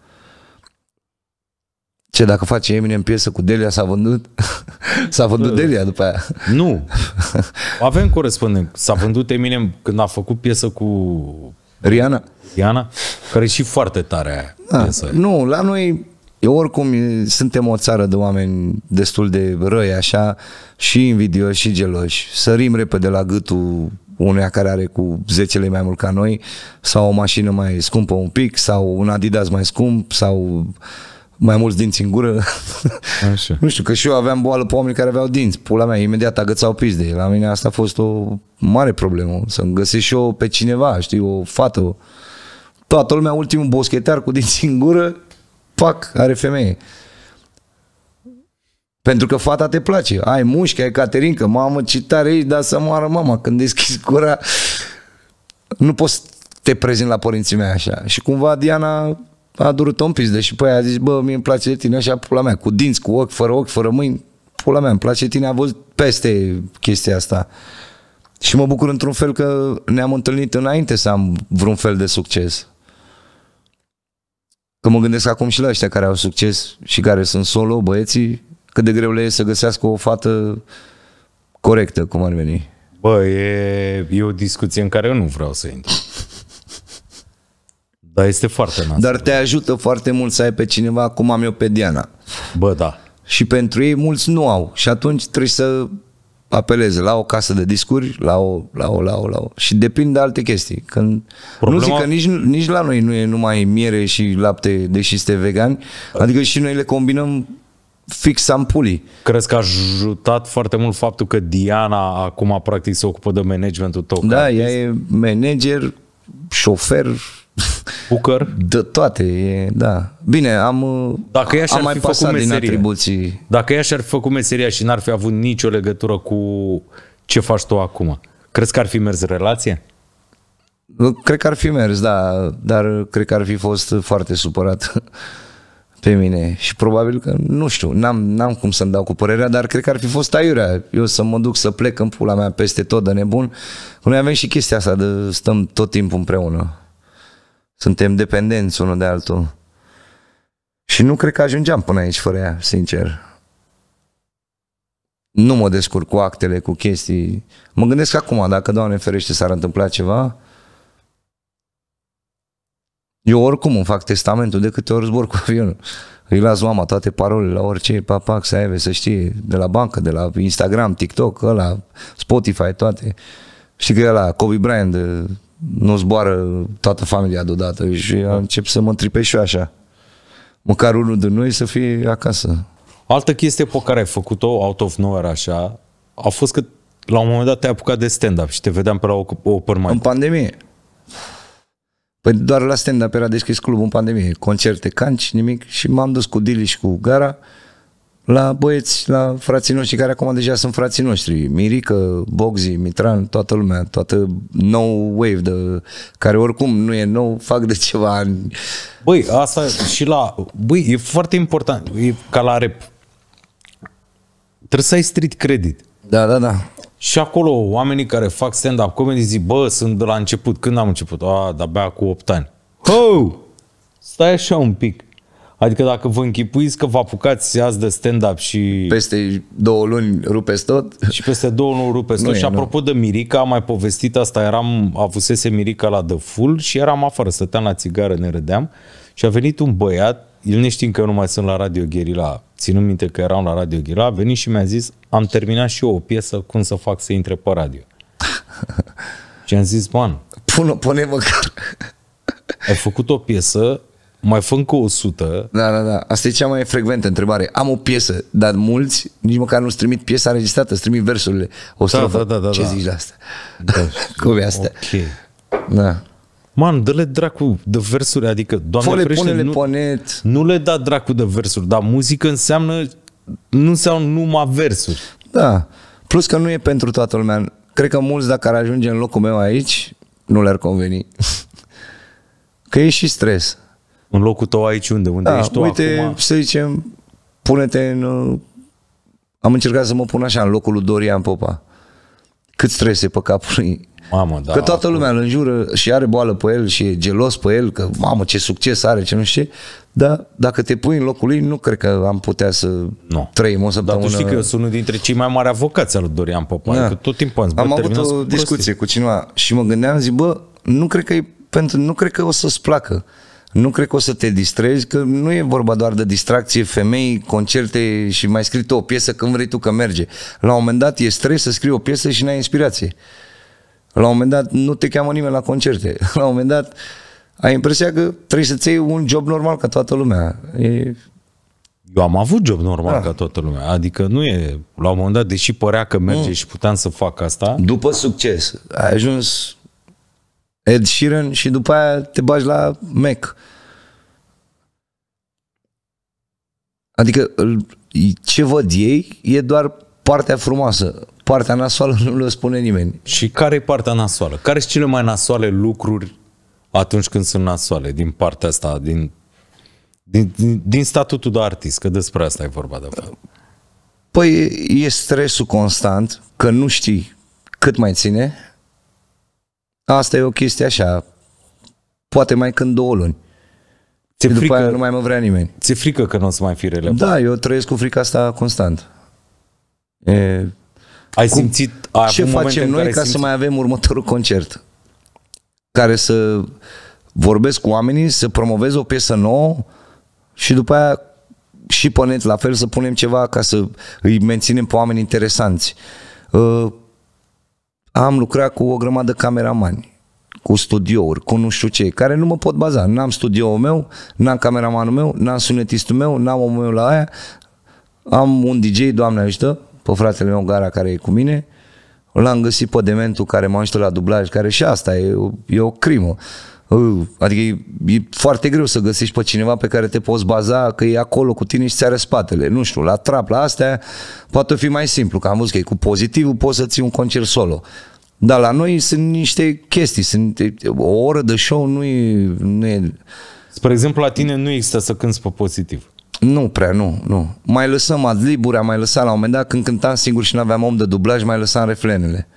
Ce, dacă face Eminem piesă cu Delia, s-a vândut? <laughs> s-a vândut da. Delia după aia. Nu. <laughs> Avem corespondent. S-a vândut Eminem când a făcut piesă cu... Rihanna. Riana, care e și foarte tare aia. Da, piesă. nu, la noi eu oricum suntem o țară de oameni destul de răi așa și invidioși și geloși. Sărim repede la gâtul unuia care are cu 10 lei mai mult ca noi sau o mașină mai scumpă un pic sau un Adidas mai scump sau mai mulți dinți în gură. Așa. <laughs> nu știu, că și eu aveam boală pe oameni care aveau dinți. Pula mea, imediat agățau pizde. La mine asta a fost o mare problemă. Să-mi găsesc și eu pe cineva, știi, o fată. Toată lumea, ultimul boschetar cu dinți în gură, pac, are femeie. Pentru că fata te place. Ai mușchi, ai caterincă, mamă, ce tare ești, dar să moară mama. Când deschizi gura, nu poți să te prezint la părinții mei așa. Și cumva Diana a durut un pic, deși pe păi aia a zis, bă, mie îmi place de tine așa, pula mea, cu dinți, cu ochi, fără ochi, fără mâini, pula mea, îmi place de tine, a văzut peste chestia asta. Și mă bucur într-un fel că ne-am întâlnit înainte să am vreun fel de succes. Că mă gândesc acum și la ăștia care au succes și care sunt solo, băieții, cât de greu le e să găsească o fată corectă, cum ar veni. Bă, e, e o discuție în care eu nu vreau să intru. Dar este foarte nasol. Dar te ajută foarte mult să ai pe cineva, cum am eu pe Diana. Bă, da. Și pentru ei mulți nu au. Și atunci trebuie să apeleze la o casă de discuri, la o, la o, la o, la o. Și depinde de alte chestii. Când Problema... Nu zic că nici, nici la noi nu e numai miere și lapte, deși este vegani. Adică și noi le combinăm fix ampulii. Crezi că a ajutat foarte mult faptul că Diana acum practic se ocupă de managementul tău? Da, ea e manager, șofer, Booker? De toate, e, da. Bine, am, uh, Dacă ea ar am mai fi făcut pasat meseria, din atribuții. Dacă ea și-ar fi făcut meseria și n-ar fi avut nicio legătură cu ce faci tu acum, crezi că ar fi mers relația? Cred că ar fi mers, da, dar cred că ar fi fost foarte supărat <laughs> pe mine și probabil că, nu știu, n-am, n-am cum să-mi dau cu părerea, dar cred că ar fi fost aiurea. Eu să mă duc să plec în pula mea peste tot de nebun. Noi avem și chestia asta de stăm tot timpul împreună. Suntem dependenți unul de altul. Și nu cred că ajungeam până aici fără ea, sincer. Nu mă descurc cu actele, cu chestii. Mă gândesc acum, dacă Doamne ferește s-ar întâmpla ceva, eu oricum îmi fac testamentul de câte ori zbor cu <laughs> avionul. Îi las mama toate parolele la orice, papac, să aibă, să știe, de la bancă, de la Instagram, TikTok, ăla, Spotify, toate. Știi că e la Kobe Bryant, nu zboară toată familia deodată și încep să mă întripești și eu așa. Măcar unul din noi să fie acasă. Altă chestie pe care ai făcut-o, out of nowhere așa, a fost că la un moment dat te-ai apucat de stand-up și te vedeam pe la o, o mic. În pandemie. Păi doar la stand-up era deschis clubul în pandemie. Concerte, canci, nimic. Și m-am dus cu Dili și cu Gara la băieți, la frații noștri care acum deja sunt frații noștri, Mirica, boxi, Mitran, toată lumea, toată nou wave de, care oricum nu e nou, fac de ceva ani. Băi, asta și la, băi, e foarte important, e ca la rep. Trebuie să ai street credit. Da, da, da. Și acolo oamenii care fac stand-up comedy zic, bă, sunt de la început, când am început? A, de-abia cu 8 ani. Ho! Stai așa un pic Adică dacă vă închipuiți că vă apucați azi de stand-up și... Peste două luni rupeți tot? Și peste două luni rupeți tot. Nu și apropo nu. de Mirica, am mai povestit asta, eram, avusese Mirica la The Full și eram afară, stăteam la țigară, ne râdeam și a venit un băiat, el ne știm că eu nu mai sunt la Radio Gherila, ținând minte că eram la Radio gherila. a venit și mi-a zis, am terminat și eu o piesă, cum să fac să intre pe radio. <laughs> și am zis, man... Pune, pune măcar... Ai făcut o piesă mai fă cu 100. Da, da, da. Asta e cea mai frecventă întrebare. Am o piesă, dar mulți nici măcar nu-ți trimit piesa înregistrată, îți trimit versurile. O să Da, da, da, da, Ce da. zici de asta? Da, <laughs> Cum e asta? Ok. Da. Man, dă-le dracu de versuri, adică, doamne Fole, prește, nu, ponet. nu le da dracu de versuri, dar muzică înseamnă, nu înseamnă numai versuri. Da, plus că nu e pentru toată lumea. Cred că mulți dacă ar ajunge în locul meu aici, nu le-ar conveni. <laughs> Că e și stres. În locul tău aici unde? Unde da, ești tu uite, acum? să zicem, pune-te în... Uh, am încercat să mă pun așa, în locul lui Dorian Popa. Cât strese pe capul lui. Mamă, da. Că toată lumea îl înjură și are boală pe el și e gelos pe el, că mamă ce succes are, ce nu știu Dar dacă te pui în locul lui, nu cred că am putea să nu. trăim o săptămână. Dar tu știi că eu sunt unul dintre cei mai mari avocați al lui Dorian Popa. Da. Adică tot timpul am zis, bă, avut o discuție prostii. cu cineva și mă gândeam, zic, bă, nu cred că pentru, nu cred că o să-ți placă nu cred că o să te distrezi, că nu e vorba doar de distracție, femei, concerte și mai scrii tu o piesă când vrei tu că merge. La un moment dat e stres să scrii o piesă și n-ai inspirație. La un moment dat nu te cheamă nimeni la concerte. <laughs> La un moment dat ai impresia că trebuie să-ți iei un job normal ca toată lumea. E... Eu am avut job normal da. ca toată lumea. Adică nu e, la un moment dat, deși părea că merge mm. și puteam să fac asta. După succes, ai ajuns Ed Sheeran și după aia te bagi la Mac. Adică ce văd ei e doar partea frumoasă. Partea nasoală <laughs> nu le spune nimeni. Și care e partea nasoală? Care sunt cele mai nasoale lucruri atunci când sunt nasoale din partea asta, din, din, din, din statutul de artist? Că despre asta e vorba de fapt. Păi e stresul constant, că nu știi cât mai ține, Asta e o chestie așa. Poate mai când două luni. Ți-e după frică, aia nu mai mă vrea nimeni. Ți-e frică că nu o să mai fi relevant. Da, eu trăiesc cu frica asta constant. E, ai cum, simțit ai ce facem noi ca simți... să mai avem următorul concert? Care să vorbesc cu oamenii, să promovez o piesă nouă și după aia și pe net la fel să punem ceva ca să îi menținem pe oameni interesanți. Uh, am lucrat cu o grămadă cameramani cu studiouri, cu nu știu ce, care nu mă pot baza. N-am studioul meu, n-am cameramanul meu, n-am sunetistul meu, n-am omul meu la aia. Am un DJ, Doamne ajută, pe fratele meu Gara care e cu mine. L-am găsit pe dementul care mă ajută la dublaj, care și asta e, e o crimă. Adică e, e foarte greu să găsești pe cineva pe care te poți baza că e acolo cu tine și ți-are spatele. Nu știu, la trap, la astea, poate fi mai simplu, că am văzut că e cu pozitivul, poți să ții un concert solo. Dar la noi sunt niște chestii, sunt o oră de show nu e, nu e... Spre exemplu, la tine nu există să cânti pe pozitiv. Nu prea, nu, nu. Mai lăsăm adliburi, am mai lăsat la un moment dat, când cântam singur și nu aveam om de dublaj, mai lăsam reflenele.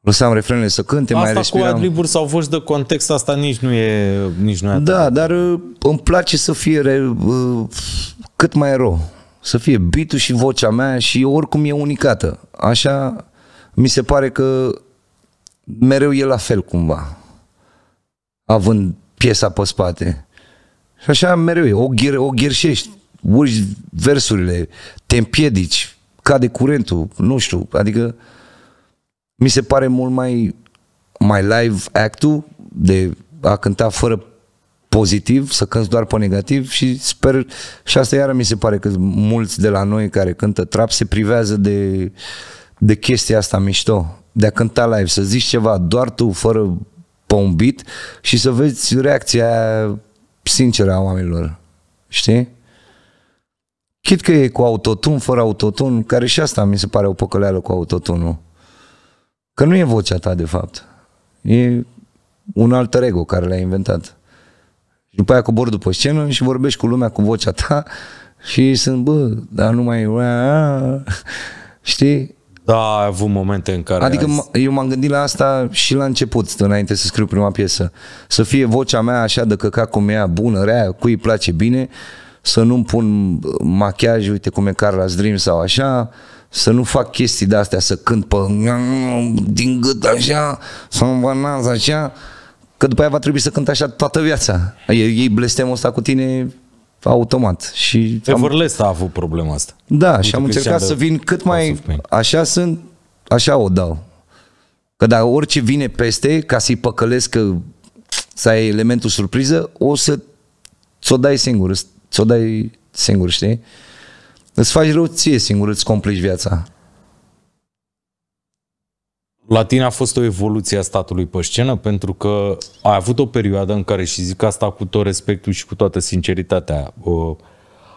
Lăsam refrenele să cânte, asta mai respiram. Asta cu adliburi sau voci de context, asta nici nu e nici nu e Da, dar uh, îmi place să fie re, uh, cât mai rău. Să fie beat și vocea mea și oricum e unicată. Așa mi se pare că mereu e la fel cumva. Având piesa pe spate. Și așa mereu e. O, ghir, o ghirșești, urci versurile, te împiedici, cade curentul, nu știu, adică mi se pare mult mai, mai live actul de a cânta fără pozitiv, să cânți doar pe negativ și sper, și asta iară mi se pare că mulți de la noi care cântă trap se privează de, de chestia asta mișto, de a cânta live, să zici ceva doar tu, fără pe un beat și să vezi reacția sinceră a oamenilor, știi? Chit că e cu autotun, fără autotun, care și asta mi se pare o păcăleală cu autotunul Că nu e vocea ta, de fapt. E un alt ego care l-ai inventat. Și după aia cobori după scenă și vorbești cu lumea cu vocea ta și sunt, bă, dar nu mai... Știi? Da, ai avut momente în care... Adică azi... eu m-am gândit la asta și la început, înainte să scriu prima piesă. Să fie vocea mea așa de căca cum ea, bună, rea, cui îi place bine, să nu-mi pun machiaj, uite cum e Carla's Dream sau așa, să nu fac chestii de astea, să cânt pe din gât așa, să învănaț așa, că după aia va trebui să cânt așa toată viața. Ei, ei blestemul ăsta cu tine automat. Și Everlest am... a avut problema asta. Da, și am încercat să vin cât mai așa sunt, așa o dau. Că dacă orice vine peste, ca să-i păcălesc că să ai elementul surpriză, o să ți-o dai singur, ți-o dai singur, știi? Îți faci rău ție singur, îți complici viața. La tine a fost o evoluție a statului pe scenă pentru că ai avut o perioadă în care, și zic asta cu tot respectul și cu toată sinceritatea, A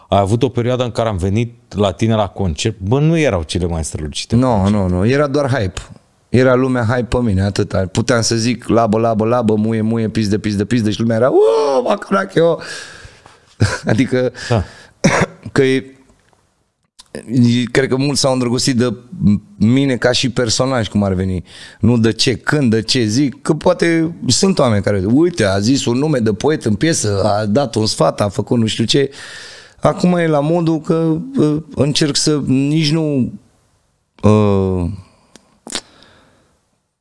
ai avut o perioadă în care am venit la tine la concert, bă, nu erau cele mai strălucite. Nu, nu, nu, era doar hype. Era lumea hype pe mine, atâta. Puteam să zic labă, labă, labă, muie, muie, pis de pis de pis, deci lumea era, mă, eu. <laughs> Adică, da. că e, cred că mulți s-au îndrăgostit de mine ca și personaj, cum ar veni. Nu de ce, când, de ce zic, că poate sunt oameni care, uite, a zis un nume de poet în piesă, a dat un sfat, a făcut nu știu ce. Acum e la modul că uh, încerc să nici nu uh,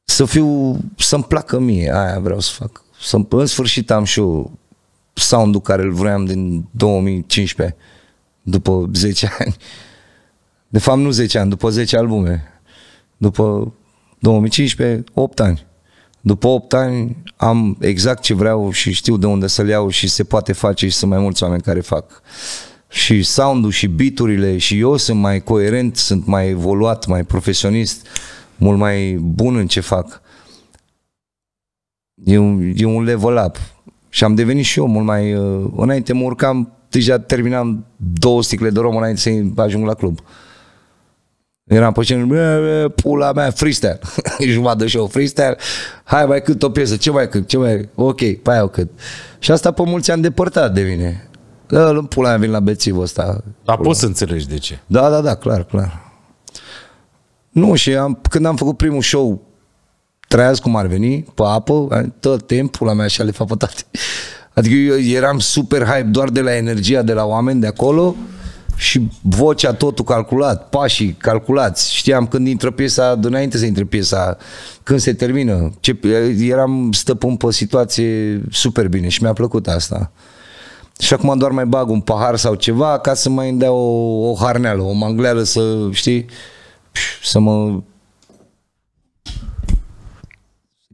să fiu, să-mi placă mie, aia vreau să fac. Să, în sfârșit am și eu sound-ul care îl vroiam din 2015, după 10 ani. De fapt nu 10 ani, după 10 albume. După 2015, 8 ani. După 8 ani am exact ce vreau și știu de unde să-l iau și se poate face și sunt mai mulți oameni care fac. Și sound-ul și biturile și eu sunt mai coerent, sunt mai evoluat, mai profesionist, mult mai bun în ce fac. E un, e un level up. Și am devenit și eu mult mai... Uh, înainte mă urcam, deja terminam două sticle de rom înainte să ajung la club. Uh, Eram pe scenă, pula mea, freestyle. și mă dă freestyle. Hai, mai cât o piesă, ce mai cât, ce mai... Ok, pe aia o cât. Și asta pe mulți ani depărtat de mine. Da, îl pula mea vin la bețivul ăsta. Dar poți să înțelegi de ce. Da, da, da, clar, clar. Nu, și am, când am făcut primul show, trăiați cum ar veni, pe apă, tot timpul la mea așa le fac pe toate. <laughs> Adică eu eram super hype doar de la energia de la oameni de acolo și vocea totul calculat, pașii calculați. Știam când intră piesa, înainte să intre piesa, când se termină. Ce, eram stăpân pe situație super bine și mi-a plăcut asta. Și acum doar mai bag un pahar sau ceva ca să mai îndea o, o harneală, o mangleală să, știi, să mă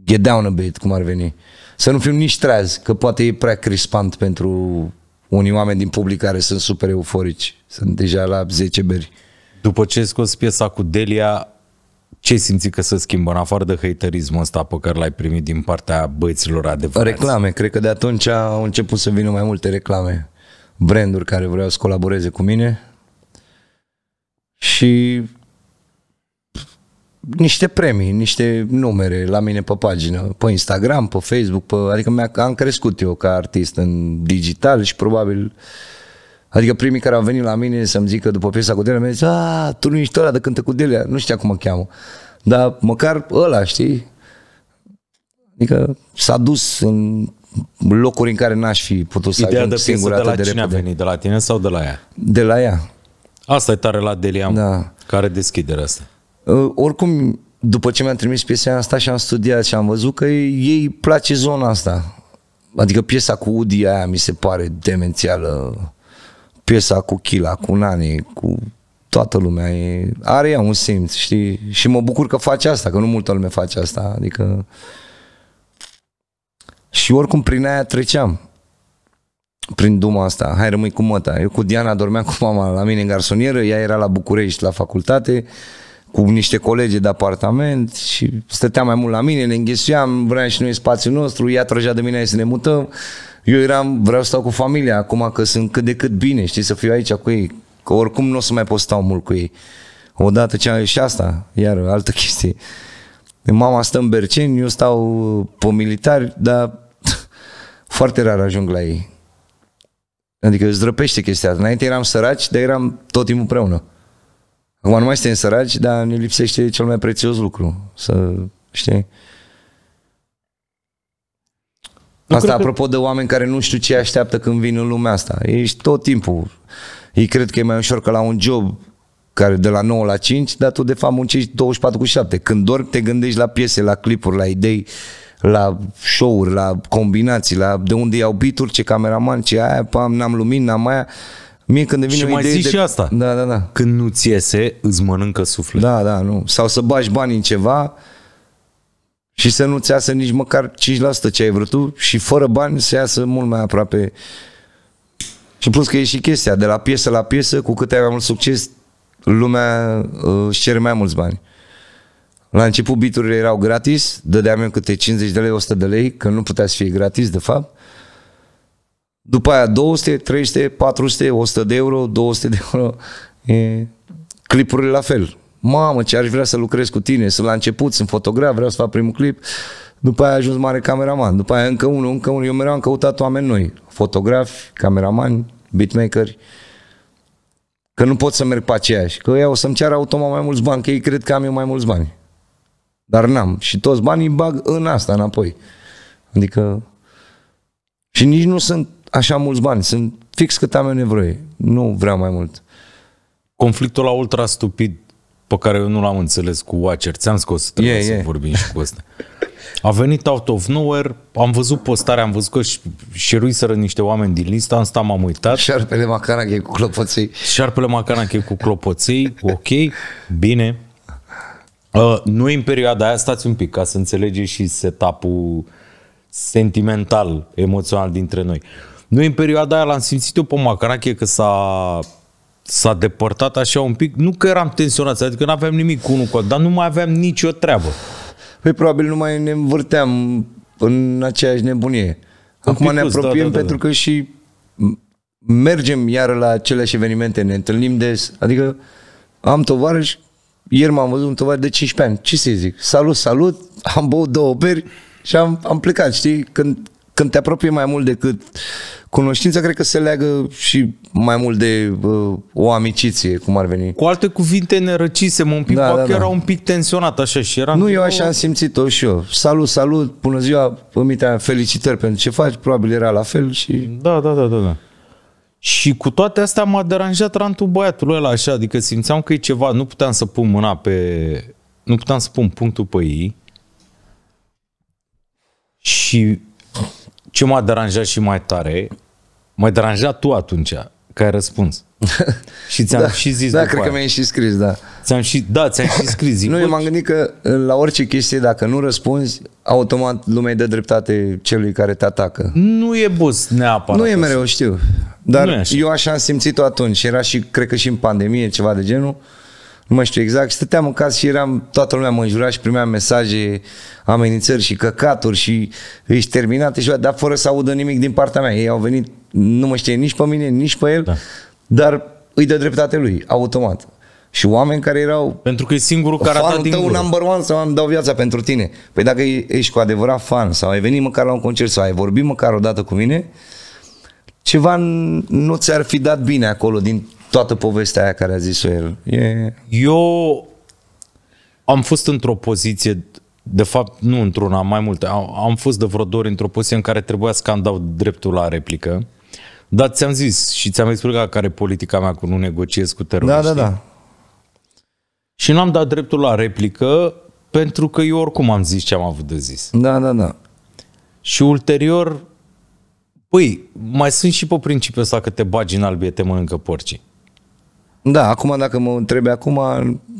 get down a bit, cum ar veni. Să nu fiu nici treaz, că poate e prea crispant pentru unii oameni din public care sunt super euforici, sunt deja la 10 beri. După ce ai scos piesa cu Delia, ce simți că se schimbă în afară de haterismul ăsta pe care l-ai primit din partea băieților adevărați? Reclame, cred că de atunci au început să vină mai multe reclame. Branduri care vreau să colaboreze cu mine și niște premii, niște numere la mine pe pagină, pe Instagram, pe Facebook, pe, adică am crescut eu ca artist în digital și probabil Adică primii care au venit la mine să-mi zică după piesa cu Delia, mi a zis, a, ah, tu nu ești ăla de cântă cu Delia, nu știa cum mă cheamă. Dar măcar ăla, știi? Adică s-a dus în locuri în care n-aș fi putut să Ideea ajung de singur de la de cine repede. a venit? De la tine sau de la ea? De la ea. Asta e tare la Delia, da. care deschidere asta. Uh, oricum, după ce mi-am trimis piesa asta și am studiat și am văzut că ei place zona asta. Adică piesa cu Udi aia mi se pare demențială. Piesa cu Chila, cu Nani, cu toată lumea. E, are ea un simț, știi? Și mă bucur că face asta, că nu multă lume face asta. Adică... Și oricum prin aia treceam. Prin duma asta. Hai rămâi cu măta. Eu cu Diana dormeam cu mama la mine în garsonieră, ea era la București, la facultate. Uh, cu niște colegi de apartament și stătea mai mult la mine, ne înghesuiam, vreau și noi spațiul nostru, ea trăgea de mine să ne mutăm. Eu eram, vreau să stau cu familia acum că sunt cât de cât bine, știi, să fiu aici cu ei, că oricum nu o să mai pot stau mult cu ei. Odată ce am și asta, iar altă chestie. Mama stă în Berceni, eu stau pe militari, dar <laughs> foarte rar ajung la ei. Adică îți drăpește chestia asta. Înainte eram săraci, dar eram tot timpul împreună. Acum nu mai suntem săraci, dar ne lipsește cel mai prețios lucru. Să, știi? Nu asta apropo că... de oameni care nu știu ce așteaptă când vin în lumea asta. Ești tot timpul. Ei cred că e mai ușor că la un job care de la 9 la 5, dar tu de fapt muncești 24 cu 7. Când doar te gândești la piese, la clipuri, la idei, la show-uri, la combinații, la de unde iau bituri, ce cameraman, ce aia, pam, n-am lumină, n-am aia. Mie când vine și mai idee de... și asta. Da, da, da. Când nu ți iese, îți mănâncă sufletul. Da, da, nu. Sau să bagi bani în ceva și să nu-ți iasă nici măcar 5% ce ai vrut tu și fără bani să iasă mult mai aproape. Și plus că e și chestia, de la piesă la piesă, cu cât ai mai mult succes, lumea uh, își cere mai mulți bani. La început biturile erau gratis, dădeam eu câte 50 de lei, 100 de lei, că nu putea să fie gratis de fapt. După aia 200, 300, 400, 100 de euro, 200 de euro. E, clipurile la fel. Mamă, ce aș vrea să lucrez cu tine, sunt la început, sunt fotograf, vreau să fac primul clip. După aia a ajuns mare cameraman, după aia încă unul, încă unul. Eu mereu am căutat oameni noi, fotografi, cameramani, beatmakeri, că nu pot să merg pe aceeași, că ei o să-mi ceară automat mai mulți bani, că ei cred că am eu mai mulți bani. Dar n-am. Și toți banii bag în asta înapoi. Adică... Și nici nu sunt așa mulți bani, sunt fix cât am eu nevoie, nu vreau mai mult. Conflictul la ultra stupid pe care eu nu l-am înțeles cu Watcher, ți-am scos, trebuie yeah, să yeah. vorbim și cu asta. A venit out of nowhere, am văzut postarea, am văzut că șeruiseră niște oameni din lista, am stat, m-am uitat. Șarpele Macanache cu clopoței. Șarpele Macanache cu clopoței, ok, bine. Uh, nu în perioada aia, stați un pic, ca să înțelegeți și setup-ul sentimental, emoțional dintre noi. Uh, noi în perioada aia l-am simțit eu pe Macanache că s-a, s-a depărtat așa un pic. Nu că eram tensionați, adică nu aveam nimic cu unul cu dar nu mai aveam nicio treabă. Păi probabil nu mai ne învârteam în aceeași nebunie. Acum ne da, apropiem da, da, da, pentru că și mergem iară la aceleași evenimente, ne întâlnim des. Adică am tovarăși, ieri m-am văzut un tovarăș de 15 ani. Ce să zic? Salut, salut, am băut două beri și am, am plecat, știi? Când, când te apropii mai mult decât cunoștința cred că se leagă și mai mult de uh, o amiciție, cum ar veni. Cu alte cuvinte, ne răcisem un pic, da, da, da. era da. un pic tensionat așa și era... Nu, eu așa am simțit-o și eu. Salut, salut, bună ziua, Mitea, felicitări pentru ce faci, probabil era la fel și... Da, da, da, da, da. Și cu toate astea m-a deranjat rantul băiatului ăla așa, adică simțeam că e ceva, nu puteam să pun mâna pe... Nu puteam să pun punctul pe ei. Și ce m-a deranjat și mai tare, m-ai deranjat tu atunci, că ai răspuns. <laughs> și ți-am da, și zis Da, cred aia. că mi-ai și scris, da. Ți-am și, da, ți-am și scris. Zic, <laughs> nu, eu m-am gândit că la orice chestie, dacă nu răspunzi, automat lumea îi dă dreptate celui care te atacă. Nu e bus neapărat. Nu e mereu, știu. Dar așa. eu așa am simțit-o atunci. Era și, cred că și în pandemie, ceva de genul nu mai știu exact, stăteam în casă și eram, toată lumea mă înjura și primeam mesaje, amenințări și căcaturi și ești terminat și dar fără să audă nimic din partea mea. Ei au venit, nu mă știe nici pe mine, nici pe el, da. dar îi dă dreptate lui, automat. Și oameni care erau... Pentru că e singurul care a din un number one sau îmi dau viața pentru tine. Păi dacă ești cu adevărat fan sau ai venit măcar la un concert sau ai vorbit măcar o dată cu mine, ceva nu ți-ar fi dat bine acolo din toată povestea aia care a zis-o el. E... Eu am fost într-o poziție, de fapt nu într-una, mai multe, am, am fost de vreo două ori într-o poziție în care trebuia să cam dau dreptul la replică. Dar ți-am zis și ți-am explicat care e politica mea cu nu negociez cu teroriști. Da, da, da. Și n am dat dreptul la replică pentru că eu oricum am zis ce am avut de zis. Da, da, da. Și ulterior, păi, mai sunt și pe principiul ăsta că te bagi în albie te mănâncă porcii. Da, acum dacă mă întrebe acum,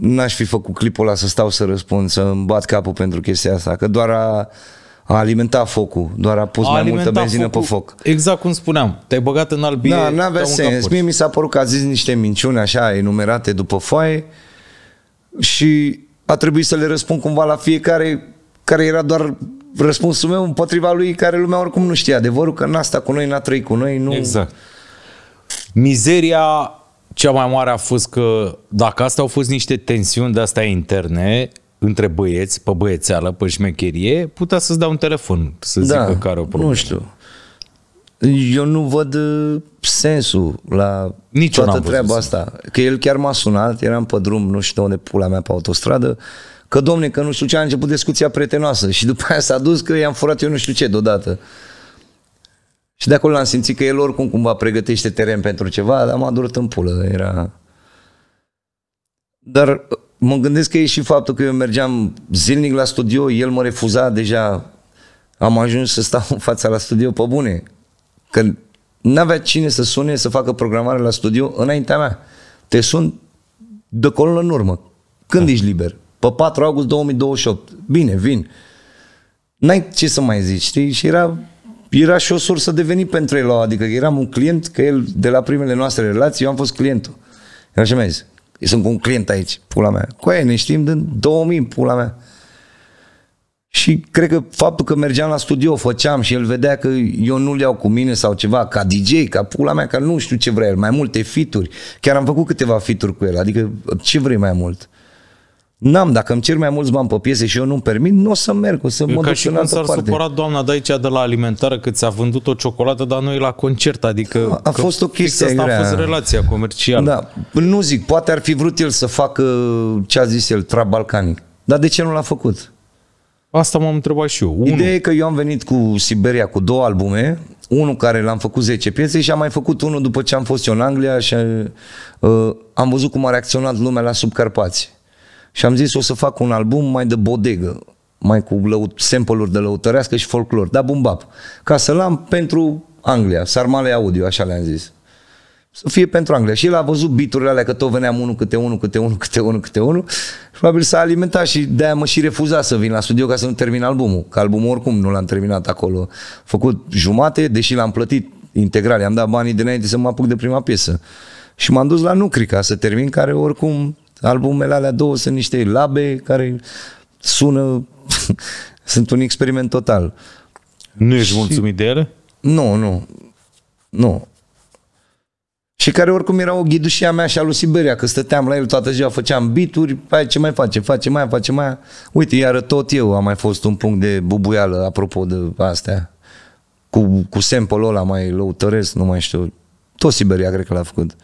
n-aș fi făcut clipul ăla să stau să răspund, să îmi bat capul pentru chestia asta, că doar a, a alimenta focul, doar a pus a mai multă benzină focul, pe foc. Exact cum spuneam, te-ai băgat în albie. Da, n-avea sens. Mie mi s-a părut că a zis niște minciuni așa enumerate după foaie și a trebuit să le răspund cumva la fiecare care era doar răspunsul meu împotriva lui care lumea oricum nu știa adevărul, că n-a stat cu noi, n-a trăit cu noi, nu... Exact. Mizeria cea mai mare a fost că dacă astea au fost niște tensiuni de astea interne, între băieți, pe băiețeală, pe șmecherie, putea să-ți dea un telefon să da. zică care o problemă. Nu știu. Eu nu văd uh, sensul la Nici toată treaba asta. Că el chiar m-a sunat, eram pe drum, nu știu unde pula mea pe autostradă, că domne, că nu știu ce a început discuția prietenoasă și după aia s-a dus că i-am furat eu nu știu ce deodată. Și de acolo am simțit că el oricum cumva pregătește teren pentru ceva, dar m-a durut în pulă, era... Dar uh, mă gândesc că e și faptul că eu mergeam zilnic la studio, el mă refuza deja, am ajuns să stau <laughs> în fața la studio pe bune, că n-avea cine să sune, să facă programare la studio înaintea mea. Te sun de acolo în urmă. Când da. ești liber? Pe 4 august 2028. Bine, vin. N-ai ce să mai zici, știi? Și era era și o sursă de venit pentru el, adică eram un client, că el de la primele noastre relații, eu am fost clientul. Era și zis, sunt cu un client aici, pula mea. Cu aia ne știm din 2000, pula mea. Și cred că faptul că mergeam la studio, făceam și el vedea că eu nu-l iau cu mine sau ceva, ca DJ, ca pula mea, ca nu știu ce vrea el, mai multe fituri. Chiar am făcut câteva fituri cu el, adică ce vrei mai mult? N-am, dacă îmi cer mai mulți bani pe piese și eu nu-mi permit, nu o să merg, o să mă duc și în altă s-ar parte. supărat doamna de aici de la alimentară că ți-a vândut o ciocolată, dar noi la concert, adică... A, a fost o chestie asta grea. a fost relația comercială. Da, nu zic, poate ar fi vrut el să facă ce a zis el, trap balcanic. Dar de ce nu l-a făcut? Asta m-am întrebat și eu. Unu. Ideea e că eu am venit cu Siberia cu două albume, unul care l-am făcut 10 piese și am mai făcut unul după ce am fost eu în Anglia și uh, am văzut cum a reacționat lumea la Subcarpați. Și am zis o să fac un album mai de bodegă, mai cu lăut, sample-uri de lăutărească și folclor, da bumbap, ca să-l am pentru Anglia, sarmale audio, așa le-am zis. Să fie pentru Anglia. Și el a văzut biturile alea că tot veneam unul câte unul, câte unul, câte unul, câte unul. Și probabil s-a alimentat și de-aia mă și refuza să vin la studio ca să nu termin albumul. Că albumul oricum nu l-am terminat acolo. Făcut jumate, deși l-am plătit integral. I-am dat banii dinainte să mă apuc de prima piesă. Și m-am dus la Nucrica să termin, care oricum Albumele alea două sunt niște labe care sună, <laughs> sunt un experiment total. Nu ești și... mulțumit de ele? Nu, nu. Nu. Și care oricum era o ghidușia mea și a lui Siberia, că stăteam la el toată ziua, făceam bituri, pai ce mai face, face mai, face mai. Uite, iară tot eu am mai fost un punct de bubuială, apropo de astea. Cu, cu sample-ul ăla mai lăutăresc, nu mai știu. Tot Siberia cred că l-a făcut. Uh,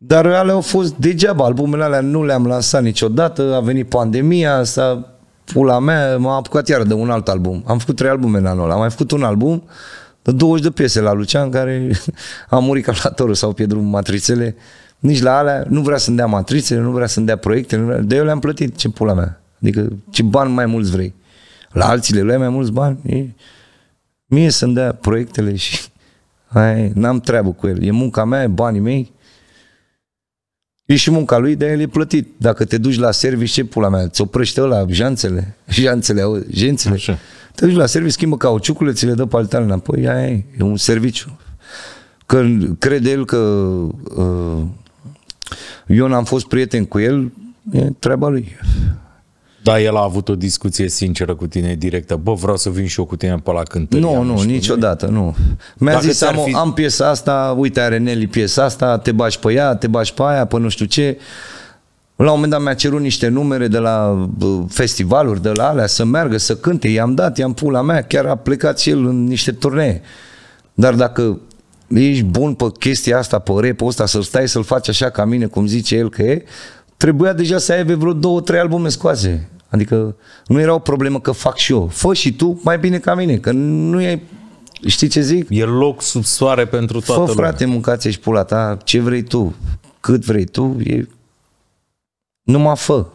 dar alea au fost degeaba, albumele alea nu le-am lansat niciodată, a venit pandemia, s-a pula mea, m-a apucat iar de un alt album. Am făcut trei albume în anul ăla, am mai făcut un album, de 20 de piese la Lucian, care <laughs> a murit toru, sau pe drumul matrițele, nici la alea, nu vrea să-mi dea matrițele, nu vrea să-mi dea nu vrea... de eu le-am plătit, ce pula mea, adică ce bani mai mulți vrei. La alții le luai mai mulți bani, e... mie să-mi dea proiectele și Hai, <laughs> n-am treabă cu el, e munca mea, e banii mei, E și munca lui, de el e plătit. Dacă te duci la service, ce pula mea, ți oprește ăla, janțele, <laughs> janțele, jențele. Te duci la service, schimbă cauciucurile, ți le dă paltale înapoi, ia, ia, e un serviciu. Că crede el că uh, eu n-am fost prieten cu el, e treaba lui. Da, el a avut o discuție sinceră cu tine directă. Bă, vreau să vin și eu cu tine pe la cântări. Nu, nu, niciodată, nu. Mi-a Dacă zis, am, fi... am piesa asta, uite, are Nelly piesa asta, te bași pe ea, te bași pe aia, pe nu știu ce. La un moment dat mi-a cerut niște numere de la festivaluri, de la alea, să meargă, să cânte. I-am dat, i-am pula mea, chiar a plecat și el în niște turnee. Dar dacă ești bun pe chestia asta, pe rap ăsta, să-l stai să-l faci așa ca mine, cum zice el că e, trebuia deja să aibă vreo două, trei albume scoase. Adică nu era o problemă că fac și eu. Fă și tu mai bine ca mine, că nu e... Știi ce zic? E loc sub soare pentru toată Fă, lumea. frate, mâncați și pula ta, ce vrei tu, cât vrei tu, e... numai fă.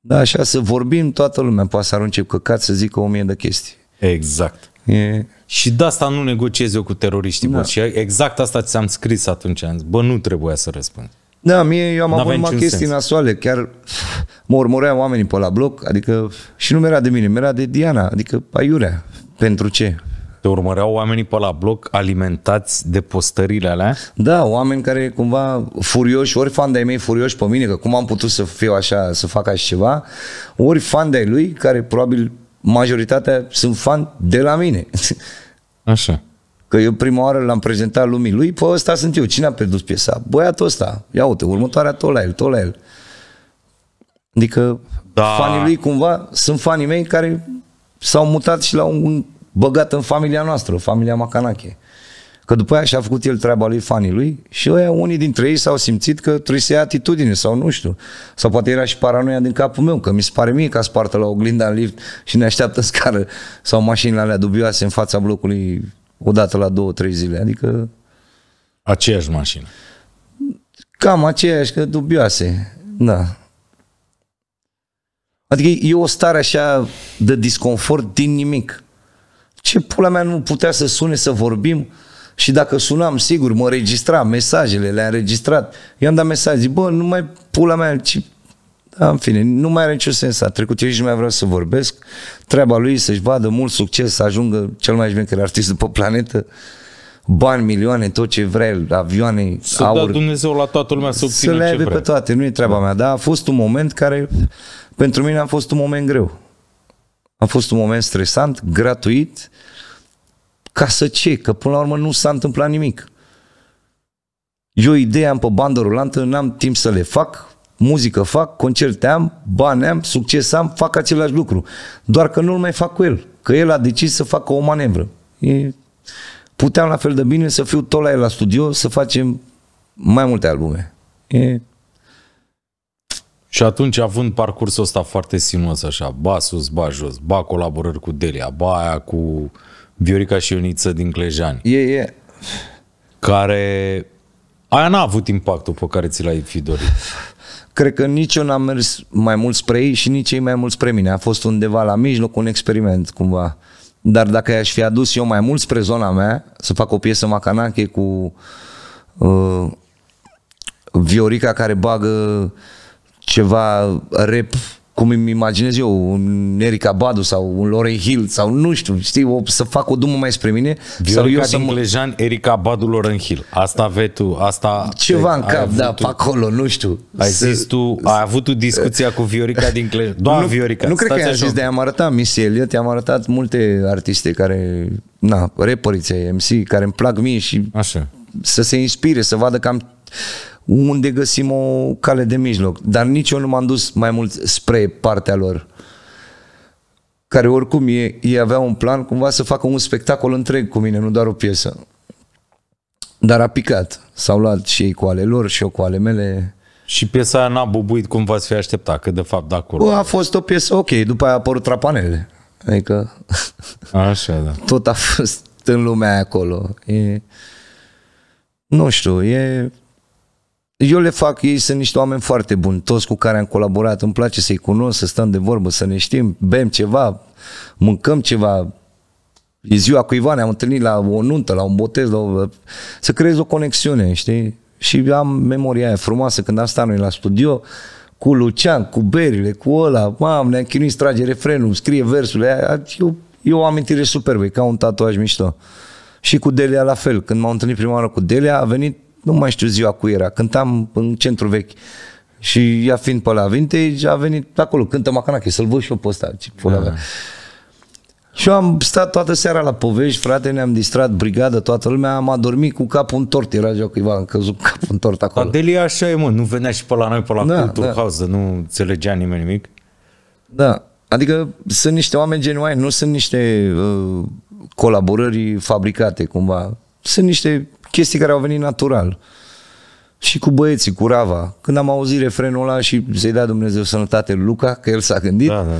Da, așa, să vorbim, toată lumea poate să arunce căcat să zică o mie de chestii. Exact. E... Și de asta nu negociez eu cu teroriștii, da. bă. Și exact asta ți-am scris atunci. bă, nu trebuia să răspund. Da, mie, eu am avut numai chestii sens. nasoale, chiar murmuream oamenii pe la bloc, adică și nu mi-era de mine, mi-era de Diana, adică aiurea. Pentru ce? Te urmăreau oamenii pe la bloc alimentați de postările alea? Da, oameni care cumva furioși, ori fan de-ai mei furioși pe mine, că cum am putut să fiu așa, să fac așa ceva, ori fan de-ai lui, care probabil majoritatea sunt fan de la mine. Așa. Că eu prima oară l-am prezentat lumii lui, pă, ăsta sunt eu, cine a pierdut piesa? Băiatul ăsta, ia uite, următoarea tot la el, tot la el. Adică da. fanii lui cumva sunt fanii mei care s-au mutat și l-au băgat în familia noastră, familia Macanache. Că după aia și-a făcut el treaba lui fanii lui și ăia, unii dintre ei s-au simțit că trebuie să ia atitudine sau nu știu. Sau poate era și paranoia din capul meu, că mi se pare mie că spartă la oglinda în lift și ne așteaptă scară sau mașinile alea dubioase în fața blocului o dată la două, trei zile, adică... Aceeași mașină. Cam aceeași, că dubioase, da. Adică e o stare așa de disconfort din nimic. Ce pula mea nu putea să sune, să vorbim? Și dacă sunam, sigur, mă registra mesajele, le-am registrat. I-am dat mesaj, zic, bă, nu mai pula mea, ce dar, în fine, nu mai are niciun sens. A trecut, eu nici nu mai vreau să vorbesc. Treaba lui să-și vadă mult succes, să ajungă cel mai șmecher artist după planetă. Bani, milioane, tot ce vrei, avioane, să aur. Să dea Dumnezeu la toată lumea să obțină Să le aibă pe toate, nu e treaba da. mea. Dar a fost un moment care, pentru mine, a fost un moment greu. A fost un moment stresant, gratuit, ca să ce? Că până la urmă nu s-a întâmplat nimic. Eu idee am pe bandă rulantă, n-am timp să le fac, muzică fac, concerte am, bani am, succes am, fac același lucru. Doar că nu-l mai fac cu el, că el a decis să facă o manevră. E... Puteam la fel de bine să fiu tot la el la studio, să facem mai multe albume. E... Și atunci, având parcursul ăsta foarte sinuos așa, ba sus, ba jos, ba colaborări cu Delia, ba aia cu Viorica și Ioniță din Clejani. E, e. Care... Aia n-a avut impactul pe care ți l-ai fi dorit cred că nici eu n-am mers mai mult spre ei și nici ei mai mult spre mine. A fost undeva la mijloc un experiment, cumva. Dar dacă i-aș fi adus eu mai mult spre zona mea, să fac o piesă macanache cu uh, Viorica care bagă ceva rep cum îmi imaginez eu, un Eric Abadu sau un Lorei Hill sau nu știu, știi, o, să fac o dumă mai spre mine. Viorica eu din să Clejan, Eric Abadu, Hill. Asta vei tu, asta... Ceva în cap, da, tu, pe acolo, nu știu. Ai să, zis tu, ai avut tu discuția cu Viorica <laughs> din Clejan. Doamna Viorica, Nu cred că ai zis, de am arătat Missy Elliot, i-am arătat multe artiste care, na, repărițe, MC, care îmi plac mie și... Așa. Să se inspire, să vadă că am unde găsim o cale de mijloc. Dar nici eu nu m-am dus mai mult spre partea lor. Care oricum ei, ei aveau un plan cumva să facă un spectacol întreg cu mine, nu doar o piesă. Dar a picat. S-au luat și ei cu ale lor și eu cu ale mele. Și piesa aia n-a bubuit cum v-ați fi așteptat, că de fapt de acolo... a fost o piesă ok, după aia a apărut trapanele. Adică... <laughs> Așa, da. Tot a fost în lumea acolo. E... Nu știu, e eu le fac, ei sunt niște oameni foarte buni, toți cu care am colaborat, îmi place să-i cunosc, să stăm de vorbă, să ne știm, bem ceva, mâncăm ceva, e ziua cuiva, ne-am întâlnit la o nuntă, la un botez, la o... să creez o conexiune, știi? Și am memoria aia frumoasă când am stat noi la studio, cu Lucian, cu berile, cu ăla, mam, ne-am chinuit, trage refrenul, scrie versurile, aia, eu, e o amintire superbă, e ca un tatuaj mișto. Și cu Delia la fel, când m-am întâlnit prima oară cu Delia, a venit nu mai știu ziua cu era, cântam în centru vechi. Și ea fiind pe la vintage, a venit acolo, cântă Macanache, să-l văd și eu pe ăsta. Ce da. Mea. Și eu am stat toată seara la povești, frate, ne-am distrat, brigadă, toată lumea, am adormit cu capul în tort, era ziua cuiva, am căzut cu capul în tort acolo. Adelia așa e, mă, nu venea și pe la noi, pe la da, Cultul da. House, nu înțelegea nimeni nimic. Da, adică sunt niște oameni genuini, nu sunt niște uh, colaborări fabricate cumva, sunt niște chestii care au venit natural. Și cu băieții, cu Rava. Când am auzit refrenul ăla și să-i dea Dumnezeu sănătate Luca, că el s-a gândit, da, da, da.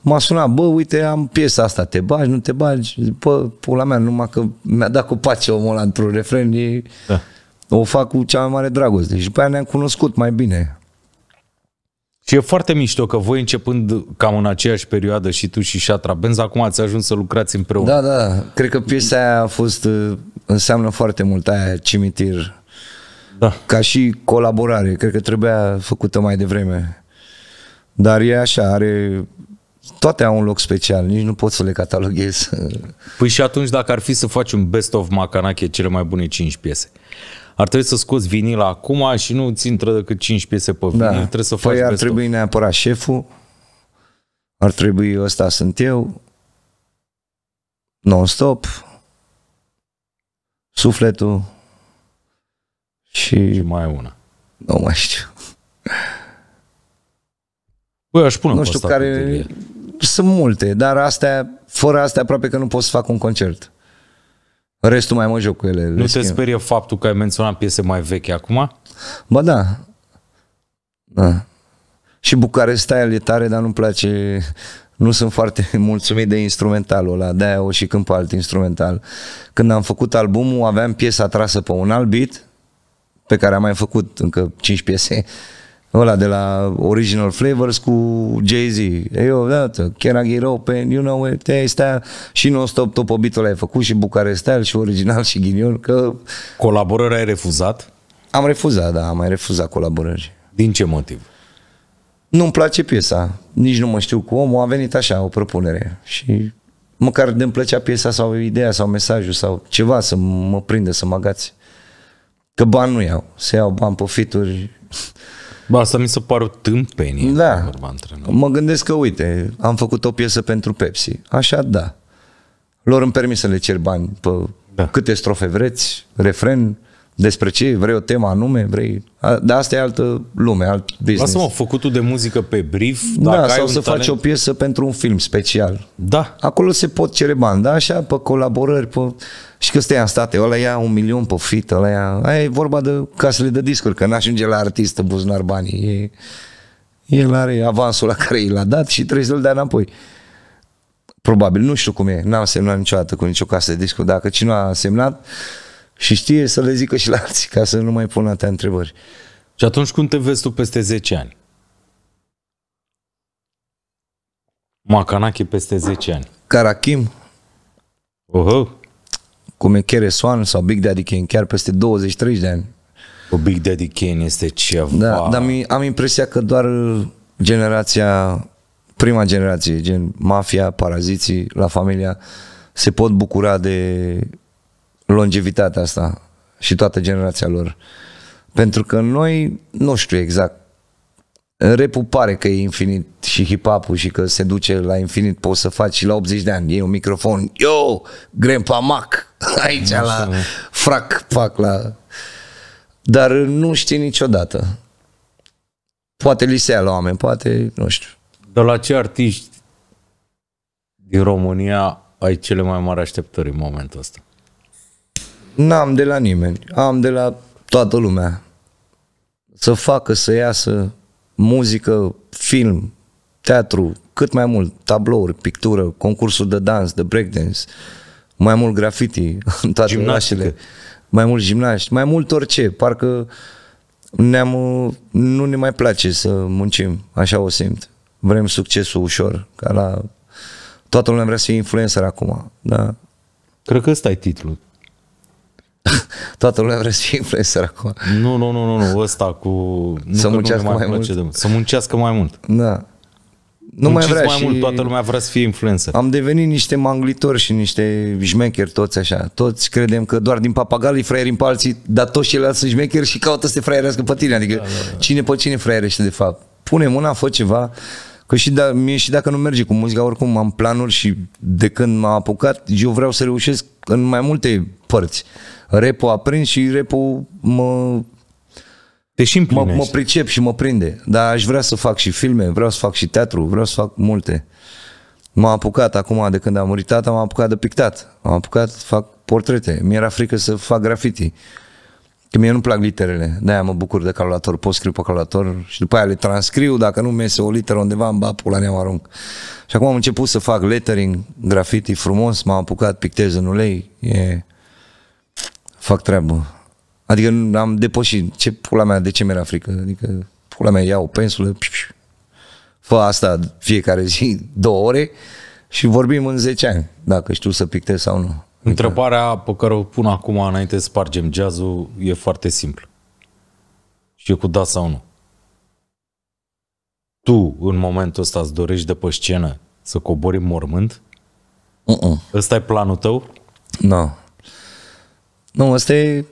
m-a sunat, bă, uite, am piesa asta, te bagi, nu te bagi? Bă, pula mea, numai că mi-a dat cu pace omul ăla într-un refren, e... da. o fac cu cea mai mare dragoste. Și pe aia ne-am cunoscut mai bine. Și e foarte mișto că voi începând cam în aceeași perioadă și tu și Shatra Benz, acum ați ajuns să lucrați împreună. Da, da, da. cred că piesa aia a fost uh, înseamnă foarte mult aia cimitir. Da. Ca și colaborare, cred că trebuia făcută mai devreme. Dar e așa, are toate au un loc special, nici nu pot să le cataloghez. Păi și atunci dacă ar fi să faci un best of Macanache, cele mai bune 5 piese, ar trebui să scoți vinila acum și nu ți intră decât 5 piese pe vinil, da. trebuie să păi faci păi ar trebui of. neapărat șeful, ar trebui ăsta sunt eu, non-stop, sufletul și... și mai una. Nu mai știu. Băi, aș pune Nu știu care... Sunt multe, dar astea, fără astea aproape că nu pot să fac un concert. Restul mai mă joc cu ele. Nu te sperie faptul că ai menționat piese mai vechi acum? Ba da. Da. Și Bucarest Style e tare, dar nu-mi place nu sunt foarte <laughs> mulțumit de instrumentalul ăla, de o și când pe alt instrumental. Când am făcut albumul, aveam piesa trasă pe un alt beat, pe care am mai făcut încă 5 piese, ăla de la Original Flavors cu Jay-Z. Eu, da, Can I get open, you know it, hey, style. Și non-stop topobitul ai făcut și Bucarest Style și original și ghinion. Că... Colaborări ai refuzat? Am refuzat, da, am mai refuzat colaborări. Din ce motiv? nu-mi place piesa, nici nu mă știu cu omul, a venit așa o propunere și măcar de-mi plăcea piesa sau ideea sau mesajul sau ceva să mă prinde, să mă agați. Că bani nu iau, să iau bani pe fituri. Ba, asta mi se pare o tâmpenie. Da, mă gândesc că, uite, am făcut o piesă pentru Pepsi, așa da. Lor îmi permis să le cer bani pe da. câte strofe vreți, refren, despre ce, vrei o temă anume, vrei... Dar asta e altă lume, alt business. Lasă-mă, făcutul de muzică pe brief, da, dacă Da, ai sau un să talent... faci o piesă pentru un film special. Da. Acolo se pot cere bani, da, așa, pe colaborări, pe... Și că stai în state, ăla ia un milion pe fit, ăla ia... Aia e vorba de casele de discuri, că n-ajunge la artistă buzunar banii. E... El are avansul la care i l-a dat și trebuie să-l dea înapoi. Probabil, nu știu cum e, n-am semnat niciodată cu nicio casă de discuri. Dacă cineva a semnat, uh, și știe să le zică și la alții ca să nu mai pună atâtea întrebări. Și atunci cum te vezi tu peste 10 ani? Macanache peste 10 ani. Karakim. Oho. Cum e Swan sau Big Daddy Kane, chiar peste 23 de ani. O Big Daddy Kane este ceva. Da, dar mi, am impresia că doar generația, prima generație, gen mafia, paraziții, la familia, se pot bucura de longevitatea asta și toată generația lor. Pentru că noi, nu știu exact, Repu pare că e infinit și hip hop și că se duce la infinit, poți să faci și la 80 de ani. E un microfon, yo, grandpa Mac, <laughs> aici la frac, fac la... Dar nu știi niciodată. Poate li se ia la oameni, poate, nu știu. Dar la ce artiști din România ai cele mai mari așteptări în momentul ăsta? N-am de la nimeni, am de la toată lumea. Să facă, să iasă muzică, film, teatru, cât mai mult, tablouri, pictură, concursuri de dans, de breakdance, mai mult graffiti <laughs> în toate Gimnastică. orașele, mai mult gimnaști, mai mult orice, parcă ne-am, nu ne mai place să muncim, așa o simt. Vrem succesul ușor, ca la toată lumea vrea să fie influencer acum, da. Cred că ăsta e titlul <laughs> Toată lumea vrea să fie influencer acum. Nu, nu, nu, nu, nu. ăsta cu... Nu să muncească mai, mai mult. mult. Să muncească mai mult. Da. Nu Munciți mai vrea mai și... mult, toată lumea vrea să fie influencer. Am devenit niște manglitori și niște jmecheri toți așa. Toți credem că doar din papagalii fraieri în palții, dar toți ceilalți sunt jmecheri și caută să se fraierească pe tine. Adică da, da, da. cine pe cine fraierește de fapt. Pune mâna, fă ceva. Că și, da, mie și dacă nu merge cu muzica, oricum am planuri și de când m-am apucat, eu vreau să reușesc în mai multe părți. Repu a prins și repo mă... și mă, mă pricep și mă prinde. Dar aș vrea să fac și filme, vreau să fac și teatru, vreau să fac multe. M-am apucat acum, de când am murit tata, m-am apucat de pictat. M-am apucat, să fac portrete. Mi-era frică să fac grafiti. Că mie nu plac literele. De-aia mă bucur de calculator, pot scriu pe calculator și după aia le transcriu, dacă nu mi iese o literă undeva, în bapul pula mea, arunc. Și acum am început să fac lettering, graffiti frumos, m-am apucat, pictez în ulei, e... Yeah fac treabă. Adică am depășit. Ce pula mea, de ce mi-era frică? Adică pula mea, iau pensulă, piu, piu. fă asta fiecare zi, <laughs> două ore și vorbim în 10 ani, dacă știu să pictez sau nu. Întrebarea pe care o pun acum înainte să spargem jazzul e foarte simplă. Și e cu da sau nu. Tu, în momentul ăsta, îți dorești de pe scenă să cobori în mormânt? Uh-uh. Ăsta e planul tău? Nu. Da. No. Nu, asta e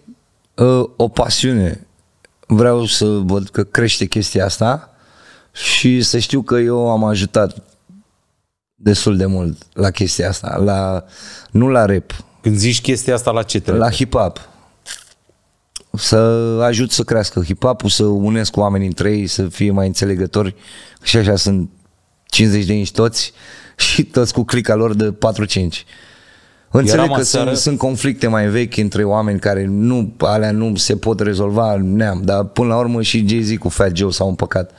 uh, o pasiune. Vreau să văd că crește chestia asta și să știu că eu am ajutat destul de mult la chestia asta, la, nu la rap. Când zici chestia asta, la ce trebuie? La hip-hop. Să ajut să crească hip-hop-ul, să unesc oamenii între ei, să fie mai înțelegători și așa sunt 50 de inci toți și toți cu clica lor de 4-5. Înțeleg că sunt, sunt conflicte mai vechi între oameni care nu, alea nu se pot rezolva neam, dar până la urmă și Jay-Z cu Fat Joe s-au împăcat.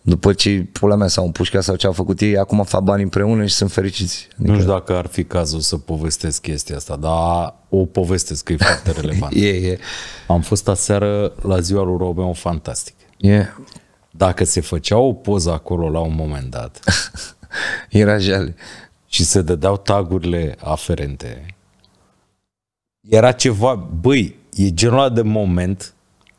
După ce pula mea s-au împușcat sau ce au făcut ei, acum fac bani împreună și sunt fericiți. Adică... Nu știu dacă ar fi cazul să povestesc chestia asta, dar o povestesc că e foarte relevant. <laughs> e, yeah, e. Yeah. Am fost aseară la ziua lui Romeo Fantastic. E. Yeah. Dacă se făcea o poză acolo la un moment dat... <laughs> Era jale și se dădeau tagurile aferente, era ceva, băi, e genul de moment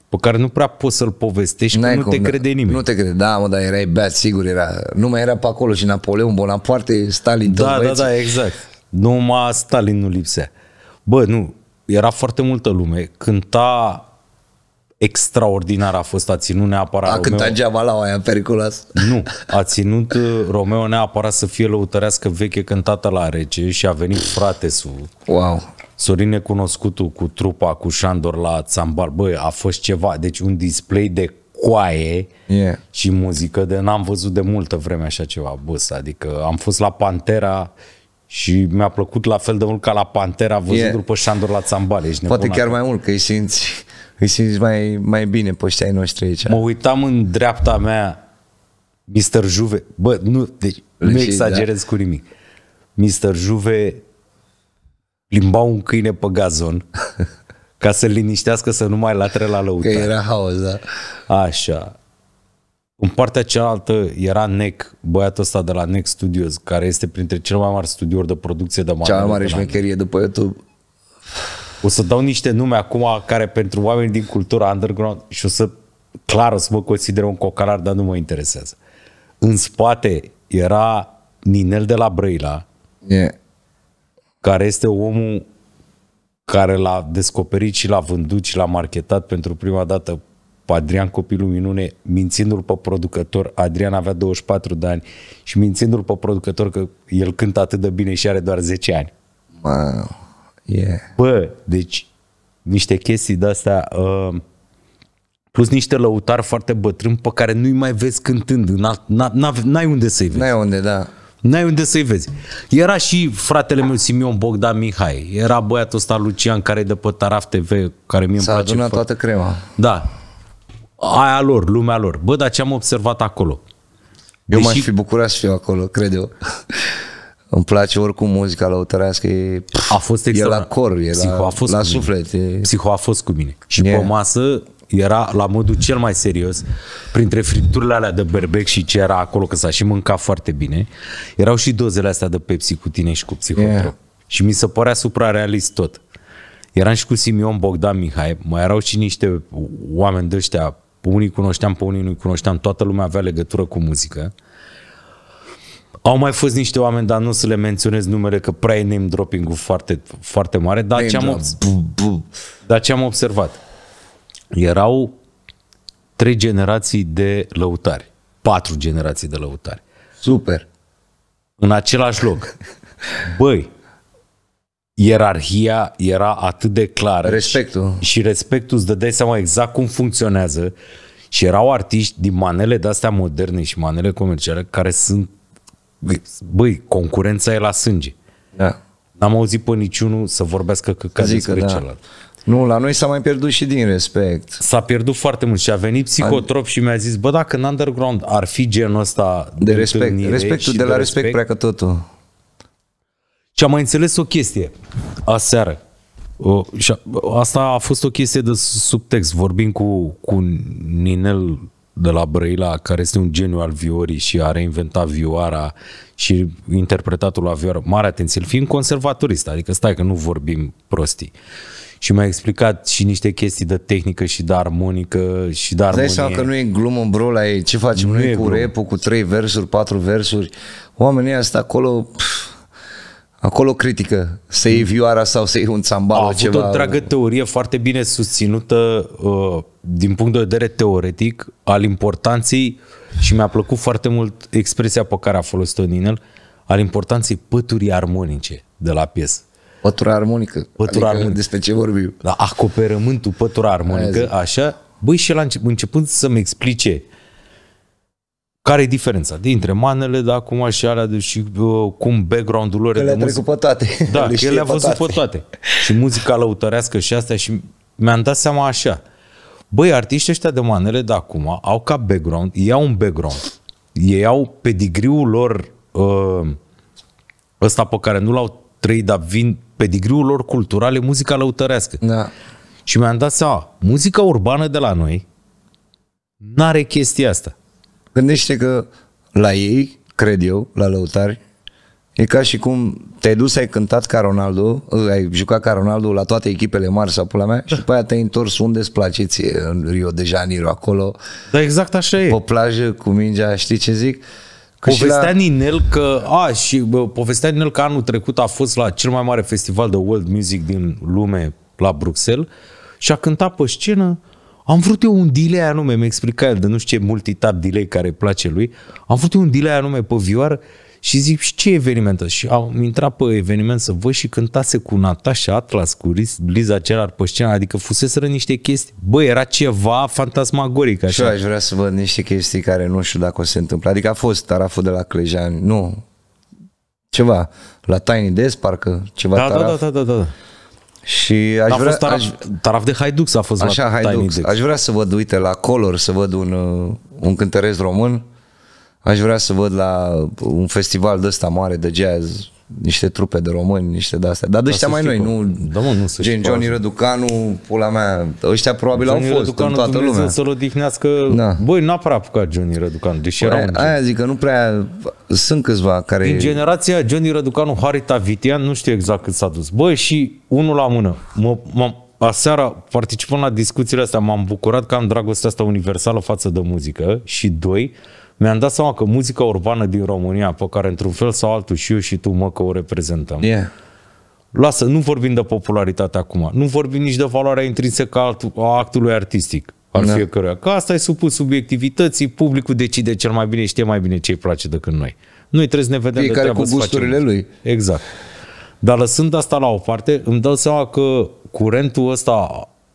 pe care nu prea poți să-l povestești, că nu cum, te crede nimeni. Nu te crede, da, mă, dar erai beat, sigur, era, nu mai era pe acolo și Napoleon Bonaparte, Stalin, Da, da, da, exact. Numai Stalin nu lipsea. Bă, nu, era foarte multă lume, cânta extraordinară a fost, a ținut neapărat A cântat Jamalaua aia periculos. Nu, a ținut uh, Romeo neapărat să fie lăutărească veche cântată la rece și a venit fratesul. Wow. Sorin Necunoscutul cu trupa, cu Șandor la zambal, băi a fost ceva, deci un display de coaie yeah. și muzică de n-am văzut de multă vreme așa ceva, bus, adică am fost la Pantera și mi-a plăcut la fel de mult ca la Pantera văzut yeah. după Șandor la zambal. Ești Poate chiar adică. mai mult, că îi simți îi simți mai, mai bine pe ăștia ai noștri aici. Mă uitam în dreapta mea, Mr. Juve, bă, nu, deci nu nu deci, exagerez da. cu nimic. Mr. Juve plimba un câine pe gazon <laughs> ca să l liniștească să nu mai latre la lăutare. Că era haos, da. Așa. În partea cealaltă era NEC, băiatul ăsta de la NEC Studios, care este printre cele mai mari studiouri de producție de manele. Cea mai mare șmecherie după YouTube. O să dau niște nume acum care pentru oameni din cultura underground și o să, clar, o să mă consider un cocalar, dar nu mă interesează. În spate era Ninel de la Brăila, yeah. care este omul care l-a descoperit și l-a vândut și l-a marketat pentru prima dată pe Adrian Copilul Minune, mințindu-l pe producător. Adrian avea 24 de ani și mințindu-l pe producător că el cântă atât de bine și are doar 10 ani. Wow. Yeah. Bă, deci niște chestii de-astea, uh, plus niște lăutari foarte bătrâni pe care nu-i mai vezi cântând, n-ai unde să-i vezi. N-ai unde, da. N-ai unde să-i vezi. Era și fratele meu Simion Bogdan Mihai, era băiatul ăsta Lucian care e de pe Taraf TV, care mi-e place. S-a adunat toată crema. Da. Aia lor, lumea lor. Bă, dar ce am observat acolo? Eu Deși... m-aș fi bucurat să fiu acolo, cred eu. Îmi place oricum muzica lăutărească. E, a fost extra... e la cor, e Psiho la, a fost la suflet. E... Psiho a fost cu mine. Și yeah. pe masă era la modul cel mai serios, printre fripturile alea de berbec și ce era acolo, că s-a și mâncat foarte bine, erau și dozele astea de Pepsi cu tine și cu Psiho. Yeah. Și mi se părea suprarealist tot. Eram și cu Simion Bogdan Mihai, mai erau și niște oameni de ăștia, pe unii cunoșteam, pe unii nu-i cunoșteam, toată lumea avea legătură cu muzică. Au mai fost niște oameni, dar nu să le menționez numele, că prea e name dropping-ul foarte, foarte mare, dar ce, am dar ce am observat? Erau trei generații de lăutari, patru generații de lăutari. Super! În același loc. Băi, ierarhia era atât de clară. Respectul. Și, și respectul îți dădeai seama exact cum funcționează. Și erau artiști din manele de-astea moderne și manele comerciale care sunt băi, concurența e la sânge. Da. N-am auzit pe niciunul să vorbească că ca despre da. celălalt. Nu, la noi s-a mai pierdut și din respect. S-a pierdut foarte mult și a venit psihotrop și mi-a zis, bă, dacă în underground ar fi genul ăsta de, de respect, respectul de, de la respect, respect pleacă totul. Și am mai înțeles o chestie aseară. O, și a, asta a fost o chestie de subtext. Vorbim cu, cu Ninel de la Brăila, care este un geniu al viorii și a reinventat vioara și interpretatul la vioară, mare atenție, fiind conservatorist, adică stai că nu vorbim prostii. Și mi-a explicat și niște chestii de tehnică și de armonică și de armonie. Dai seama că nu e glumă, bro, la ei. Ce facem nu noi cu glum. cu trei versuri, patru versuri? Oamenii ăia acolo... Pf, Acolo critică să iei vioara sau să iei un țambal. A avut ceva. o dragă teorie foarte bine susținută uh, din punct de vedere teoretic al importanței și mi-a plăcut foarte mult expresia pe care a folosit-o din el, al importanței păturii armonice de la piesă. Pătura armonică. Pătura adică armonică. Despre ce vorbim? Da, acoperământul, pătura armonică, așa. Băi, și a început, începând să-mi explice uh, care e diferența dintre manele, da, cum și alea, de, și uh, cum background-ul lor... Că le-a trecut pe toate. Da, <laughs> le că le-a văzut pe toate. Și muzica lăutărească și astea și mi-am dat seama așa. Băi, artiștii ăștia de manele de acum au ca background, ei au un background, ei au pedigriul lor uh, ăsta pe care nu l-au trăit, dar vin pedigriul lor cultural e muzica lăutărească. Da. Și mi-am dat seama, muzica urbană de la noi n-are chestia asta. Gândește că la ei, cred eu, la lăutari, e ca și cum te-ai dus, ai cântat ca Ronaldo, ai jucat ca Ronaldo la toate echipele mari sau pula mea <laughs> și după aia te-ai întors unde îți place ție, în Rio de Janeiro, acolo. Da, exact așa e. Pe plajă, cu mingea, știi ce zic? Că povestea la... Ninel că, a, și bă, povestea Ninel că anul trecut a fost la cel mai mare festival de world music din lume la Bruxelles și a cântat pe scenă am vrut eu un delay anume, mi-a explicat el de nu știu ce multitap delay care place lui. Am vrut eu un delay anume pe vioară și zic, și ce eveniment Și am intrat pe eveniment să văd și cântase cu Natasha Atlas, cu Liza Celar pe scenă, adică fuseseră niște chestii. Bă, era ceva fantasmagoric. Așa. Și aș vrea să văd niște chestii care nu știu dacă o se întâmplă. Adică a fost taraful de la Clejan, nu, ceva, la Tiny Desk, parcă ceva da, da taraf. Da, da, da, da, da. Și aș a vrea, fost taraf, aș... taraf de Haidux a fost Așa, la Haidux. Aș vrea să văd, uite, la Color, să văd un, uh, un cântăresc român. Aș vrea să văd la un festival de ăsta mare de jazz, niște trupe de români, niște de-astea. Dar de ăștia mai noi, nu... Da, mă, nu se Gen Johnny Răducanu, pula mea, ăștia probabil Johnny au fost Răducanu, în toată Dumnezeu lumea. să-l odihnească... Da. Băi, n-a prea apucat Johnny Răducanu, deși păi, era un... Aia zic că nu prea... Sunt câțiva care... Din generația Johnny Răducanu, Harita Vitian, nu știu exact cât s-a dus. Băi, și unul la mână. Mă, mă, aseara, participând la discuțiile astea, m-am bucurat că am dragostea asta universală față de muzică și doi, mi-am dat seama că muzica urbană din România, pe care într-un fel sau altul și eu și tu, mă, că o reprezentăm. Yeah. Lasă, nu vorbim de popularitate acum, nu vorbim nici de valoarea intrinsecă a actului artistic al da. fiecăruia. Că asta e supus subiectivității, publicul decide cel mai bine, știe mai bine ce îi place decât noi. Noi trebuie să ne vedem Fiecare de treabă cu gusturile lui. Exact. Dar lăsând asta la o parte, îmi dau seama că curentul ăsta,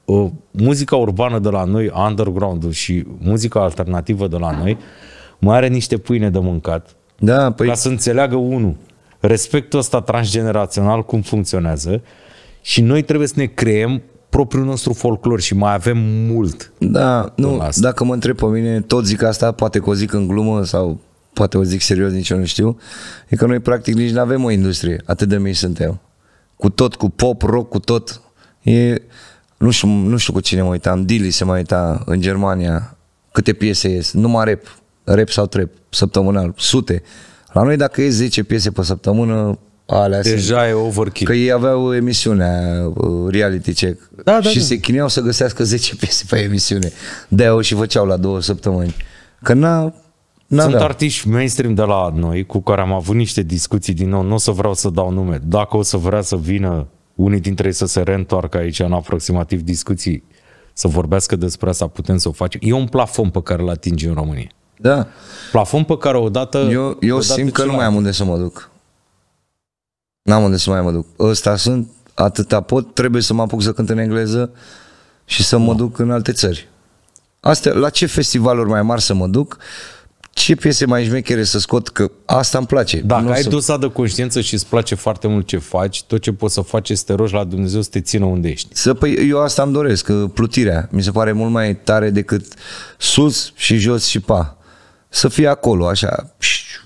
uh, muzica urbană de la noi, underground-ul și muzica alternativă de la noi, mai are niște pâine de mâncat, da, păi... ca să înțeleagă unul respectul ăsta transgenerațional cum funcționează și noi trebuie să ne creăm propriul nostru folclor și mai avem mult. Da, nu, asta. dacă mă întreb pe mine, tot zic asta, poate că o zic în glumă sau poate o zic serios, nici eu nu știu, e că noi practic nici nu avem o industrie, atât de mici suntem. Cu tot, cu pop, rock, cu tot. E, nu, știu, nu știu cu cine mă uitam, Dili se mai uita în Germania, câte piese ies, numai rap, rep sau trep, săptămânal, sute. La noi dacă e 10 piese pe săptămână, alea Deja sunt. e overkill. Că ei aveau emisiunea uh, reality check da, da, și da. se chineau să găsească 10 piese pe emisiune. de o și făceau la două săptămâni. Că n-a, n Sunt artiști mainstream de la noi cu care am avut niște discuții din nou, nu o să vreau să dau nume. Dacă o să vrea să vină unii dintre ei să se reîntoarcă aici în aproximativ discuții, să vorbească despre asta, putem să o facem. E un plafon pe care îl atingi în România. Da. Plafon pe care odată... Eu, eu odată simt că nu mai am unde să mă duc. N-am unde să mai mă duc. Ăsta sunt, atâta pot, trebuie să mă apuc să cânt în engleză și să mă no. duc în alte țări. Asta, la ce festivaluri mai mari să mă duc, ce piese mai șmechere să scot, că asta îmi place. Dacă ai să... dosa de conștiință și îți place foarte mult ce faci, tot ce poți să faci este să te rogi la Dumnezeu să te țină unde ești. Să, păi, eu asta îmi doresc, plutirea. Mi se pare mult mai tare decât sus și jos și pa să fie acolo, așa,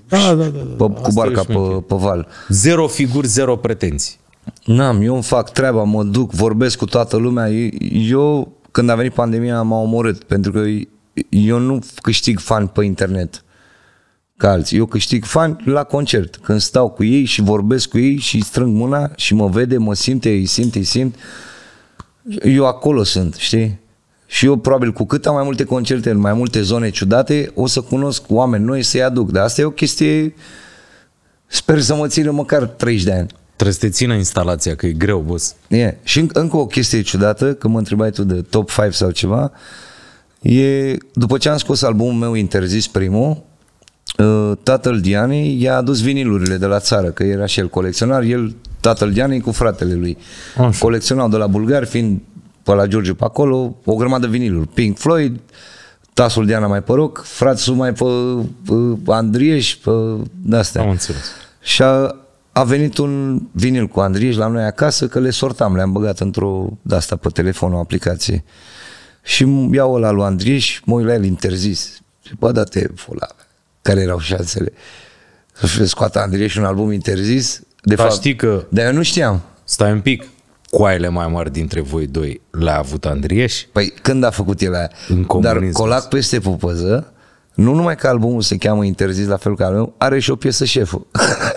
da, da, da, da. Pe, da, da. cu barca pe, pe val. Zero figuri, zero pretenții. N-am, eu îmi fac treaba, mă duc, vorbesc cu toată lumea. Eu, când a venit pandemia, m-a omorât, pentru că eu nu câștig fani pe internet ca alții. Eu câștig fani la concert, când stau cu ei și vorbesc cu ei și strâng mâna și mă vede, mă simte, îi simt, îi simt. Eu acolo sunt, știi? Și eu probabil cu cât am mai multe concerte în mai multe zone ciudate, o să cunosc oameni noi să-i aduc. Dar asta e o chestie, sper să mă țină măcar 30 de ani. Trebuie să te țină instalația, că e greu, boss. E. Și înc- încă o chestie ciudată, că mă întrebai tu de top 5 sau ceva, e, după ce am scos albumul meu interzis primul, ă, tatăl Dianei i-a adus vinilurile de la țară, că era și el colecționar, el, tatăl Dianei cu fratele lui. Așa. Colecționau de la bulgari, fiind pe la George pe acolo, o grămadă viniluri. Pink Floyd, Tasul Diana mai pe rock, Frațul mai pe, pe Andrieș, pe de-astea. Am înțeles. Și a, a venit un vinil cu Andrieș la noi acasă, că le sortam, le-am băgat într-o de-asta pe telefon, o aplicație. Și iau ăla lui Andrieș, mă uit la el interzis. Și bă, date fula, care erau șansele. Să scoată Andrieș un album interzis. De Dar fapt, știi că... De nu știam. Stai un pic, coaile mai mari dintre voi doi le a avut Andrieș? Păi când a făcut el aia? În Dar Colac peste pupăză, nu numai că albumul se cheamă Interzis la fel ca al meu, are și o piesă șeful.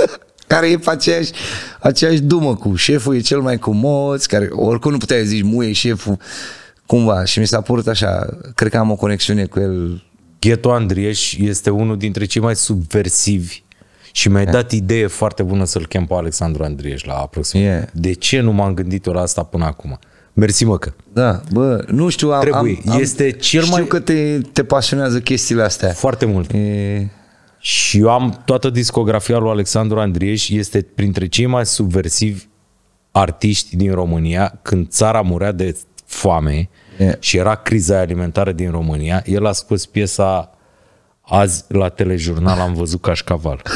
<laughs> care e pe aceeași, aceeași dumă cu șeful, e cel mai moți, care oricum nu puteai zici muie șeful, cumva. Și mi s-a părut așa, cred că am o conexiune cu el. Gheto Andrieș este unul dintre cei mai subversivi și mi-ai yeah. Da. dat idee foarte bună să-l chem pe Alexandru Andrieș la aproximativ. Yeah. De ce nu m-am gândit la asta până acum? Mersi, mă, că. Da, bă, nu știu, am, Trebuie. Am, este am, cel știu mai... Știu că te, te pasionează chestiile astea. Foarte mult. E... Și eu am toată discografia lui Alexandru Andrieș, este printre cei mai subversivi artiști din România, când țara murea de foame e. și era criza alimentară din România, el a scos piesa Azi la telejurnal am văzut cașcaval. <laughs>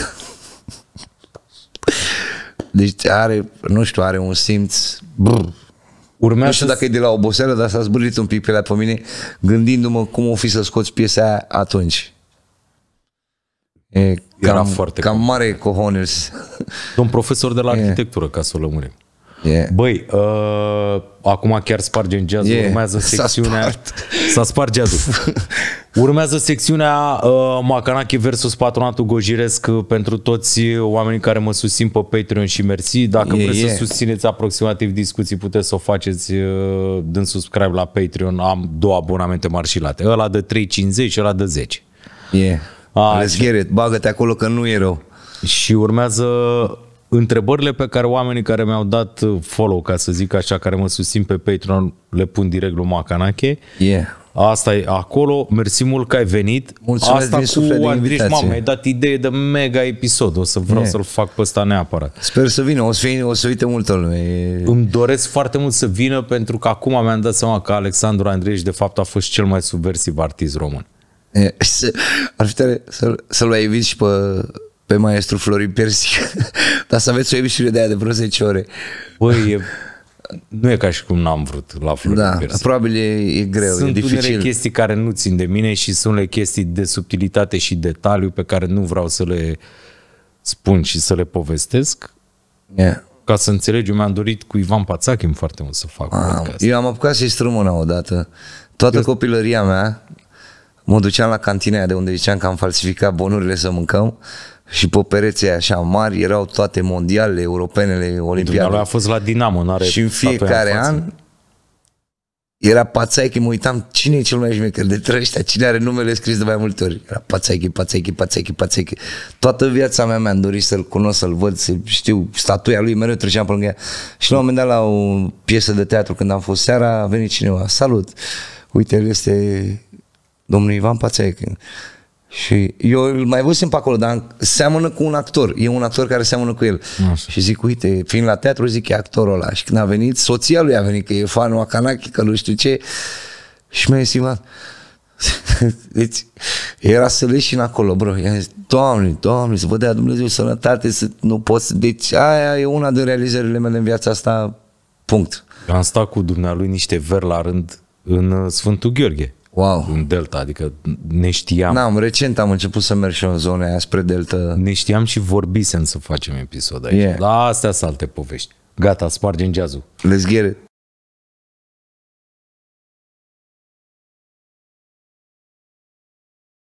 Deci are, nu știu, are un simț... Brr. Urmează nu știu dacă e de la oboseală, dar s-a zbârlit un pic pe la pe mine, gândindu-mă cum o fi să scoți piesa aia atunci. E, Era cam, foarte cam mare cojones. Domn profesor de la e. arhitectură, ca să o lămurim. Yeah. Băi, uh, acum chiar spargem jazz, yeah. urmează secțiunea... S-a spart, s-a spart jazzul. <laughs> Urmează secțiunea uh, Macanache versus Patronatul Gojiresc uh, pentru toți oamenii care mă susțin pe Patreon și mersi. Dacă yeah, vreți yeah. să susțineți aproximativ discuții, puteți să o faceți uh, dând subscribe la Patreon. Am două abonamente marșilate. Ăla de 3,50 și ăla de 10. Yeah. Ah, Let's get it. Bagă-te acolo că nu e rău. Și urmează întrebările pe care oamenii care mi-au dat uh, follow, ca să zic așa, care mă susțin pe Patreon, le pun direct lui Macanache. Yeah. Asta e acolo, mersi mult că ai venit. Mulțumesc Asta din cu suflet cu invitație. mamă, ai dat idee de mega episod, o să vreau yeah. să-l fac pe ăsta neapărat. Sper să vină, o să, fie, o să uite multă lume. Îmi doresc foarte mult să vină pentru că acum mi-am dat seama că Alexandru Andrei de fapt a fost cel mai subversiv artist român. Yeah. <laughs> Ar fi tare să, să-l mai invit și pe pe maestru Florin Persic. <laughs> Dar să aveți o emisiune de aia de vreo 10 ore. Băi, e, nu e ca și cum n-am vrut la Florin da, Persic. probabil e, e greu, sunt e dificil. Sunt unele chestii care nu țin de mine și sunt le chestii de subtilitate și detaliu pe care nu vreau să le spun și să le povestesc. Yeah. Ca să înțelegi, eu mi-am dorit cu Ivan Pațachim foarte mult să fac ah, Eu am apucat să-i mâna odată. Toată eu... copilăria mea mă duceam la cantina de unde ziceam că am falsificat bonurile să mâncăm și pe pereții așa mari erau toate mondiale, europenele, olimpiadele. a fost la Dinamo, nu are Și în fiecare an era Pațaichi, mă uitam, cine e cel mai șmecher de trăștea, cine are numele scris de mai multe ori. Era Pațaichi, Pațaichi, Pațaichi, Pațaichi. Toată viața mea mi-am dorit să-l cunosc, să-l văd, să știu, statuia lui, mereu treceam pe lângă ea. Și la un moment dat, la o piesă de teatru, când am fost seara, a venit cineva, salut, uite, el este domnul Ivan Pațaichi. Și eu îl mai văzusem pe acolo, dar seamănă cu un actor. E un actor care seamănă cu el. Așa. Și zic, uite, fiind la teatru, zic, e actorul ăla. Și când a venit, soția lui a venit, că e fanul Akanaki, că nu știu ce. Și mi-a estimat. <laughs> deci, era să în acolo, bro. i a zis, Doamne, Doamne, să vă dea Dumnezeu sănătate, să nu poți. Deci, aia e una din realizările mele în viața asta, punct. Am stat cu dumnealui niște ver la rând în uh, Sfântul Gheorghe. Wow. În Delta, adică ne știam. N-am, recent am început să merg și în zona aia spre Delta. Ne știam și vorbisem să facem episod aici. Yeah. Dar astea sunt alte povești. Gata, spargem geazul. Let's get it.